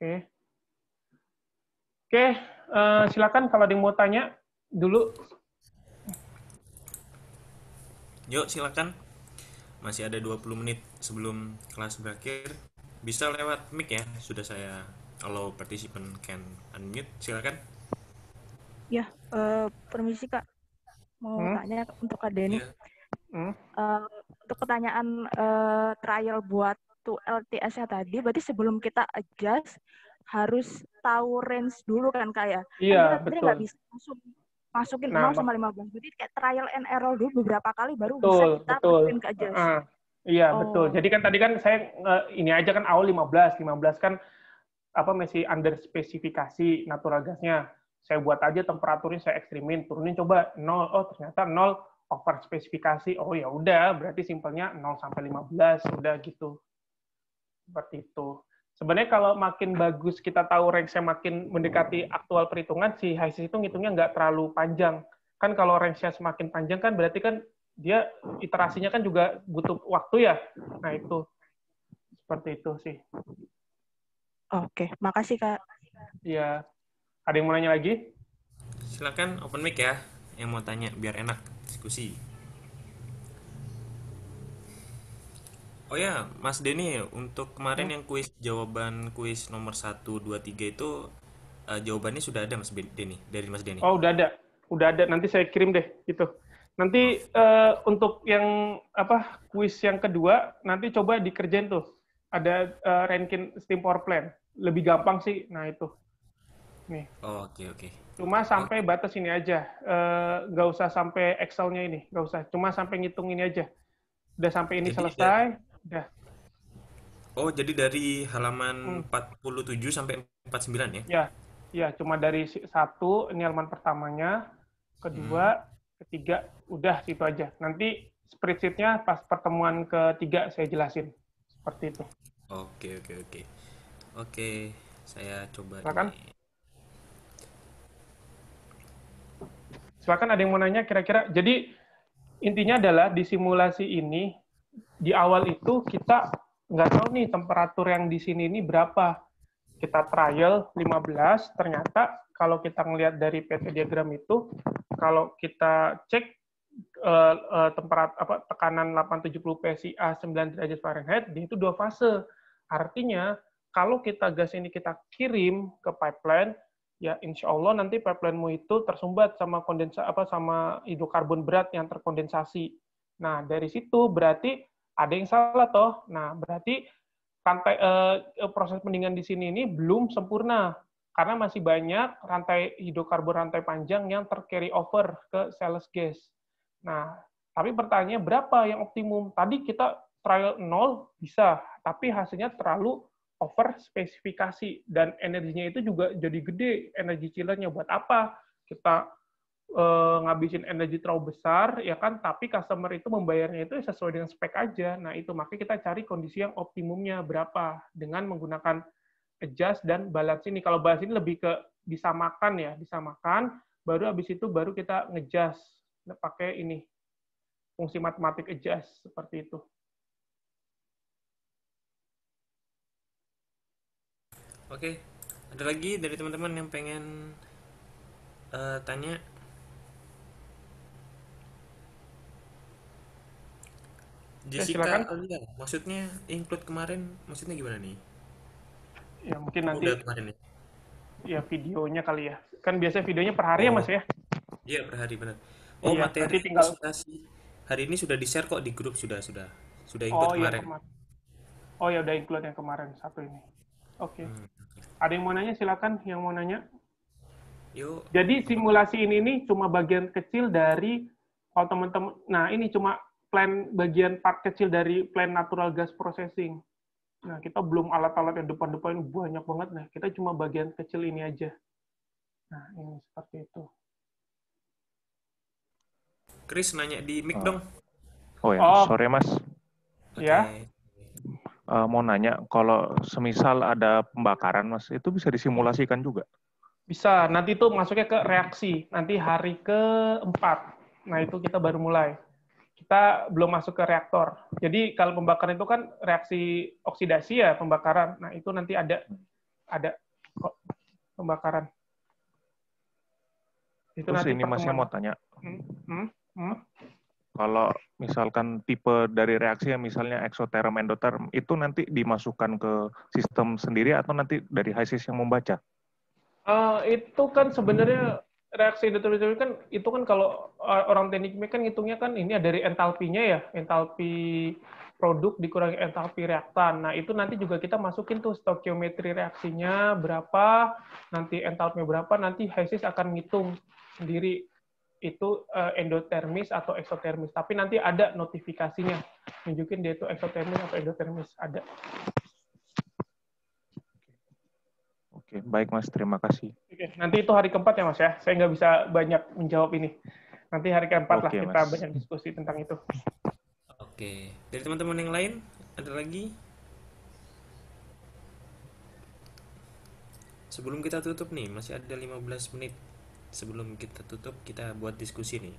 Oke. Oke, uh, silakan kalau ada yang mau tanya dulu. Yuk, silakan. Masih ada 20 menit sebelum kelas berakhir bisa lewat mic ya sudah saya kalau participant can unmute silakan ya uh, permisi kak mau hmm? tanya untuk kak Denny yeah. hmm? uh, untuk pertanyaan uh, trial buat tuh LTS-nya tadi berarti sebelum kita adjust harus tahu range dulu kan kak ya iya betul nggak bisa langsung masukin nah, 0 sama 15 jadi kayak trial and error dulu beberapa kali baru betul, bisa kita betul. ke adjust uh, Iya, oh. betul. Jadi kan tadi kan saya eh, ini aja kan awal 15, 15 kan apa masih under spesifikasi natural gasnya. Saya buat aja temperaturnya saya ekstrimin, turunin coba 0. Oh, ternyata 0 over spesifikasi. Oh ya udah, berarti simpelnya 0 sampai 15 udah gitu. Seperti itu. Sebenarnya kalau makin bagus kita tahu range makin mendekati aktual perhitungan, si HISIS itu ngitungnya nggak terlalu panjang. Kan kalau range-nya semakin panjang kan berarti kan dia iterasinya kan juga butuh waktu ya. Nah itu seperti itu sih. Oke, makasih kak. Iya. Ada yang mau nanya lagi? Silakan open mic ya, yang mau tanya biar enak diskusi. Oh ya, Mas Denny, untuk kemarin ya. yang kuis jawaban kuis nomor satu, dua, tiga itu uh, jawabannya sudah ada Mas Denny dari Mas Denny. Oh, udah ada. Udah ada. Nanti saya kirim deh itu. Nanti uh, untuk yang apa kuis yang kedua nanti coba dikerjain tuh. Ada uh, eh, ranking Steam Power Plan. Lebih gampang sih. Nah, itu. Nih. Oke, oh, oke. Okay, okay. Cuma sampai okay. batas ini aja. Uh, eh, gak usah sampai excelnya ini, gak usah. Cuma sampai ngitung ini aja. Udah sampai ini jadi, selesai, udah. Oh, jadi dari halaman hmm. 47 sampai 49 ya? Ya. Ya, cuma dari satu ini halaman pertamanya, kedua hmm ketiga udah situ aja. Nanti spreadsheetnya pas pertemuan ketiga saya jelasin seperti itu. Oke oke oke oke saya coba. Silakan. Silakan ada yang mau nanya kira-kira. Jadi intinya adalah di simulasi ini di awal itu kita nggak tahu nih temperatur yang di sini ini berapa. Kita trial 15, ternyata kalau kita melihat dari PT diagram itu, kalau kita cek uh, uh, temperat apa tekanan 870 PSIA 9 derajat Fahrenheit, dia itu dua fase. Artinya kalau kita gas ini kita kirim ke pipeline, ya insya Allah nanti pipelinemu itu tersumbat sama kondensa apa sama hidrokarbon berat yang terkondensasi. Nah dari situ berarti ada yang salah toh. Nah berarti pantai eh, eh proses pendingan di sini ini belum sempurna karena masih banyak rantai hidrokarbon rantai panjang yang tercarry over ke sales gas. Nah, tapi pertanyaannya berapa yang optimum? Tadi kita trial nol bisa, tapi hasilnya terlalu over spesifikasi dan energinya itu juga jadi gede energi chillernya buat apa? Kita e, ngabisin energi terlalu besar ya kan, tapi customer itu membayarnya itu sesuai dengan spek aja. Nah, itu makanya kita cari kondisi yang optimumnya berapa dengan menggunakan adjust dan balance ini. Kalau balance ini lebih ke disamakan ya, disamakan, baru habis itu baru kita ngejas pakai ini fungsi matematik adjust seperti itu. Oke, ada lagi dari teman-teman yang pengen uh, tanya? Eh, Jessica, ya, silakan. maksudnya include kemarin, maksudnya gimana nih? ya mungkin nanti ya. ya videonya kali ya kan biasanya videonya per hari ya, oh. ya mas ya iya per hari benar oh iya, materi tinggal hari ini sudah di share kok di grup sudah sudah sudah oh, include oh, kemarin iya, kemarin oh ya udah include yang kemarin satu ini oke okay. hmm. ada yang mau nanya silakan yang mau nanya Yuk. jadi simulasi ini ini cuma bagian kecil dari kalau oh, teman-teman nah ini cuma plan bagian part kecil dari plan natural gas processing Nah, kita belum alat-alat yang depan-depan ini banyak banget. Nah, kita cuma bagian kecil ini aja. Nah, ini seperti itu. Chris nanya di mic oh. dong. Oh ya, oh. sorry mas. Okay. Ya. Uh, mau nanya, kalau semisal ada pembakaran mas, itu bisa disimulasikan juga? Bisa, nanti itu masuknya ke reaksi. Nanti hari keempat. Nah, itu kita baru mulai kita belum masuk ke reaktor. Jadi kalau pembakaran itu kan reaksi oksidasi ya pembakaran. Nah itu nanti ada ada pembakaran. Itu Terus nanti ini masih mau tanya. Hmm? Hmm? Hmm? Kalau misalkan tipe dari reaksi yang misalnya eksoterm endoterm itu nanti dimasukkan ke sistem sendiri atau nanti dari HISIS yang membaca? Uh, itu kan sebenarnya reaksi hidrodinamik kan itu kan kalau eh, orang teknik kan ngitungnya kan ini ya, dari entalpinya ya, entalpi produk dikurangi entalpi reaktan. Nah, itu nanti juga kita masukin tuh stoikiometri reaksinya berapa, nanti entalpi berapa, nanti Hesis akan ngitung sendiri itu eh, endotermis atau eksotermis. Tapi nanti ada notifikasinya, nunjukin dia itu eksotermis atau endotermis, ada. Oke, baik Mas, terima kasih. Oke, nanti itu hari keempat ya Mas ya. Saya nggak bisa banyak menjawab ini. Nanti hari keempat Oke, lah kita mas. banyak diskusi tentang itu. Oke, dari teman-teman yang lain ada lagi? Sebelum kita tutup nih, masih ada 15 menit. Sebelum kita tutup, kita buat diskusi nih.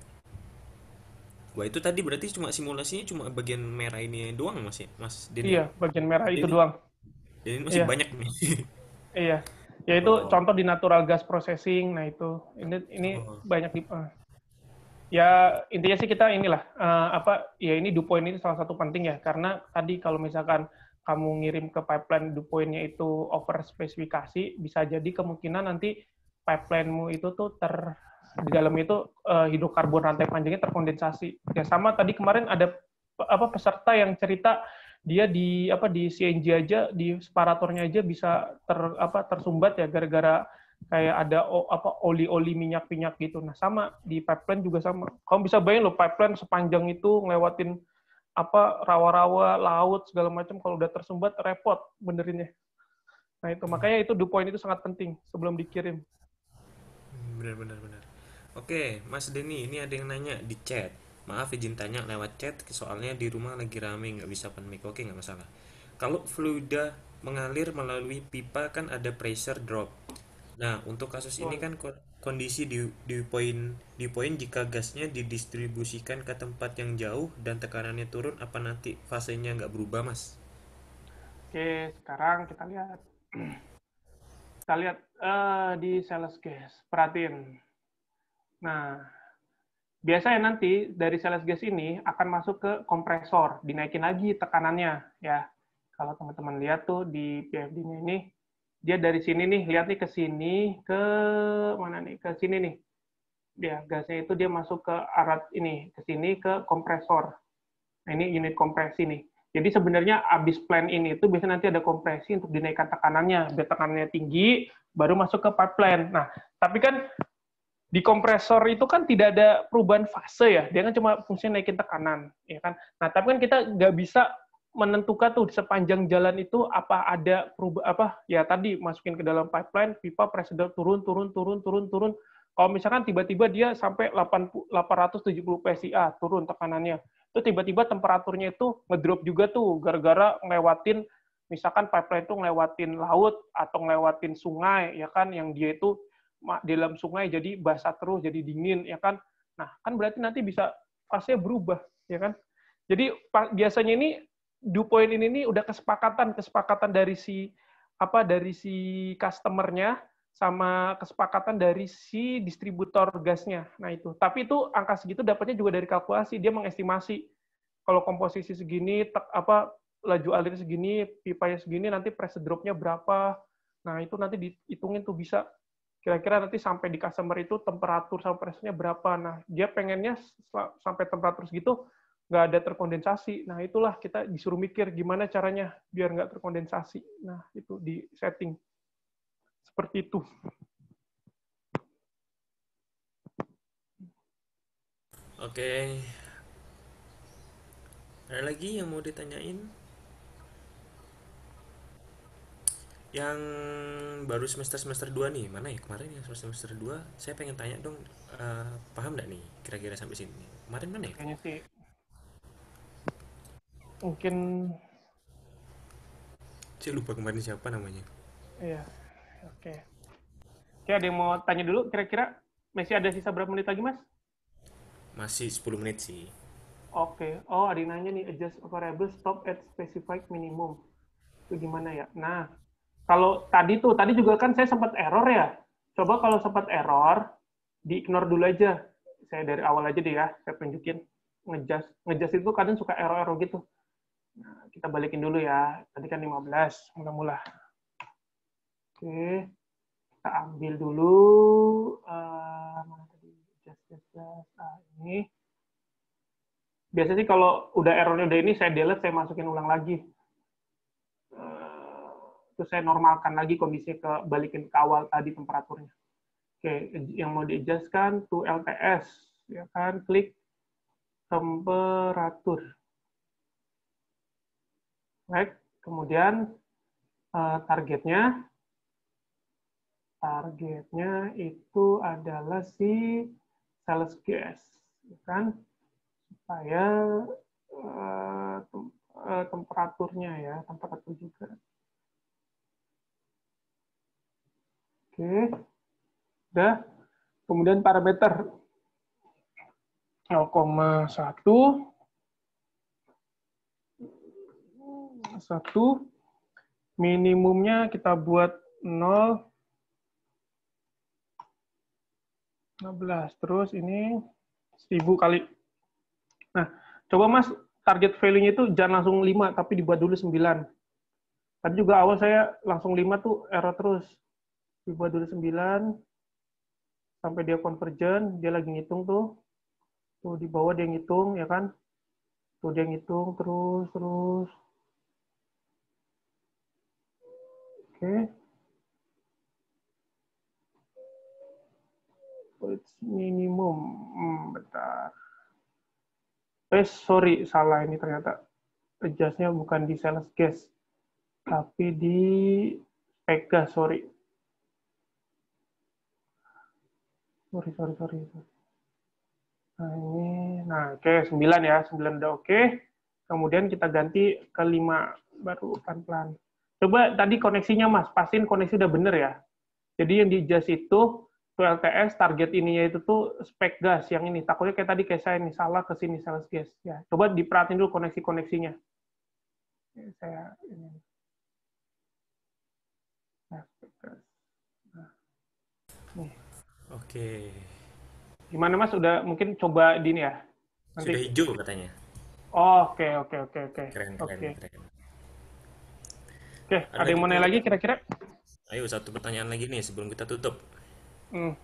Wah itu tadi berarti cuma simulasinya cuma bagian merah ini doang mas ya? mas Iya, bagian merah itu doang. Jadi masih iya. banyak nih. iya. Ya itu oh. contoh di natural gas processing. Nah itu ini ini oh. banyak di uh, ya intinya sih kita inilah uh, apa ya ini dew point ini salah satu penting ya karena tadi kalau misalkan kamu ngirim ke pipeline dew pointnya itu over spesifikasi bisa jadi kemungkinan nanti pipelinemu itu tuh ter di dalam itu uh, hidrokarbon rantai panjangnya terkondensasi. Ya sama tadi kemarin ada apa peserta yang cerita dia di apa di CNG aja di separatornya aja bisa ter apa tersumbat ya gara-gara kayak ada o, apa oli-oli minyak-minyak gitu. Nah, sama di pipeline juga sama. Kamu bisa bayangin loh pipeline sepanjang itu ngelewatin apa rawa-rawa, laut segala macam kalau udah tersumbat repot benerinnya. Nah, itu makanya itu dua point itu sangat penting sebelum dikirim. Hmm, benar benar benar. Oke, Mas Denny, ini ada yang nanya di chat maaf izin tanya lewat chat soalnya di rumah lagi rame nggak bisa open mic oke nggak masalah kalau fluida mengalir melalui pipa kan ada pressure drop nah untuk kasus ini kan kondisi di di poin di poin jika gasnya didistribusikan ke tempat yang jauh dan tekanannya turun apa nanti fasenya nggak berubah mas oke sekarang kita lihat kita lihat uh, di sales gas perhatiin nah biasanya nanti dari sales gas ini akan masuk ke kompresor, dinaikin lagi tekanannya ya. Kalau teman-teman lihat tuh di PFD-nya ini, dia dari sini nih, lihat nih ke sini, ke mana nih, ke sini nih. Ya, gasnya itu dia masuk ke arat ini, ke sini ke kompresor. Nah, ini unit kompresi nih. Jadi sebenarnya abis plan ini itu biasanya nanti ada kompresi untuk dinaikkan tekanannya, biar tekanannya tinggi, baru masuk ke pipeline. Nah, tapi kan di kompresor itu kan tidak ada perubahan fase ya, dia kan cuma fungsinya naikin tekanan, ya kan. Nah, tapi kan kita nggak bisa menentukan tuh sepanjang jalan itu apa ada perubahan apa ya tadi masukin ke dalam pipeline pipa presiden turun turun turun turun turun kalau misalkan tiba-tiba dia sampai puluh psi ah, turun tekanannya itu tiba-tiba temperaturnya itu ngedrop juga tuh gara-gara ngelewatin misalkan pipeline itu ngelewatin laut atau ngelewatin sungai ya kan yang dia itu di dalam sungai jadi basah terus jadi dingin ya kan nah kan berarti nanti bisa fase berubah ya kan jadi biasanya ini dew point ini nih udah kesepakatan kesepakatan dari si apa dari si customernya sama kesepakatan dari si distributor gasnya. Nah itu. Tapi itu angka segitu dapatnya juga dari kalkulasi. Dia mengestimasi kalau komposisi segini, tek, apa laju alir segini, pipanya segini, nanti pressure dropnya berapa. Nah itu nanti dihitungin tuh bisa kira-kira nanti sampai di customer itu temperatur sama pressure-nya berapa. Nah, dia pengennya sampai temperatur segitu nggak ada terkondensasi. Nah, itulah kita disuruh mikir gimana caranya biar nggak terkondensasi. Nah, itu di setting. Seperti itu. Oke. Ada lagi yang mau ditanyain? yang baru semester semester 2 nih mana ya kemarin yang semester semester 2 saya pengen tanya dong uh, paham nggak nih kira-kira sampai sini kemarin mana ya kayaknya sih mungkin saya lupa kemarin siapa namanya iya oke okay. Oke, ada yang mau tanya dulu kira-kira masih ada sisa berapa menit lagi, Mas? Masih 10 menit sih. Oke. Okay. Oh, ada yang nanya nih, adjust variable stop at specified minimum. Itu gimana ya? Nah, kalau tadi tuh, tadi juga kan saya sempat error ya. Coba kalau sempat error, di ignore dulu aja. Saya dari awal aja deh ya, saya tunjukin. Ngejas, ngejas itu kadang suka error-error gitu. Nah, kita balikin dulu ya. Tadi kan 15, mula-mula. Oke, kita ambil dulu. Uh, mana tadi? Just, just, just. Nah, ini. Biasanya sih kalau udah errornya udah ini, saya delete, saya masukin ulang lagi terus saya normalkan lagi kondisi ke balikin ke awal tadi temperaturnya. Oke, yang mau di-adjust kan to LTS, ya kan, klik temperatur. Baik, kemudian eh, targetnya, targetnya itu adalah si sales gas, ya kan, supaya eh, eh, temperaturnya ya, temperatur juga. Oke. Udah. Kemudian parameter 0,1 1 minimumnya kita buat 0 16 terus ini 1000 kali nah coba mas target value-nya itu jangan langsung 5 tapi dibuat dulu 9 tadi juga awal saya langsung 5 tuh error terus dulu 29 sampai dia convergent, dia lagi ngitung tuh. Tuh di bawah dia ngitung ya kan. Tuh dia ngitung terus terus. Oke. Okay. minimum. Hmm, bentar. Eh, sorry, salah ini ternyata. Adjustnya bukan di sales gas, tapi di Pegas, sorry. sorry sorry sorry nah ini nah oke okay, 9 ya 9 udah oke okay. kemudian kita ganti ke 5 baru pelan-pelan coba tadi koneksinya mas pastiin koneksi udah bener ya jadi yang di jas itu tuh LTS target ini yaitu tuh spek gas yang ini takutnya kayak tadi kayak saya ini salah ke sini sales gas ya coba diperhatiin dulu koneksi koneksinya saya ini Oke. Gimana Mas udah mungkin coba di ini ya? Nanti. Sudah hijau katanya. Oh, oke oke oke oke. Keren keren okay. keren. Oke, ada, ada yang mau nanya lagi kira-kira? Ayo satu pertanyaan lagi nih sebelum kita tutup. Hmm.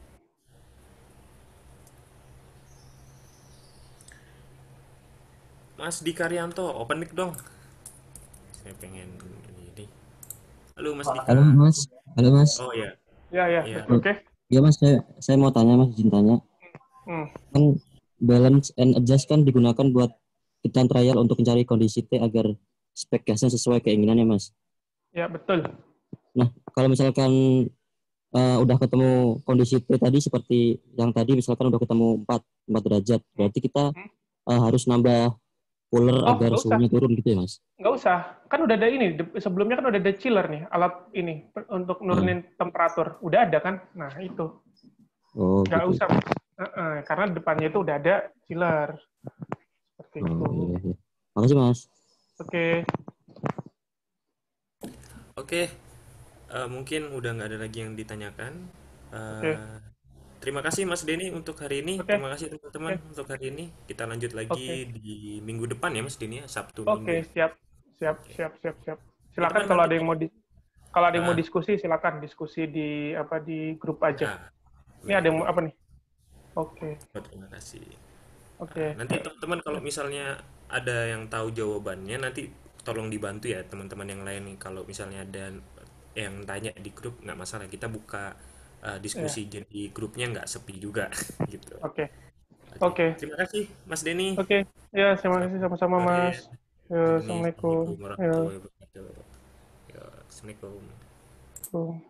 Mas Dikaryanto, open mic dong. Saya pengen ini. Halo Mas Halo Mas. Halo Mas. Oh iya. ya. Ya ya. Oke. Ya mas, saya, saya mau tanya mas, izin tanya. Hmm. Kan balance and adjust kan digunakan buat kita trial untuk mencari kondisi T agar spek gasnya sesuai keinginannya mas. Ya betul. Nah kalau misalkan uh, udah ketemu kondisi T tadi seperti yang tadi misalkan udah ketemu 4, 4 derajat, berarti kita uh, harus nambah cooler oh, agar suhunya turun gitu ya mas? Nggak usah, kan udah ada ini sebelumnya kan udah ada chiller nih alat ini untuk nurunin hmm. temperatur, udah ada kan? Nah itu oh, nggak gitu. usah, uh -uh, karena depannya itu udah ada chiller seperti oh, itu. Iya, iya. mas. Oke. Okay. Oke, okay. uh, eh, mungkin udah nggak ada lagi yang ditanyakan. Uh, eh, okay Terima kasih Mas Denny untuk hari ini. Okay. Terima kasih teman-teman okay. untuk hari ini. Kita lanjut lagi okay. di minggu depan ya Mas Denny, ya? Sabtu Oke, okay, minggu. siap. Siap, siap, siap, siap. Silakan kalau ada yang mau di kalau ada yang mau ah. diskusi silakan diskusi di apa di grup aja. Nah, ini ada yang mau apa nih? Oke. Okay. Oh, terima kasih. Oke. Okay. Ah, nanti teman-teman kalau misalnya ada yang tahu jawabannya nanti tolong dibantu ya teman-teman yang lain kalau misalnya ada yang tanya di grup nggak masalah kita buka uh, diskusi yeah. jadi grupnya nggak sepi juga (laughs) gitu. Oke. Okay. Oke. Okay. Okay. Terima kasih Mas Denny. Oke. Okay. Ya, terima kasih sama-sama Mas. Ya, Assalamualaikum. Assalamualaikum warahmatullahi wabarakatuh. Ya, Assalamualaikum. Assalamualaikum.